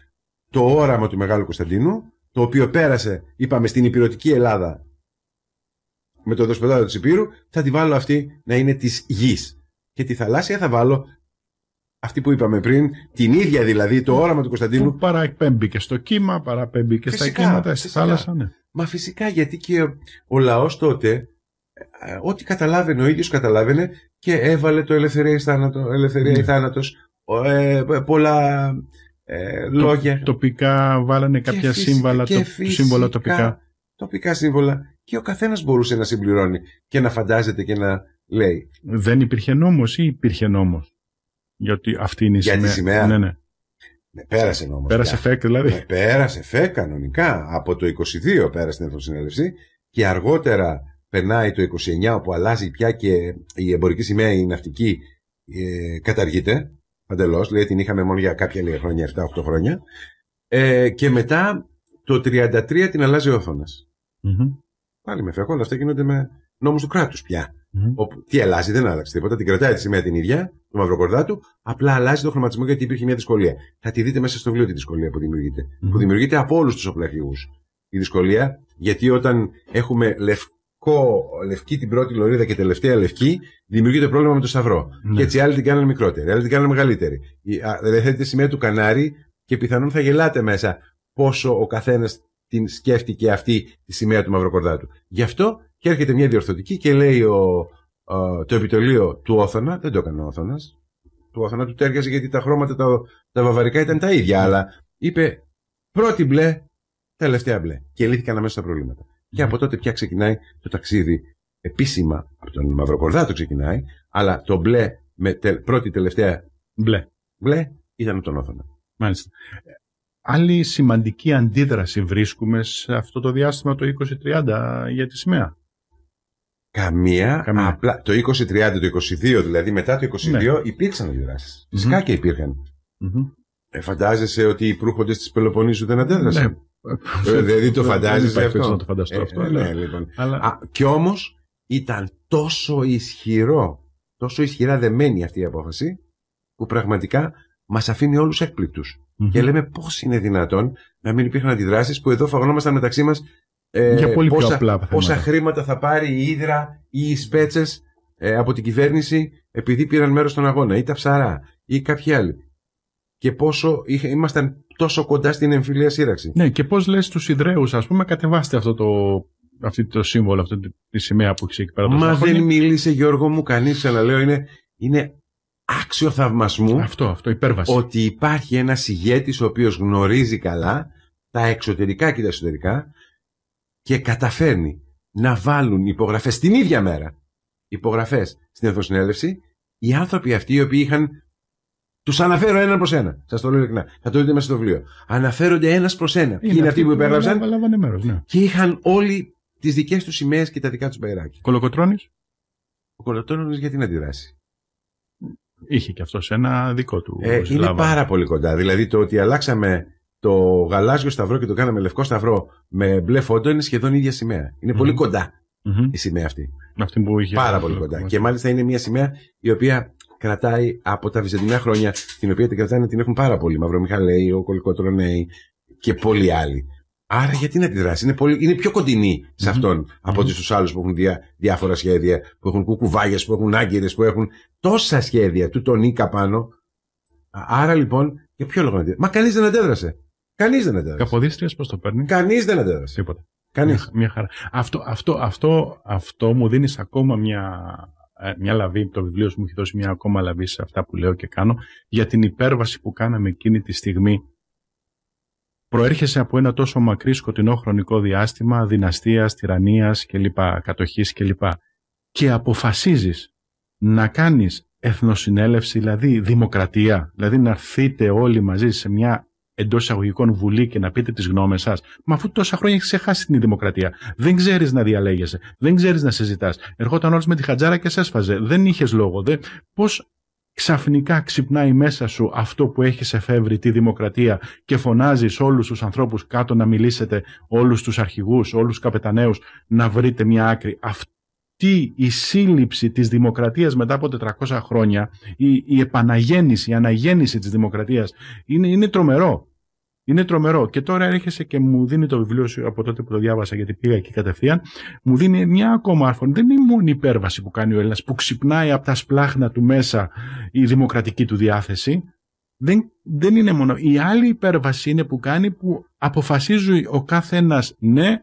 το όραμα του Μεγάλου Κωνσταντίνου, το οποίο πέρασε, είπαμε, στην υπηρετική Ελλάδα με το δοσπεδάδο της Υπήρου, θα τη βάλω αυτή να είναι της γης. Και τη θαλάσσια θα βάλω αυτή που είπαμε πριν, την ίδια δηλαδή, το όραμα του Κωνσταντίνου. Που
παραπέμπει και στο κύμα,
παραπέμπει και στα κύματα, στη θάλασσα, ναι. Μα φυσικά γιατί και ο, λαός λαός τότε, ε, ό,τι καταλάβαινε ο ίδιος καταλάβαινε και έβαλε το ελευθερία ή θάνατο, ελευθερία ή ναι. θάνατος ε, ε, πολλά ε, λόγια. Τοπικά βάλανε κάποια σύμβαλα, σύμβολα τοπικά. Τοπικά σύμβολα και ο καθένας μπορούσε να συμπληρώνει και να φαντάζεται και να λέει. Δεν υπήρχε νόμος ή υπήρχε νόμος.
Γιατί αυτή είναι η Για Τη σημαία. Ναι,
ναι. πέρασε νόμος. Πέρασε φέκ δηλαδή. πέρασε φέκ κανονικά. Από το 22 πέρασε την Εθνοσυνέλευση και αργότερα περνάει το 29 όπου αλλάζει πια και η εμπορική σημαία η ναυτική καταργείται παντελώ, λέει την είχαμε μόνο για κάποια λίγα χρόνια, 7-8 χρόνια. Ε, και μετά το 33 την αλλάζει ο οθονα mm-hmm. Πάλι με φεύγω, όλα αυτά γίνονται με νόμους του κράτους πια. Mm-hmm. τι αλλάζει, δεν άλλαξε τίποτα. Την κρατάει τη σημαία την ίδια, το μαύρο του, απλά αλλάζει το χρωματισμό γιατί υπήρχε μια δυσκολία. Θα τη δείτε μέσα στο βιβλίο τη δυσκολία που δημιουργείται. Mm-hmm. Που δημιουργείται από όλους τους οπλαρχηγούς. Η δυσκολία, γιατί όταν έχουμε λευκό λευκό, λευκή την πρώτη λωρίδα και τελευταία λευκή, δημιουργείται πρόβλημα με το σταυρό. Ναι. Και έτσι άλλοι την κάνανε μικρότερη, άλλοι την κάνανε μεγαλύτερη. Δηλαδή θέλετε σημαία του κανάρι και πιθανόν θα γελάτε μέσα πόσο ο καθένας την σκέφτηκε αυτή τη σημαία του μαυροκορδάτου. Γι' αυτό και έρχεται μια διορθωτική και λέει το επιτολείο του Όθωνα, δεν το έκανε ο Όθωνας. Του Όθωνα του τέριαζε γιατί τα χρώματα τα, τα βαβαρικά ήταν τα ίδια, ναι. αλλά είπε πρώτη μπλε, τελευταία μπλε. Και λύθηκαν αμέσως τα προβλήματα. Και από τότε πια ξεκινάει το ταξίδι επίσημα από τον Μαυροκορδάτο ξεκινάει, αλλά το μπλε με τε, πρώτη τελευταία μπλε. μπλε ήταν από τον Όθωνα.
Μάλιστα. Άλλη σημαντική αντίδραση βρίσκουμε σε αυτό το διάστημα το 2030 για τη σημαία.
Καμία, Απλά, το 2030, το 22, δηλαδή μετά το 22 ναι. υπήρξαν αντιδράσεις. Mm-hmm. Φυσικά και υπηρχαν ε, φαντάζεσαι ότι οι προύχοντες της Πελοποννήσου δεν αντέδρασαν. Ναι. Ε, δηλαδή το φαντάζεσαι αυτό. Δεν να το φανταστώ ε, αυτό. Ναι, ναι λοιπόν. Α, και όμως ήταν τόσο ισχυρό, τόσο ισχυρά δεμένη αυτή η απόφαση που πραγματικά μας αφηνει όλους όλους Και λέμε πώς είναι δυνατόν να μην υπήρχαν αντιδράσεις που εδώ φαγωνόμασταν μεταξύ μας. Ε, Για πολύ πόσα, πιο πόσα χρήματα θα πάρει η ίδρα ή οι Σπέτσες από την κυβέρνηση επειδή πήραν μέρος στον αγώνα ή τα ψαρά ή κάποιοι άλλοι. Και πόσο ήμασταν τόσο κοντά στην εμφυλία σύραξη.
Ναι, και πώς λες στου Ιδραίους, ας πούμε, κατεβάστε αυτό το, το σύμβολο, αυτή τη σημαία που έχει εκεί πέρα. Μα δεν
μίλησε, Γιώργο μου, κανείς, αλλά λέω είναι, είναι άξιο θαυμασμού. Αυτό, αυτό, υπέρβαση. Ότι υπάρχει ένας ηγέτης ο οποίος γνωρίζει καλά τα εξωτερικά και τα εσωτερικά και καταφέρνει να βάλουν υπογραφές την ίδια μέρα. Υπογραφές στην Εθνοσυνέλευση οι άνθρωποι αυτοί οι οποίοι είχαν τους αναφέρω ένα προς ένα. Σας το λέω ειλικρινά. Θα το δείτε μέσα στο βιβλίο. Αναφέρονται ένας προς ένα. Είναι, είναι αυτοί που υπέγραψαν. Ναι. Και είχαν όλοι τις δικές τους σημαίες και τα δικά τους μπαϊράκια. Κολοκοτρόνη. Ο Κολοκοτρόνη γιατί να αντιδράσει. Είχε και αυτός ένα δικό του. Ε, είναι πάρα πολύ κοντά. Δηλαδή το ότι αλλάξαμε το γαλάζιο σταυρό και το κάναμε λευκό σταυρό με μπλε φόντο είναι σχεδόν ίδια σημαία. Είναι mm-hmm. πολύ κοντά mm-hmm. η σημαία αυτή. αυτή που είχε Πάρα πολύ κοντά. Και μάλιστα είναι μια σημαία η οποία κρατάει από τα Βυζαντινά χρόνια, την οποία την κρατάνε, την έχουν πάρα πολύ. Μαύρο Μιχαλέη, ο Κολικοτρονέη και πολλοί άλλοι. Άρα γιατί να αντιδράσει, είναι, πολύ, είναι πιο κοντινή σε αυτον από ότι στους άλλους που έχουν διά, διάφορα σχέδια, που έχουν κουκουβάγε, που έχουν άγκυρες, που έχουν τόσα σχέδια του τον Ίκα πάνω. Άρα λοιπόν, για ποιο λόγο να δράσει. Μα κανείς δεν αντέδρασε. Κανείς δεν αντέδρασε. Καποδίστριας πώς το παίρνει. Κανείς δεν αντέδρασε. Τίποτα.
Κανείς. μια, χαρά. Αυτό, αυτό, αυτό, αυτό μου δίνεις ακόμα μια ε, μια λαβή, το βιβλίο μου έχει δώσει μια ακόμα λαβή σε αυτά που λέω και κάνω, για την υπέρβαση που κάναμε εκείνη τη στιγμή. Προέρχεσαι από ένα τόσο μακρύ σκοτεινό χρονικό διάστημα δυναστείας, τυραννίας κλπ, κατοχής κλπ. Και αποφασίζεις να κάνεις εθνοσυνέλευση, δηλαδή δημοκρατία, δηλαδή να έρθετε όλοι μαζί σε μια εντός εισαγωγικών βουλή και να πείτε τις γνώμες σας. Μα αφού τόσα χρόνια έχεις ξεχάσει την δημοκρατία, δεν ξέρεις να διαλέγεσαι, δεν ξέρεις να συζητάς. Ερχόταν όλος με τη χατζάρα και σε έσφαζε. Δεν είχες λόγο. Δε. Πώς ξαφνικά ξυπνάει μέσα σου αυτό που έχεις εφεύρει τη δημοκρατία και φωνάζεις όλους τους ανθρώπους κάτω να μιλήσετε, όλους τους αρχηγούς, όλους τους καπεταναίους να βρείτε μια άκρη. Αυτό αυτή η σύλληψη της δημοκρατίας μετά από 400 χρόνια, η, η επαναγέννηση, η αναγέννηση της δημοκρατίας, είναι, είναι τρομερό. Είναι τρομερό. Και τώρα έρχεσαι και μου δίνει το βιβλίο σου από τότε που το διάβασα, γιατί πήγα εκεί κατευθείαν. Μου δίνει μια ακόμα άρφωνη. Δεν είναι μόνο η υπέρβαση που κάνει ο Έλληνας, που ξυπνάει από τα σπλάχνα του μέσα η δημοκρατική του διάθεση. Δεν, δεν είναι μόνο. Η άλλη υπέρβαση είναι που κάνει που αποφασίζει ο καθένας ναι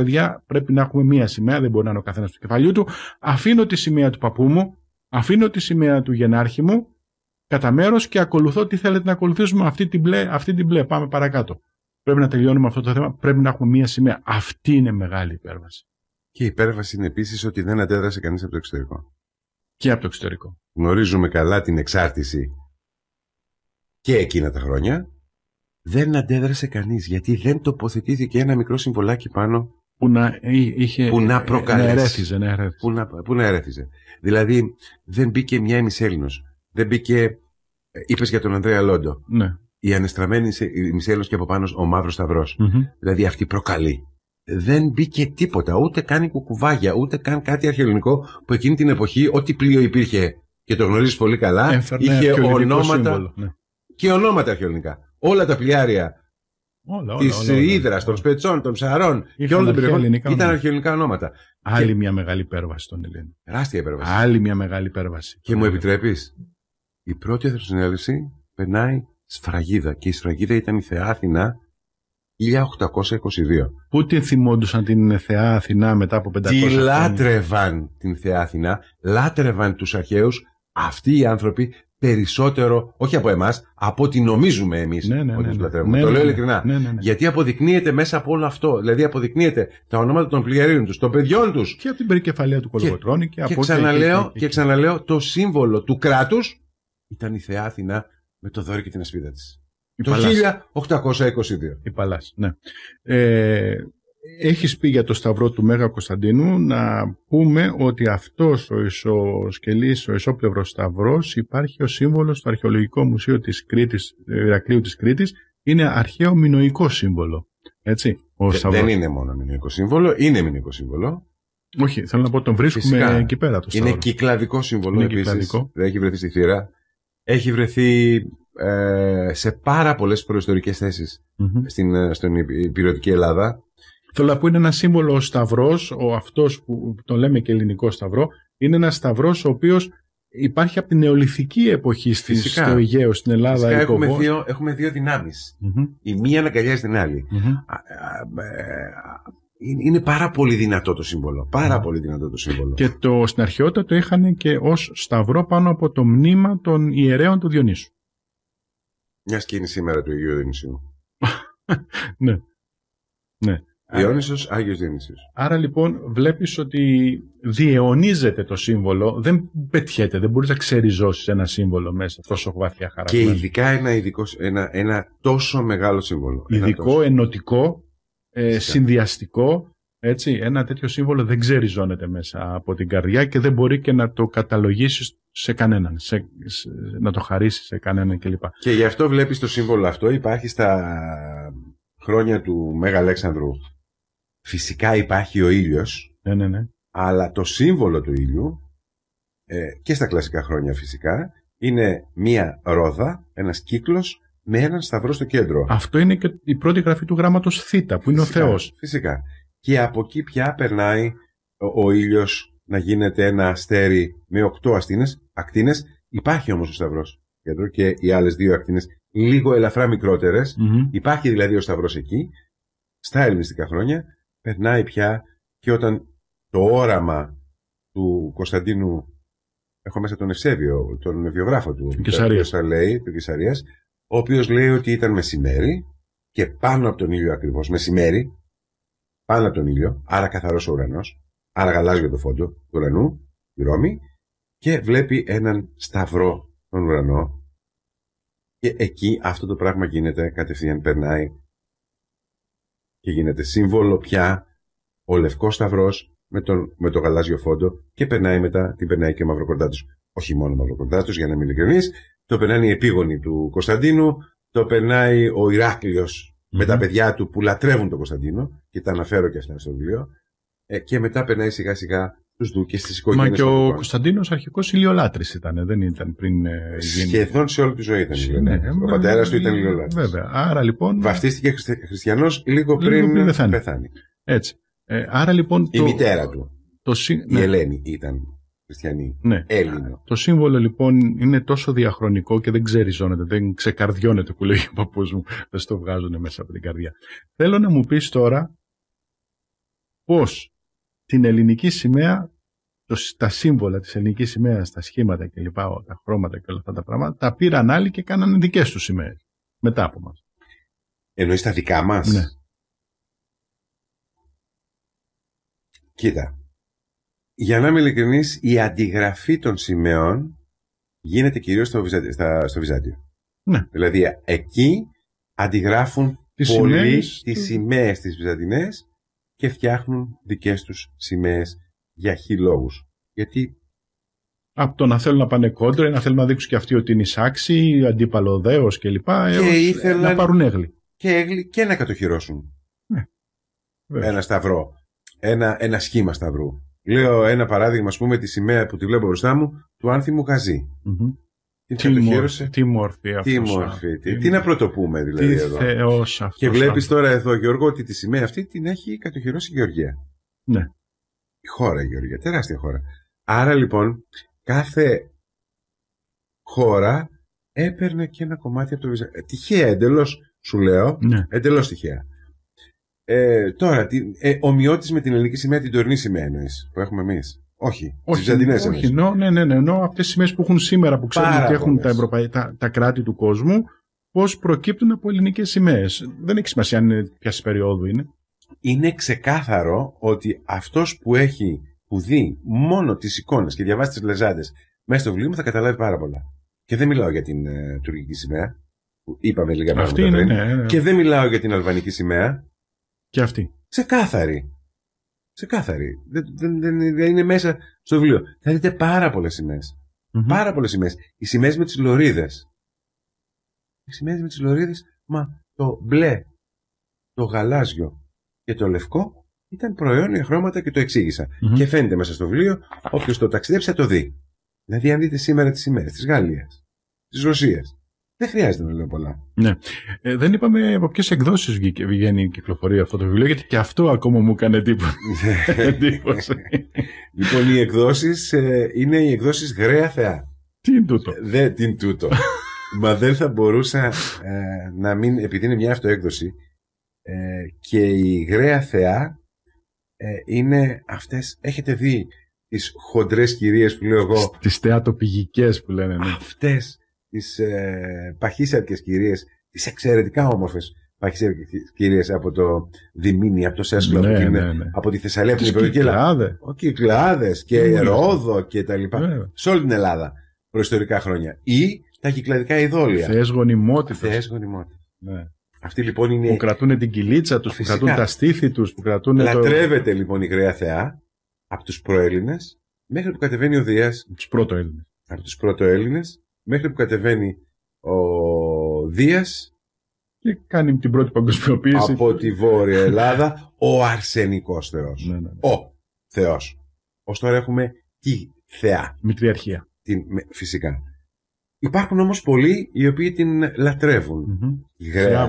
παιδιά, πρέπει να έχουμε μία σημαία, δεν μπορεί να είναι ο καθένας του κεφαλιού του. Αφήνω τη σημαία του παππού μου, αφήνω τη σημαία του γενάρχη μου, κατά μέρος και ακολουθώ τι θέλετε να ακολουθήσουμε, αυτή την μπλε, αυτή την μπλε. Πάμε παρακάτω. Πρέπει να τελειώνουμε αυτό το θέμα, πρέπει να έχουμε μία
σημαία. Αυτή είναι μεγάλη υπέρβαση. Και η υπέρβαση είναι επίσης ότι δεν αντέδρασε κανείς από το εξωτερικό. Και από το εξωτερικό. Γνωρίζουμε καλά την εξάρτηση και εκείνα τα χρόνια. Δεν αντέδρασε κανείς γιατί δεν τοποθετήθηκε ένα μικρό συμβολάκι πάνω που να, είχε, που να ε, ε, προκαλέσει. Που, να, που ερέθιζε. Δηλαδή δεν μπήκε μια ημισέλινο. Δεν μπήκε, ε, είπες για τον Ανδρέα Λόντο. Ναι. Η ανεστραμμένη ημισέλινο και από πάνω ο μαυρος σταυρο σταυρός. Δηλαδή αυτή προκαλεί. Δεν μπήκε τίποτα, ούτε καν κουκουβάγια, ούτε καν κάτι αρχαιολογικό που εκείνη την εποχή, ό,τι πλοίο υπήρχε και το γνωρίζεις πολύ καλά, είχε ονόματα ναι. και ονόματα αρχαιολογικά. Όλα τα πλοιάρια τη Ήδρας, των Σπετσών, των Ψαρών Είχαν και όλων των περιοχών ήταν αρχαιολινικά ονόματα. Άλλη μια μεγάλη υπέρβαση των Ελλήνων. Τεράστια υπέρβαση. Άλλη μια μεγάλη υπέρβαση. Και μου επιτρέπεις, η πρώτη αθροσυνέλευση περνάει σφραγίδα και η σφραγίδα ήταν η Θεά Αθηνά 1822.
Πού την θυμόντουσαν την Θεά Αθηνά μετά από 500 χρόνια. Τη λάτρευαν
την Θεά Αθηνά, λάτρευαν τους αρχαίους. Αυτοί οι άνθρωποι περισσότερο, όχι από εμάς, από ό,τι νομίζουμε εμείς ναι, ναι, ότι ναι, ναι. ναι Το λέω ναι, ειλικρινά. Γιατί αποδεικνύεται μέσα από όλο αυτό. Δηλαδή, αποδεικνύεται τα ονόματα των πληγερίων τους, των παιδιών τους. Και από την περικεφαλαία του Κολογοτρώνη και, ξαναλέω, και, ξαναλέω, το σύμβολο του κράτους ήταν η Θεά Αθηνά με το δώρο και την ασπίδα της. Το 1822. Η Παλάς, ναι. Ε,
έχεις πει για το σταυρό του Μέγα Κωνσταντίνου να πούμε ότι αυτός ο ισοσκελής, ο ισόπλευρος σταυρός υπάρχει ο σύμβολος στο Αρχαιολογικό Μουσείο της Κρήτης, Ιρακλείου της Κρήτης, είναι αρχαίο μηνοϊκό σύμβολο. Έτσι, ο ε, Δεν είναι
μόνο μηνοϊκό σύμβολο, είναι μηνοϊκό σύμβολο.
Όχι, θέλω να πω, τον βρίσκουμε Φυσικά, εκεί πέρα το σταυρό. Είναι
κυκλαδικό σύμβολο είναι επίσης, κυκλαδικό. δεν έχει βρεθεί στη θύρα. Έχει βρεθεί ε, σε πάρα πολλές προϊστορικές θέσεις mm-hmm. στην, ε, στην Ελλάδα.
Θέλω να είναι ένα σύμβολο ο σταυρός, ο αυτός που το λέμε και ελληνικό σταυρό, είναι ένας σταυρός ο οποίος υπάρχει από την νεολυθική εποχή στο Αιγαίο, στην Ελλάδα. Φυσικά κοβός.
δύο, έχουμε δύο Η μία αναγκαλιάζει την αλλη είναι πάρα πολύ δυνατό το σύμβολο. Πάρα πολύ δυνατό το σύμβολο. Και το, στην αρχαιότητα
το είχαν και ως σταυρό πάνω από το μνήμα των ιερέων του Διονύσου.
Μια σκήνη σήμερα του Διονύσου.
ναι. Ναι. Διόνυσος,
Άγιος Διονύσιος.
Άρα λοιπόν βλέπεις ότι διαιωνίζεται το σύμβολο, δεν πετιέται, δεν μπορείς να ξεριζώσεις ένα σύμβολο μέσα τόσο βαθιά χαρά. Και ειδικά ένα, ειδικό, ένα, ένα τόσο μεγάλο σύμβολο. Ειδικό, ενωτικό, ε, συνδυαστικό, έτσι, ένα τέτοιο σύμβολο δεν ξεριζώνεται μέσα από την καρδιά και δεν μπορεί και να το καταλογίσεις σε κανέναν, σε, να το χαρίσεις σε κανέναν κλπ.
Και γι'
αυτό βλέπεις το σύμβολο αυτό υπάρχει στα χρόνια του Μέγα Αλέξανδρου Φυσικά υπάρχει ο ήλιος, ναι, ναι, ναι. αλλά το σύμβολο του ήλιου ε, και στα κλασικά χρόνια φυσικά είναι μία ρόδα, ένας κύκλος με έναν σταυρό στο κέντρο.
Αυτό είναι και η πρώτη γραφή του γράμματος Θ, που είναι ο Θεός.
Φυσικά. Και από εκεί πια περνάει ο, ήλιο ήλιος να γίνεται ένα αστέρι με οκτώ αστίνες, ακτίνες. Υπάρχει όμως ο σταυρός κέντρο και οι άλλες δύο ακτίνες λίγο ελαφρά μικρότερες. Υπάρχει δηλαδή ο σταυρός εκεί, στα ελληνιστικά χρόνια περνάει πια και όταν το όραμα του Κωνσταντίνου έχω μέσα τον Ευσέβιο, τον βιογράφο του, το λέει, του Κεσαρίας ο οποίος λέει ότι ήταν μεσημέρι και πάνω από τον ήλιο ακριβώς, μεσημέρι, πάνω από τον ήλιο, άρα καθαρός ο ουρανός, άρα γαλάζιο το φόντο του ουρανού, η Ρώμη, και βλέπει έναν σταυρό τον ουρανό και εκεί αυτό το πράγμα γίνεται κατευθείαν περνάει και γίνεται σύμβολο πια ο Λευκός σταυρός με, τον, με το γαλάζιο φόντο και περνάει μετά, την περνάει και ο Μαυροκορδάτος. Όχι μόνο ο Μαυροκορδάτος, για να μην ειλικρινή, το περνάει η επίγονη του Κωνσταντίνου, το περνάει ο ηρακλειος με τα παιδιά του που λατρεύουν τον Κωνσταντίνο και τα αναφέρω και αυτά στο βιβλίο ε, και μετά περνάει σιγά σιγά του Μα και ο
Κωνσταντίνος αρχικός ηλιολάτρης ήταν, δεν ήταν πριν ε, γίνει. Σχεδόν σε όλη τη ζωή ήταν ναι, Ο πατέρας του ήταν ε, ηλιολάτρης.
Βέβαια, άρα λοιπόν... Βαφτίστηκε χριστιανός λίγο πριν, λίγο πεθάνει. Έτσι. Ε, άρα λοιπόν... Η το... μητέρα του, το η ναι. Ελένη ήταν χριστιανή,
ναι. Το σύμβολο λοιπόν είναι τόσο διαχρονικό και δεν ξεριζώνεται, δεν ξεκαρδιώνεται που λέει ο παππούς μου, δεν στο βγάζουν μέσα από την καρδιά. Θέλω να μου πεις τώρα πώς την ελληνική σημαία, το, τα σύμβολα της ελληνικής σημαίας, τα σχήματα και λοιπά, τα χρώματα και όλα αυτά τα πράγματα, τα πήραν άλλοι και καναν δικές τους
σημαίες μετά από μας. Εννοείς τα δικά μας? Ναι. Κοίτα, για να είμαι ειλικρινής, η αντιγραφή των σημαίων γίνεται κυρίως στο, Βυζάντιο. στο Βυζάντιο. Ναι. Δηλαδή, εκεί αντιγράφουν τις πολύ σημαίες... τις σημαίες τις Βυζαντινές και φτιάχνουν δικές τους σημαίες για χι Γιατί
από το να θέλουν να πάνε κόντρα, να θέλουν να δείξουν και αυτοί ότι είναι εισάξιοι, αντίπαλο
κλπ. Ε, και, να πάρουν έγλι. Και έγλι, και να κατοχυρώσουν. Ναι. Ένα σταυρό. Ένα, ένα σχήμα σταυρού. Λέω ένα παράδειγμα, ας πούμε, τη σημαία που τη βλέπω μπροστά μου του άνθιμου Χαζή. Τι, μορφή, τι μορφή Τι μορφή. Τι, να πρωτοπούμε δηλαδή τι εδώ. Θεός και βλέπεις τώρα εδώ, Γιώργο, ότι τη σημαία αυτή την έχει κατοχυρώσει η Γεωργία. Ναι. Η χώρα η Γεωργία, τεράστια χώρα. Άρα λοιπόν, κάθε χώρα έπαιρνε και ένα κομμάτι από το Βυζαντίο. Ε, τυχαία εντελώς, σου λέω. Ναι. Εντελώς τυχαία. Ε, τώρα, ε, με την ελληνική σημαία, την τωρινή σημαία εννοείς, που έχουμε εμείς. Όχι. Όχι, Βυζαντινές όχι
ναι, ναι, ναι, ενώ αυτέ οι σημαίε που έχουν σήμερα που ξέρουμε ότι έχουν τα, τα, τα, κράτη του κόσμου, πώς προκύπτουν από ελληνικές σημαίες. Δεν έχει σημασία αν είναι ποια περίοδου είναι. Είναι
ξεκάθαρο ότι αυτός που έχει που δει μόνο τις εικόνες και διαβάσει τις λεζάντες μέσα στο βιβλίο μου θα καταλάβει πάρα πολλά. Και δεν μιλάω για την ε, τουρκική σημαία. Που είπαμε λίγα πράγματα πριν. ναι, ναι. Και δεν μιλάω για την αλβανική σημαία. Και αυτή. Ξεκάθαρη. Σε Δεν, δεν, δεν, δεν είναι μέσα στο βιβλίο. Θα δείτε πάρα πολλές Πάρα πολλές σημαίες. Οι σημαίες με τις λωρίδες. Οι σημαίες με τις λωρίδες, μα το μπλε, το γαλάζιο και το λευκό ήταν προϊόνια χρώματα και το εξηγησα Και φαίνεται μέσα στο βιβλίο, όποιος το ταξιδέψει θα το δει. Δηλαδή, αν δείτε σήμερα τις σημαίες της Γαλλίας, της Ρωσίας, δεν χρειάζεται να λέω
πολλά.
Ναι. Ε, δεν είπαμε από ποιες εκδόσεις βγαίνει η κυκλοφορία αυτό το βιβλίο, γιατί και αυτό
ακόμα μου έκανε ναι. εντύπωση. λοιπόν, οι εκδόσεις ε, είναι οι εκδόσεις Γραία Θεά. Τι είναι τούτο. Δεν την τούτο. Μα δεν θα μπορούσα ε, να μην. Επειδή είναι μια αυτοέκδοση ε, και η Γραία Θεά ε, είναι αυτές. Έχετε δει τις χοντρές κυρίες που λέω εγώ. Τις θεατοπηγικές που λένε. Ναι. Αυτές τις ε, παχύσαρκες κυρίες, τις εξαιρετικά όμορφες παχύσαρκες κυρίες από το Διμήνι, από το Σέσκλα, ναι, ναι, ναι. από, τη Θεσσαλία, από την Ιππορική Ελλάδα. Κυκλάδες και Ρόδο και τα λοιπά. Σε όλη την Ελλάδα προϊστορικά χρόνια. Ή τα κυκλαδικά ειδόλια. Θεές γονιμότητας Θεές Ναι. Αυτοί λοιπόν είναι... Που κρατούν την κυλίτσα τους, που κρατούν τα
στήθη τους που
κρατούν... Λατρεύεται λοιπόν η Κρέα Θεά από τους προελληνε μέχρι που κατεβαίνει ο Διά Από τους πρώτο Έλληνε. Από τους πρώτο Έλληνε, μέχρι που κατεβαίνει ο Δίας και κάνει την πρώτη παγκοσμιοποίηση. Από τη Βόρεια Ελλάδα, ο αρσενικός θεός. Ναι, ναι, ναι. Ο θεός. Ως τώρα έχουμε τη θεά. Μητριαρχία. Την, φυσικά. Υπάρχουν όμως πολλοί οι οποίοι την λατρεύουν. Mm-hmm. Θεά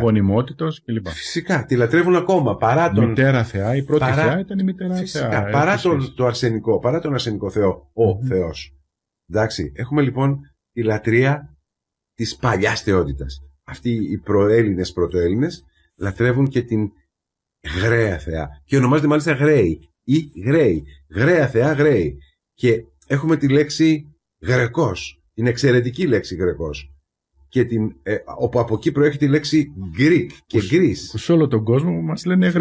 κλπ. Φυσικά, τη λατρεύουν ακόμα. Παρά τον... Μητέρα θεά, η πρώτη θεά ήταν
η μητέρα θεά. Παρά τον,
το παρά τον αρσενικό θεό, ο mm θεός. Εντάξει, έχουμε λοιπόν τη λατρεία της παλιάς θεότητας. Αυτοί οι προέλληνες πρωτοέλληνες λατρεύουν και την γραία θεά. Και ονομάζεται μάλιστα γραίοι ή γραίοι. Γραία θεά γραίοι. Και έχουμε τη λέξη γρεκός. Είναι εξαιρετική λέξη γρεκός. Και την, ε, όπου από εκεί προέρχεται η λέξη Greek και Greece. Σε όλο τον κόσμο μας λένε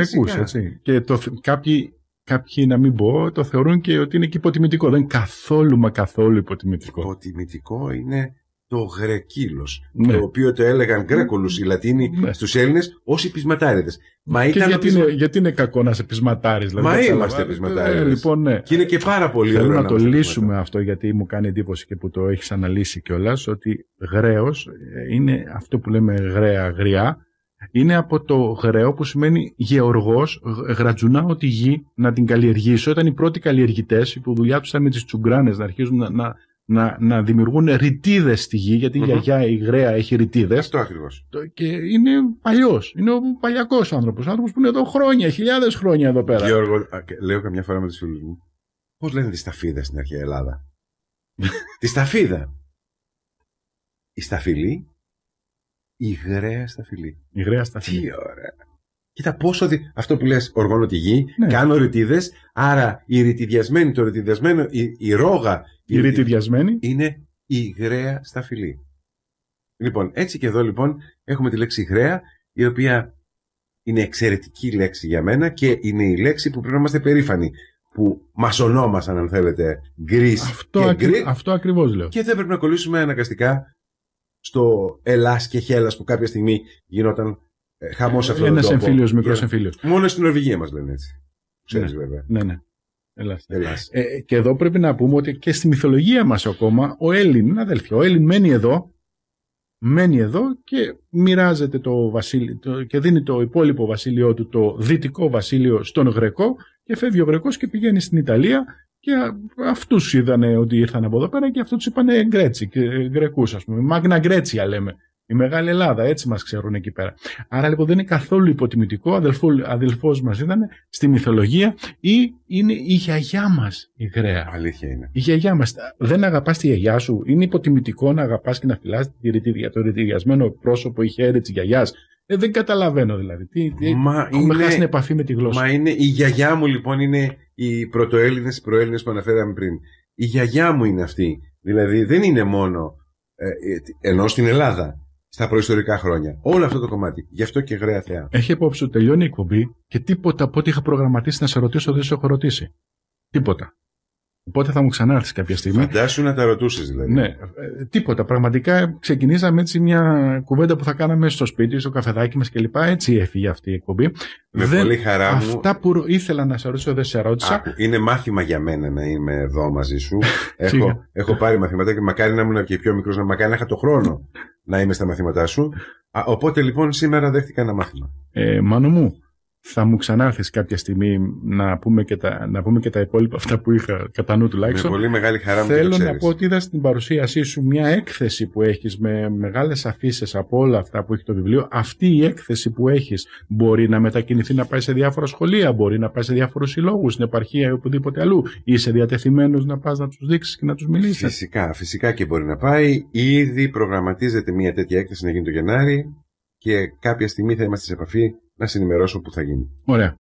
Και
το, κάποιοι κάποιοι να μην πω, το θεωρούν και ότι είναι και υποτιμητικό. Δεν είναι καθόλου μα
καθόλου υποτιμητικό. Υποτιμητικό είναι το γρεκύλος, ναι. το οποίο το έλεγαν γκρέκολου οι Λατίνοι ναι. Έλληνες ως ως πεισματάριδε. Μα και ήταν γιατί, είναι, γιατί είναι κακό να σε πεισματάρει, Δηλαδή, Μα είμαστε ε, πεισματάριδες. λοιπόν,
ναι. Και είναι και πάρα πολύ Θέλω να, να το
λύσουμε αυτό
γιατί μου κάνει εντύπωση και που το έχεις αναλύσει κιόλας ότι γρέος ε, είναι αυτό που λέμε γραία γριά είναι από το γραίο που σημαίνει γεωργός, γρατζουνάω τη γη να την καλλιεργήσω. Ήταν οι πρώτοι καλλιεργητές που δουλειά τους ήταν με τις τσουγκράνες να αρχίζουν να, να, δημιουργούν ρητίδες στη γη, γιατί mm-hmm. η γιαγιά η γραία έχει ρητίδες. Αυτό ακριβώς.
Και είναι παλιός. Είναι ο παλιακός άνθρωπος. Άνθρωπος που είναι εδώ χρόνια, χιλιάδες χρόνια εδώ πέρα. Γεωργό, λέω καμιά φορά με τους φίλους μου, πώς λένε τη σταφίδα στην αρχαία Ελλάδα. τη σταφίδα. Η σταφυλή υγρέα στα φιλή. Υγρέα στα φιλή. Τι ωραία. Κοίτα πόσο. Δι... Αυτό που λες, οργώνω τη γη, ναι. κάνω ρητίδες. Άρα η ρητιδιασμένη, το ρητιδιασμένο, η, η ρόγα. Η, η ρητιδιασμένη. Είναι υγρέα στα φιλή. Λοιπόν, έτσι και εδώ λοιπόν έχουμε τη λέξη υγρέα, η οποία είναι εξαιρετική λέξη για μένα και είναι η λέξη που πρέπει να είμαστε περήφανοι. Που μας ονόμασαν, αν θέλετε, Greece αυτό και ακρι... Αυτό ακριβώς λέω. Και δεν πρέπει να κολλήσουμε αναγκαστικά στο Ελλάς και Χέλλας που κάποια στιγμή γινόταν ε, χαμός σε Ένα εμφύλιος, μικρός εμφύλιος. Μόνο στην Νορβηγία μας λένε έτσι. Ναι. Ξέρεις, ναι, βέβαια.
Ναι, ναι. Ελλάς. Ελλάς. Ε, ε, και εδώ πρέπει να πούμε ότι και στη μυθολογία μας ακόμα ο Έλλην, αδελφοί, ο Έλλην μένει εδώ, μένει εδώ και μοιράζεται το βασίλειο και δίνει το υπόλοιπο βασίλειό του, το δυτικό βασίλειο, στον Γρεκό και φεύγει ο Γρεκός και πηγαίνει στην Ιταλία και αυτούς είδανε ότι ήρθαν από εδώ πέρα και αυτού τους είπανε Γκρέτσι, ε, Γκρεκούς, ας πούμε. Μάγνα Γκρέτσια λέμε. Η Μεγάλη Ελλάδα, έτσι μας ξέρουν εκεί πέρα. Άρα λοιπόν δεν είναι καθόλου υποτιμητικό, αδελφός μας ήταν στη μυθολογία ή είναι η γιαγιά μας η Γραία. Αλήθεια είναι. Η γιαγιά μας. Δεν αγαπάς τη γιαγιά σου. Είναι υποτιμητικό να αγαπάς και να φυλάς το ρητηριασμένο πρόσωπο ή χέρι της γιαγιάς. Ε, δεν καταλαβαίνω δηλαδή. Τι, τι, Μα έχουμε είναι, χάσει την επαφή με τη γλώσσα. Μα
είναι
η γιαγιά μου λοιπόν είναι οι πρωτοέλληνες, οι προέλληνες που αναφέραμε πριν. Η γιαγιά μου είναι αυτή. Δηλαδή δεν είναι μόνο ε, ε, ενώ στην Ελλάδα, στα προϊστορικά χρόνια. Όλο αυτό το κομμάτι. Γι' αυτό και γραία θεά.
Έχει υπόψη ότι τελειώνει η εκπομπή και τίποτα από ό,τι είχα προγραμματίσει να σε ρωτήσω δεν σε έχω ρωτήσει. Τίποτα. Οπότε θα μου ξανάρθεις κάποια στιγμή. Φαντάσου
να τα ρωτούσες δηλαδή. Ναι, ε,
τίποτα. Πραγματικά ε, ξεκινήσαμε έτσι μια κουβέντα που θα κάναμε στο σπίτι, στο καφεδάκι μας κλπ. Έτσι έφυγε αυτή η εκπομπή. Με δεν... πολύ χαρά μου. Αυτά που ήθελα να σε ρωτήσω δεν σε ρώτησα. Α,
είναι μάθημα για μένα να είμαι εδώ μαζί σου. έχω, έχω πάρει μαθήματα και μακάρι να ήμουν και πιο μικρός, να μακάρι να είχα το χρόνο να είμαι στα μαθήματά σου. οπότε λοιπόν σήμερα δέχτηκα ένα μάθημα.
Ε, μάνο μου, θα μου ξανάρθεις κάποια στιγμή να πούμε, και τα, να πούμε και τα υπόλοιπα αυτά που είχα κατά νου τουλάχιστον. Με πολύ
μεγάλη χαρά μου Θέλω
να πω ότι είδα στην παρουσίασή σου μια έκθεση που έχεις με μεγάλες αφήσει από όλα αυτά που έχει το βιβλίο. Αυτή η έκθεση που έχεις μπορεί να μετακινηθεί να πάει σε διάφορα σχολεία, μπορεί να πάει σε διάφορους συλλόγους, στην επαρχία ή οπουδήποτε αλλού. Είσαι διατεθειμένος να πας να τους δείξεις και να τους
μιλήσεις. Φυσικά, φυσικά και μπορεί να πάει. Ήδη προγραμματίζεται μια τέτοια έκθεση να γίνει το Γενάρη και κάποια στιγμή θα είμαστε σε επαφή να σε ενημερώσω που θα γίνει.
Ωραία.